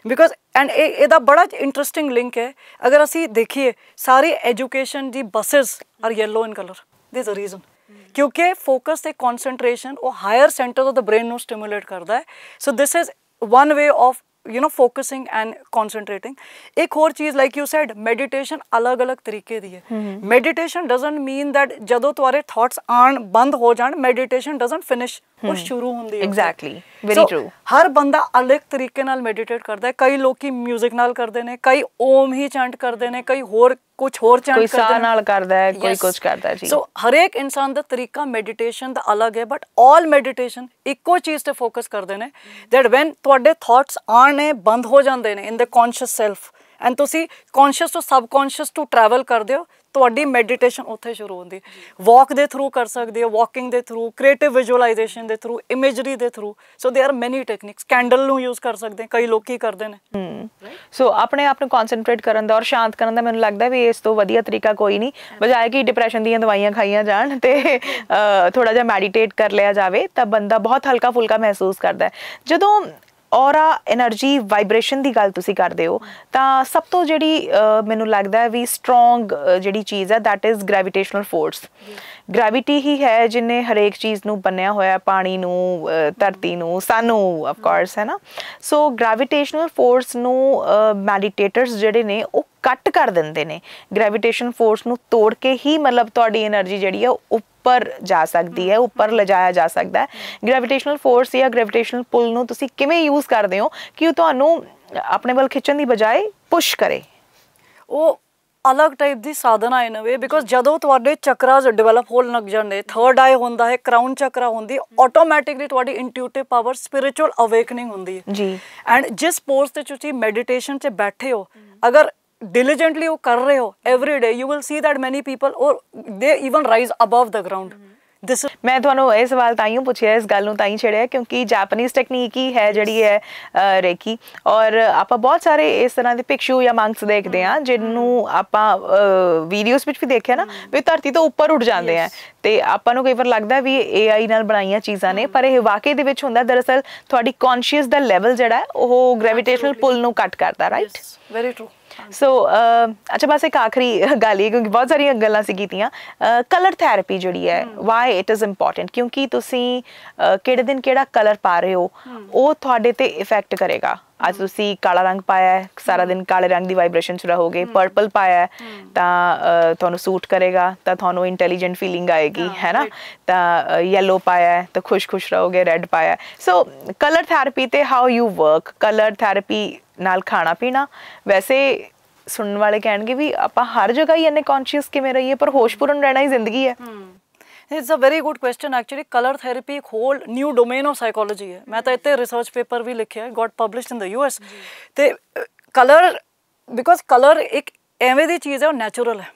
because and a बड़ा इंट्रस्टिंग लिंक है अगर असी देखिए सारी education the buses are yellow in colour this a reason क्योंकि focus से concentration वो higher centre of the brain stimulate करता है so this is one way of you know focusing and concentrating एक और चीज लाइक यू सैड मेडिटेशन अलग अलग तरीके की है मेडिटेशन डजेंट मीन दैट जदों तुरे थॉट्स आन बंद हो जान मेडिटेशन डजेंट फिनिश ਉਹ ਸ਼ੁਰੂ ਹੁੰਦੀ ਹੈ ਐਗਜ਼ੈਕਟਲੀ ਵੈਰੀ ਟਰੂ ਹਰ ਬੰਦਾ ਅਲੱਗ ਤਰੀਕੇ ਨਾਲ ਮੈਡੀਟੇਟ ਕਰਦਾ ਹੈ ਕਈ ਲੋਕੀ 뮤직 ਨਾਲ ਕਰਦੇ ਨੇ ਕਈ ਓਮ ਹੀ ਚੈਂਟ ਕਰਦੇ ਨੇ ਕਈ ਹੋਰ ਕੁਝ ਹੋਰ ਚੈਂਟ ਕਰਦੇ ਨੇ ਕੋਈ ਸਾਹ ਨਾਲ ਕਰਦਾ ਹੈ ਕੋਈ ਕੁਝ ਕਰਦਾ ਹੈ ਜੀ ਸੋ ਹਰੇਕ ਇਨਸਾਨ ਦਾ ਤਰੀਕਾ ਮੈਡੀਟੇਸ਼ਨ ਦਾ ਅਲੱਗ ਹੈ ਬਟ ਆਲ ਮੈਡੀਟੇਸ਼ਨ ਇੱਕੋ ਚੀਜ਼ ਤੇ ਫੋਕਸ ਕਰਦੇ ਨੇ ਦੈਟ ਵੈਨ ਤੁਹਾਡੇ ਥਾਟਸ ਆਣੇ ਬੰਦ ਹੋ ਜਾਂਦੇ ਨੇ in the conscious self and ਤੁਸੀਂ ਕੌਨਸ਼ੀਅਸ ਤੋਂ ਸਬਕੌਨਸ਼ੀਅਸ ਤੋਂ ਟਰੈਵਲ ਕਰਦੇ ਹੋ ਤੁਹਾਡੀ ਮੈਡੀਟੇਸ਼ਨ ਉੱਥੇ ਸ਼ੁਰੂ ਹੁੰਦੀ ਵਾਕ ਦੇ ਥਰੂ ਕਰ ਸਕਦੇ ਹੋ ਵਾਕਿੰਗ ਦੇ ਥਰੂ ਕ੍ਰੀਏਟਿਵ ਵਿਜ਼ੂਅਲਾਈਜੇਸ਼ਨ ਦੇ ਥਰੂ ਇਮੇਜਰੀ ਦੇ through so there are many techniques candle ਨੂੰ ਯੂਜ਼ ਕਰ ਸਕਦੇ ਕਈ ਲੋਕ ਕੀ ਕਰਦੇ ਨੇ ਸੋ ਆਪਣੇ ਆਪ ਨੂੰ ਕਨਸੈਂਟਰੇਟ ਕਰਨ ਦਾ ਔਰ ਸ਼ਾਂਤ ਕਰਨ ਦਾ ਮੈਨੂੰ ਲੱਗਦਾ ਵੀ ਇਸ ਤੋਂ ਵਧੀਆ ਤਰੀਕਾ ਕੋਈ ਨਹੀਂ ਬਜਾਏ ਕਿ ਡਿਪਰੈਸ਼ਨ ਦੀਆਂ ਦਵਾਈਆਂ ਖਾਈਆਂ ਜਾਣ ਤੇ ਥੋੜਾ ਜਿਹਾ ਮੈਡੀਟੇਟ ਕਰ ਲਿਆ ਜਾਵੇ ਤਾਂ ਬੰਦਾ ਬਹੁਤ ਹਲਕਾ ਫੁਲਕਾ ਮਹਿਸੂਸ ਕਰਦਾ ਹੈ ਜਦੋਂ ਔਰਾ એનર્ਜੀ ਵਾਈਬ੍ਰੇਸ਼ਨ ਦੀ ਗੱਲ ਤੁਸੀਂ ਕਰਦੇ ਹੋ ਤਾਂ ਸਭ ਤੋਂ ਜਿਹੜੀ ਮੈਨੂੰ ਲੱਗਦਾ ਹੈ ਵੀ ਸਟਰੋਂਗ ਜਿਹੜੀ ਚੀਜ਼ ਹੈ that is gravitational force gravity ਹੀ ਹੈ ਜਿਨੇ ਹਰੇਕ ਚੀਜ਼ ਨੂੰ ਬੰਨਿਆ ਹੋਇਆ ਪਾਣੀ ਨੂੰ ਧਰਤੀ ਨੂੰ ਸਾਨੂੰ ਆਫ ਕੋਰਸ ਹੈ ਨਾ ਸੋ ਗ੍ਰੈਵਿਟੇਸ਼ਨਲ ਫੋਰਸ ਨੂੰ ਮੈਡੀਟੇਟਰਸ ਜਿਹੜੇ ਨੇ ਉਹ ਕੱਟ ਕਰ ਦਿੰਦੇ ਨੇ ਗ੍ਰੈਵਿਟੇਸ਼ਨ ਫੋਰਸ ਨੂੰ ਤੋੜ ਕੇ ਹੀ ਮਤਲਬ ਤੁਹਾਡੀ એનર્ਜੀ ਜਿਹੜੀ ਆ ਉੱਪਰ ਜਾ ਸਕਦੀ ਹੈ ਉੱਪਰ ਲਿਜਾਇਆ ਜਾ ਸਕਦਾ ਹੈ ਗ੍ਰੈਵਿਟੇਸ਼ਨਲ ਫੋਰਸ ਜਾਂ ਗ੍ਰੈਵਿਟੇਸ਼ਨਲ ਪੁਲ ਨੂੰ ਤੁਸੀਂ ਕਿਵੇਂ ਯੂਜ਼ ਕਰਦੇ ਹੋ ਕਿ ਉਹ ਤੁਹਾਨੂੰ ਆਪਣੇ ਵੱਲ ਖਿੱਚਣ ਦੀ ਬਜਾਏ ਪੁਸ਼ ਕਰੇ ਉਹ ਅਲੱਗ type the Sadhana in way because ਜਦੋਂ ਤੁਹਾਡੇ ਚੱਕਰਾਸ ਡਿਵੈਲਪ ਹੋਣ ਲੱਗ ਜਾਂਦੇ ਥਰਡ ਆਈ ਹੁੰਦਾ ਹੈ ਕਰਾਊਨ ਚੱਕਰਾ ਹੁੰਦੀ ਆਟੋਮੈਟਿਕਲੀ ਤੁਹਾਡੀ ਇੰਟੂਇਟਿਵ ਪਾਵਰ ਸਪਿਰਚੁਅਲ ਅਵੇਕਨਿੰਗ ਹੁੰਦੀ ਹੈ ਜੀ ਐਂਡ ਜਿਸ ਪੋਸਟ ਤੇ ਤੁਸੀਂ ਮੈਡੀਟੇਸ਼ਨ 'ਚ ਬੈਠੇ ਹੋ ਅਗਰ diligently you kar rahe ho every day you will see that many people or they even rise above the ground mm -hmm. ਦਿਸ ਮੈਂ ਤੁਹਾਨੂੰ ਇਹ ਸਵਾਲ ਤਾਂ ਹੀ ਪੁੱਛਿਆ ਇਸ ਗੱਲ ਨੂੰ ਤਾਂ ਹੀ ਛੇੜਿਆ ਕਿਉਂਕਿ ਜਾਪਾਨੀਜ਼ ਟੈਕਨੀਕ ਹੀ ਹੈ ਜਿਹੜੀ ਹੈ ਰੇਕੀ ਔਰ ਆਪਾਂ ਬਹੁਤ ਸਾਰੇ ਇਸ ਤਰ੍ਹਾਂ ਦੇ ਪਿਕਸ਼ੂ ਜਾਂ ਮੰਗਸ ਦੇਖਦੇ ਆ ਜਿਹਨੂੰ ਆਪਾਂ ਵੀਡੀਓਜ਼ ਵਿੱਚ ਵੀ ਦੇਖਿਆ ਨਾ ਵੀ ਧਰਤੀ ਤੋਂ ਉੱਪਰ ਉੱਡ ਜਾਂਦੇ ਆ ਤੇ ਆਪਾਂ ਨੂੰ ਕਈ ਵਾਰ ਲੱਗਦਾ ਵੀ AI ਨਾਲ ਬਣਾਈਆਂ ਚੀਜ਼ਾਂ ਨੇ ਪਰ ਇਹ ਵਾਕਈ ਦੇ ਵਿੱਚ ਹੁੰਦਾ ਦਰਅਸਲ ਤੁਹਾਡੀ ਕੌਨਸ਼ੀਅਸ ਦਾ ਲੈਵਲ ਜਿਹੜਾ ਉਹ ਗ੍ਰੈਵਿਟੇਸ਼ਨਲ ਪੁਲ ਨੂੰ ਕੱਟ ਕਰਦਾ ਰਾਈਟ ਵੈਰੀ ਟਰੂ ਸੋ ਅੱਛਾ ਬਸ ਇੱਕ ਆਖਰੀ ਗੱਲ ਇਹ ਕਿਉਂਕਿ ਬਹੁਤ ਸਾਰੀਆਂ ਗੱਲਾਂ ਸੀ ਕੀਤੀਆਂ ਕਲਰ ਥੈਰੇਪੀ ਜਿਹੜੀ ਹੈ ਵਾਈ ਇਟ ਇਜ਼ ਇੰਪੋਰਟੈਂਟ ਕਿਉਂਕਿ ਤੁਸੀਂ ਕਿਹੜੇ ਦਿਨ ਕਿਹੜਾ ਕਲਰ ਪਾ ਰਹੇ ਹੋ ਉਹ ਤੁਹਾਡੇ ਤੇ ਇਫੈਕਟ ਕਰੇਗਾ ਅੱਜ ਤੁਸੀਂ ਕਾਲਾ ਰੰਗ ਪਾਇਆ ਹੈ ਸਾਰਾ ਦਿਨ ਕਾਲੇ ਰੰਗ ਦੀ ਵਾਈਬ੍ਰੇਸ਼ਨ ਚ ਰਹੋਗੇ ਪਰਪਲ ਪਾਇਆ ਹੈ ਤਾਂ ਤੁਹਾਨੂੰ ਸੂਟ ਕਰੇਗਾ ਤਾਂ ਤੁਹਾਨੂੰ ਇੰਟੈਲੀਜੈਂਟ ਫੀਲਿੰਗ ਆਏਗੀ ਹੈ ਨਾ ਤਾਂ ਯੈਲੋ ਪਾਇਆ ਹੈ ਤਾਂ ਖੁਸ਼-ਖੁਸ਼ ਰਹੋਗੇ ਰੈੱਡ ਪਾਇਆ ਸੋ ਕਲਰ ਥੈਰੇਪੀ ਤੇ how you work colour therapy ਨਾਲ ਖਾਣਾ ਪੀਣਾ ਵੈਸੇ ਸੁਣਨ ਵਾਲੇ ਕਹਿਣਗੇ ਵੀ ਆਪਾਂ ਹਰ ਜਗ੍ਹਾ ਹੀ ਇਹਨੇ ਕੌਨਸ਼ੀਅਸ ਕਿਵੇਂ ਰਹੀਏ ਪਰ ਹੋਸ਼ਪੂਰਨ ਰਹਿਣਾ ਹੀ ਜ਼ਿੰਦਗੀ ਹੈ it's a very good question actually colour therapy एक whole new domain of psychology है मैं तो इतने रिसर्च पेपर भी लिखे हैं got publish in the U S तो कलर बिकॉज कलर एक एवें द चीज़ है और नैचुरल है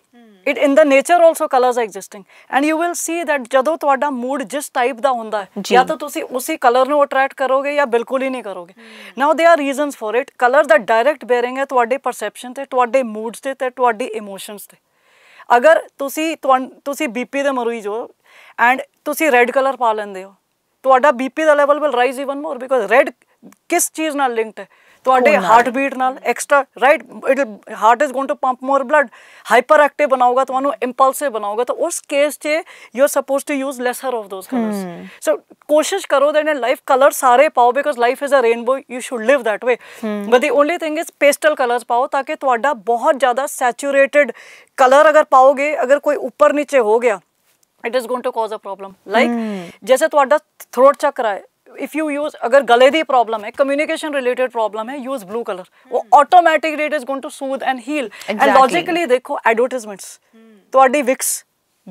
it in the nature also colour are existing and you will see that जो मूड जिस टाइप का होंगे या तो उसी कलर अट्रैक्ट करोगे या बिल्कुल ही नहीं करोगे hmm. Now they are reason for it colour the direct bearing है परसैप्शन से तुडे मूड्स से इमोशनस से अगर तुम बीपी के मरीज हो ਐਂਡ ਤੁਸੀਂ ਰੈੱਡ ਕਲਰ ਪਾ ਲੈਂਦੇ ਹੋ ਤੁਹਾਡਾ ਬੀਪੀ ਦਾ level will rise even more because red ਕਿਸ ਚੀਜ਼ ਨਾਲ ਲਿੰਕਡ ਹੈ ਤੁਹਾਡੇ ਹਾਰਟ ਬੀਟ ਨਾਲ extra right it heart is going to pump more blood hyperactive ਬਣਾਉਗਾ ਤੁਹਾਨੂੰ ਇੰਪਲਸਿਵ ਬਣਾਉਗਾ ਤਾਂ ਉਸ ਕੇਸ 'ਚ you are supposed to use lesser of those colours so ਕੋਸ਼ਿਸ਼ ਕਰੋ ਦੈਟ ਇਨ ਲਾਈਫ ਕਲਰ ਸਾਰੇ ਪਾਓ because life is a rainbow you should live that way but the only thing is pastel colours ਪਾਓ ਤਾਂ ਕਿ ਤੁਹਾਡਾ ਬਹੁਤ ਜ਼ਿਆਦਾ ਸੈਚੂਰੇਟਿਡ ਕਲਰ ਅਗਰ ਪਾਓਗੇ ਅਗਰ ਕੋਈ ਉੱਪਰ ਨੀਚੇ ਹੋ ਗਿਆ it is going to cause a problem like जैसे थोड़ा थ्रोट चक्र है इफ यू यूज अगर गले की प्रॉब्लम है कम्युनिकेशन रिलेटेड प्रॉब्लम है यूज ब्लू कलर वो automatic it is going to soothe and heal and logically देखो एडवर्टाइजमेंट्स ਤੁਹਾਡੀ विक्स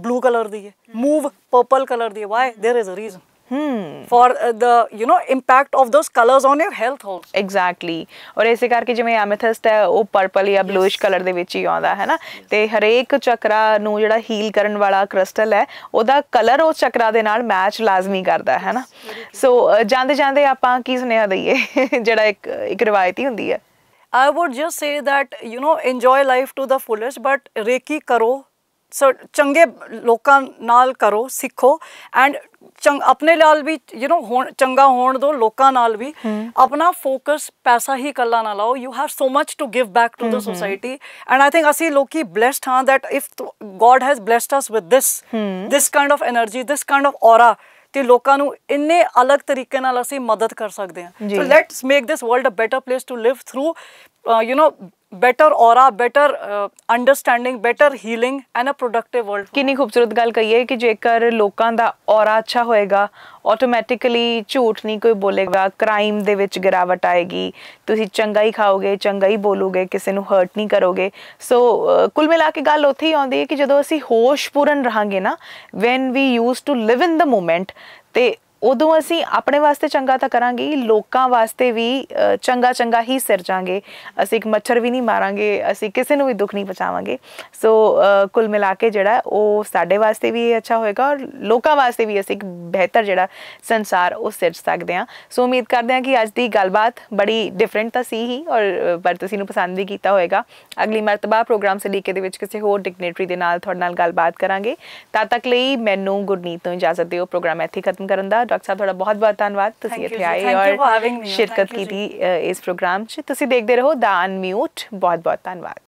ब्लू कलर दी है मूव पर्पल कलर दी है why there is a reason Hmm. for the you know impact of those colors on your health also exactly ਔਰ ਇਸੇ ਕਰਕੇ ਜਿਵੇਂ ਐਮੇਥਿਸਟ ਹੈ ਉਹ ਪਰਪਲ ਜਾਂ ਬਲੂਇਸ਼ ਕਲਰ ਦੇ ਵਿੱਚ ਹੀ ਆਉਂਦਾ ਹੈ ਨਾ ਤੇ ਹਰੇਕ ਚੱਕਰਾ ਨੂੰ ਜਿਹੜਾ ਹੀਲ ਕਰਨ ਵਾਲਾ ਕ੍ਰਿਸਟਲ ਹੈ ਉਹਦਾ ਕਲਰ ਉਸ ਚੱਕਰਾ ਦੇ ਨਾਲ ਮੈਚ ਲਾਜ਼ਮੀ ਕਰਦਾ ਹੈ ਨਾ ਸੋ ਜਾਂਦੇ ਜਾਂਦੇ ਆਪਾਂ ਕੀ ਸੁਨੇਹਾ ਦਈਏ ਜਿਹੜਾ ਇੱਕ ਇੱਕ ਰਵਾਇਤੀ ਹੁੰਦੀ ਹੈ I would just say that you know enjoy life to the fullest but reiki karo ਸੋ ਚੰਗੇ ਲੋਕਾਂ ਨਾਲ ਕਰੋ ਸਿੱਖੋ ਐਂਡ ਚੰਗ ਆਪਣੇ ਨਾਲ ਵੀ ਯੂ نو ਹੋਣ ਚੰਗਾ ਹੋਣ ਦੋ ਲੋਕਾਂ ਨਾਲ ਵੀ ਆਪਣਾ ਫੋਕਸ ਪੈਸਾ ਹੀ ਕੱਲਾ ਨਾ ਲਾਓ you have so much to give back to the society and I think ਅਸੀਂ ਲੋਕੀ ਬlesed ਹਾਂ that if God has blessed us with this this kind of energy this kind of aura ਤੇ ਲੋਕਾਂ ਨੂੰ ਇੰਨੇ ਅਲੱਗ ਤਰੀਕੇ ਨਾਲ ਅਸੀਂ ਮਦਦ ਕਰ ਸਕਦੇ ਹਾਂ so let's make this world a better place to live through you نو better और better understanding better healing and a productive world ਕਿੰਨੀ ਖੂਬਸੂਰਤ ਗੱਲ ਕਹੀ ਹੈ ਕਿ ਜੇਕਰ ਲੋਕਾਂ ਦਾ ਔਰਾ ਅੱਛਾ ਹੋਏਗਾ ਆਟੋਮੈਟਿਕਲੀ ਝੂਠ ਨਹੀਂ ਕੋਈ ਬੋਲੇਗਾ ਕ੍ਰਾਈਮ ਦੇ ਵਿੱਚ ਗਿਰਾਵਟ ਆਏਗੀ ਤੁਸੀਂ ਚੰਗਾ ਹੀ ਖਾਓਗੇ ਚੰਗਾ ਹੀ ਬੋਲੋਗੇ ਕਿਸੇ ਨੂੰ ਹਰਟ ਨਹੀਂ ਕਰੋਗੇ ਸੋ ਕੁੱਲ ਮਿਲਾ ਕੇ ਗੱਲ ਉੱਥੇ ਹੀ ਆਉਂਦੀ ਹੈ ਕਿ ਜਦੋਂ ਅਸੀਂ ਹੋਸ਼ਪੂਰਨ ਰਹਾਂਗੇ ਨਾ when we use to live in the moment ਤੇ ਉਦੋਂ ਅਸੀਂ ਆਪਣੇ ਵਾਸਤੇ ਚੰਗਾ ਤਾਂ ਕਰਾਂਗੇ ਲੋਕਾਂ ਵਾਸਤੇ ਵੀ ਚੰਗਾ ਚੰਗਾ ਹੀ ਸਿਰਜਾਂਗੇ ਅਸੀਂ ਇੱਕ ਮੱਛਰ ਵੀ ਨਹੀਂ ਮਾਰਾਂਗੇ ਅਸੀਂ ਕਿਸੇ ਨੂੰ ਵੀ ਦੁੱਖ ਨਹੀਂ ਪਹੁੰਚਾਵਾਂਗੇ ਸੋ ਕੁੱਲ ਮਿਲਾ ਕੇ ਜਿਹੜਾ ਉਹ ਸਾਡੇ ਵਾਸਤੇ ਵੀ ਅੱਛਾ ਹੋਏਗਾ ਔਰ ਲੋਕਾਂ ਵਾਸਤੇ ਵੀ ਅਸੀਂ ਇੱਕ ਬਿਹਤਰ ਜਿਹੜਾ ਸੰਸਾਰ ਉਹ ਸਿਰਜ ਸਕਦੇ ਹਾਂ ਸੋ ਉਮੀਦ ਕਰਦੇ ਹਾਂ ਕਿ ਅੱਜ ਦੀ ਗੱਲਬਾਤ ਬੜੀ ਡਿਫਰੈਂਟ ਤਾਂ ਸੀ ਹੀ ਔਰ ਪਰ ਤੁਸੀਂ ਨੂੰ ਪਸੰਦ ਵੀ ਕੀਤਾ ਹੋਏਗਾ ਅਗਲੀ ਮਰਤਬਾ ਪ੍ਰੋਗਰਾਮ ਸਲੀਕੇ ਦੇ ਵਿੱਚ ਕਿਸੇ ਹੋਰ ਡਿਗਨੇਟਰੀ ਦੇ ਨਾਲ ਤੁਹਾਡੇ ਨਾਲ ਗੱਲਬਾਤ ਕਰਾਂਗੇ ਤਦ ਤੱਕ ਲਈ ਮੈਨੂੰ ਗੁਰਨੀਤ ਤੋਂ ਇਜਾਜ਼ਤ ਦਿਓ ਪ੍ਰੋਗਰਾਮ ਇੱਥੇ ਖਤਮ ਕਰਨ ਦਾ ਡਾਕਟਰ ਸਾਹਿਬ ਤੁਹਾਡਾ ਬਹੁਤ ਬਹੁਤ ਧੰਨਵਾਦ ਤੁਸੀਂ ਇੱਥੇ ਆਏ ਔਰ ਸ਼ਿਰਕਤ ਕੀਤੀ ਇਸ ਪ੍ਰੋਗਰਾਮ 'ਚ ਤੁਸੀਂ ਦੇਖਦੇ ਰਹੋ ਦਾ ਅਨਮਿਊਟ ਬਹੁਤ ਬਹੁਤ ਧੰਨਵਾਦ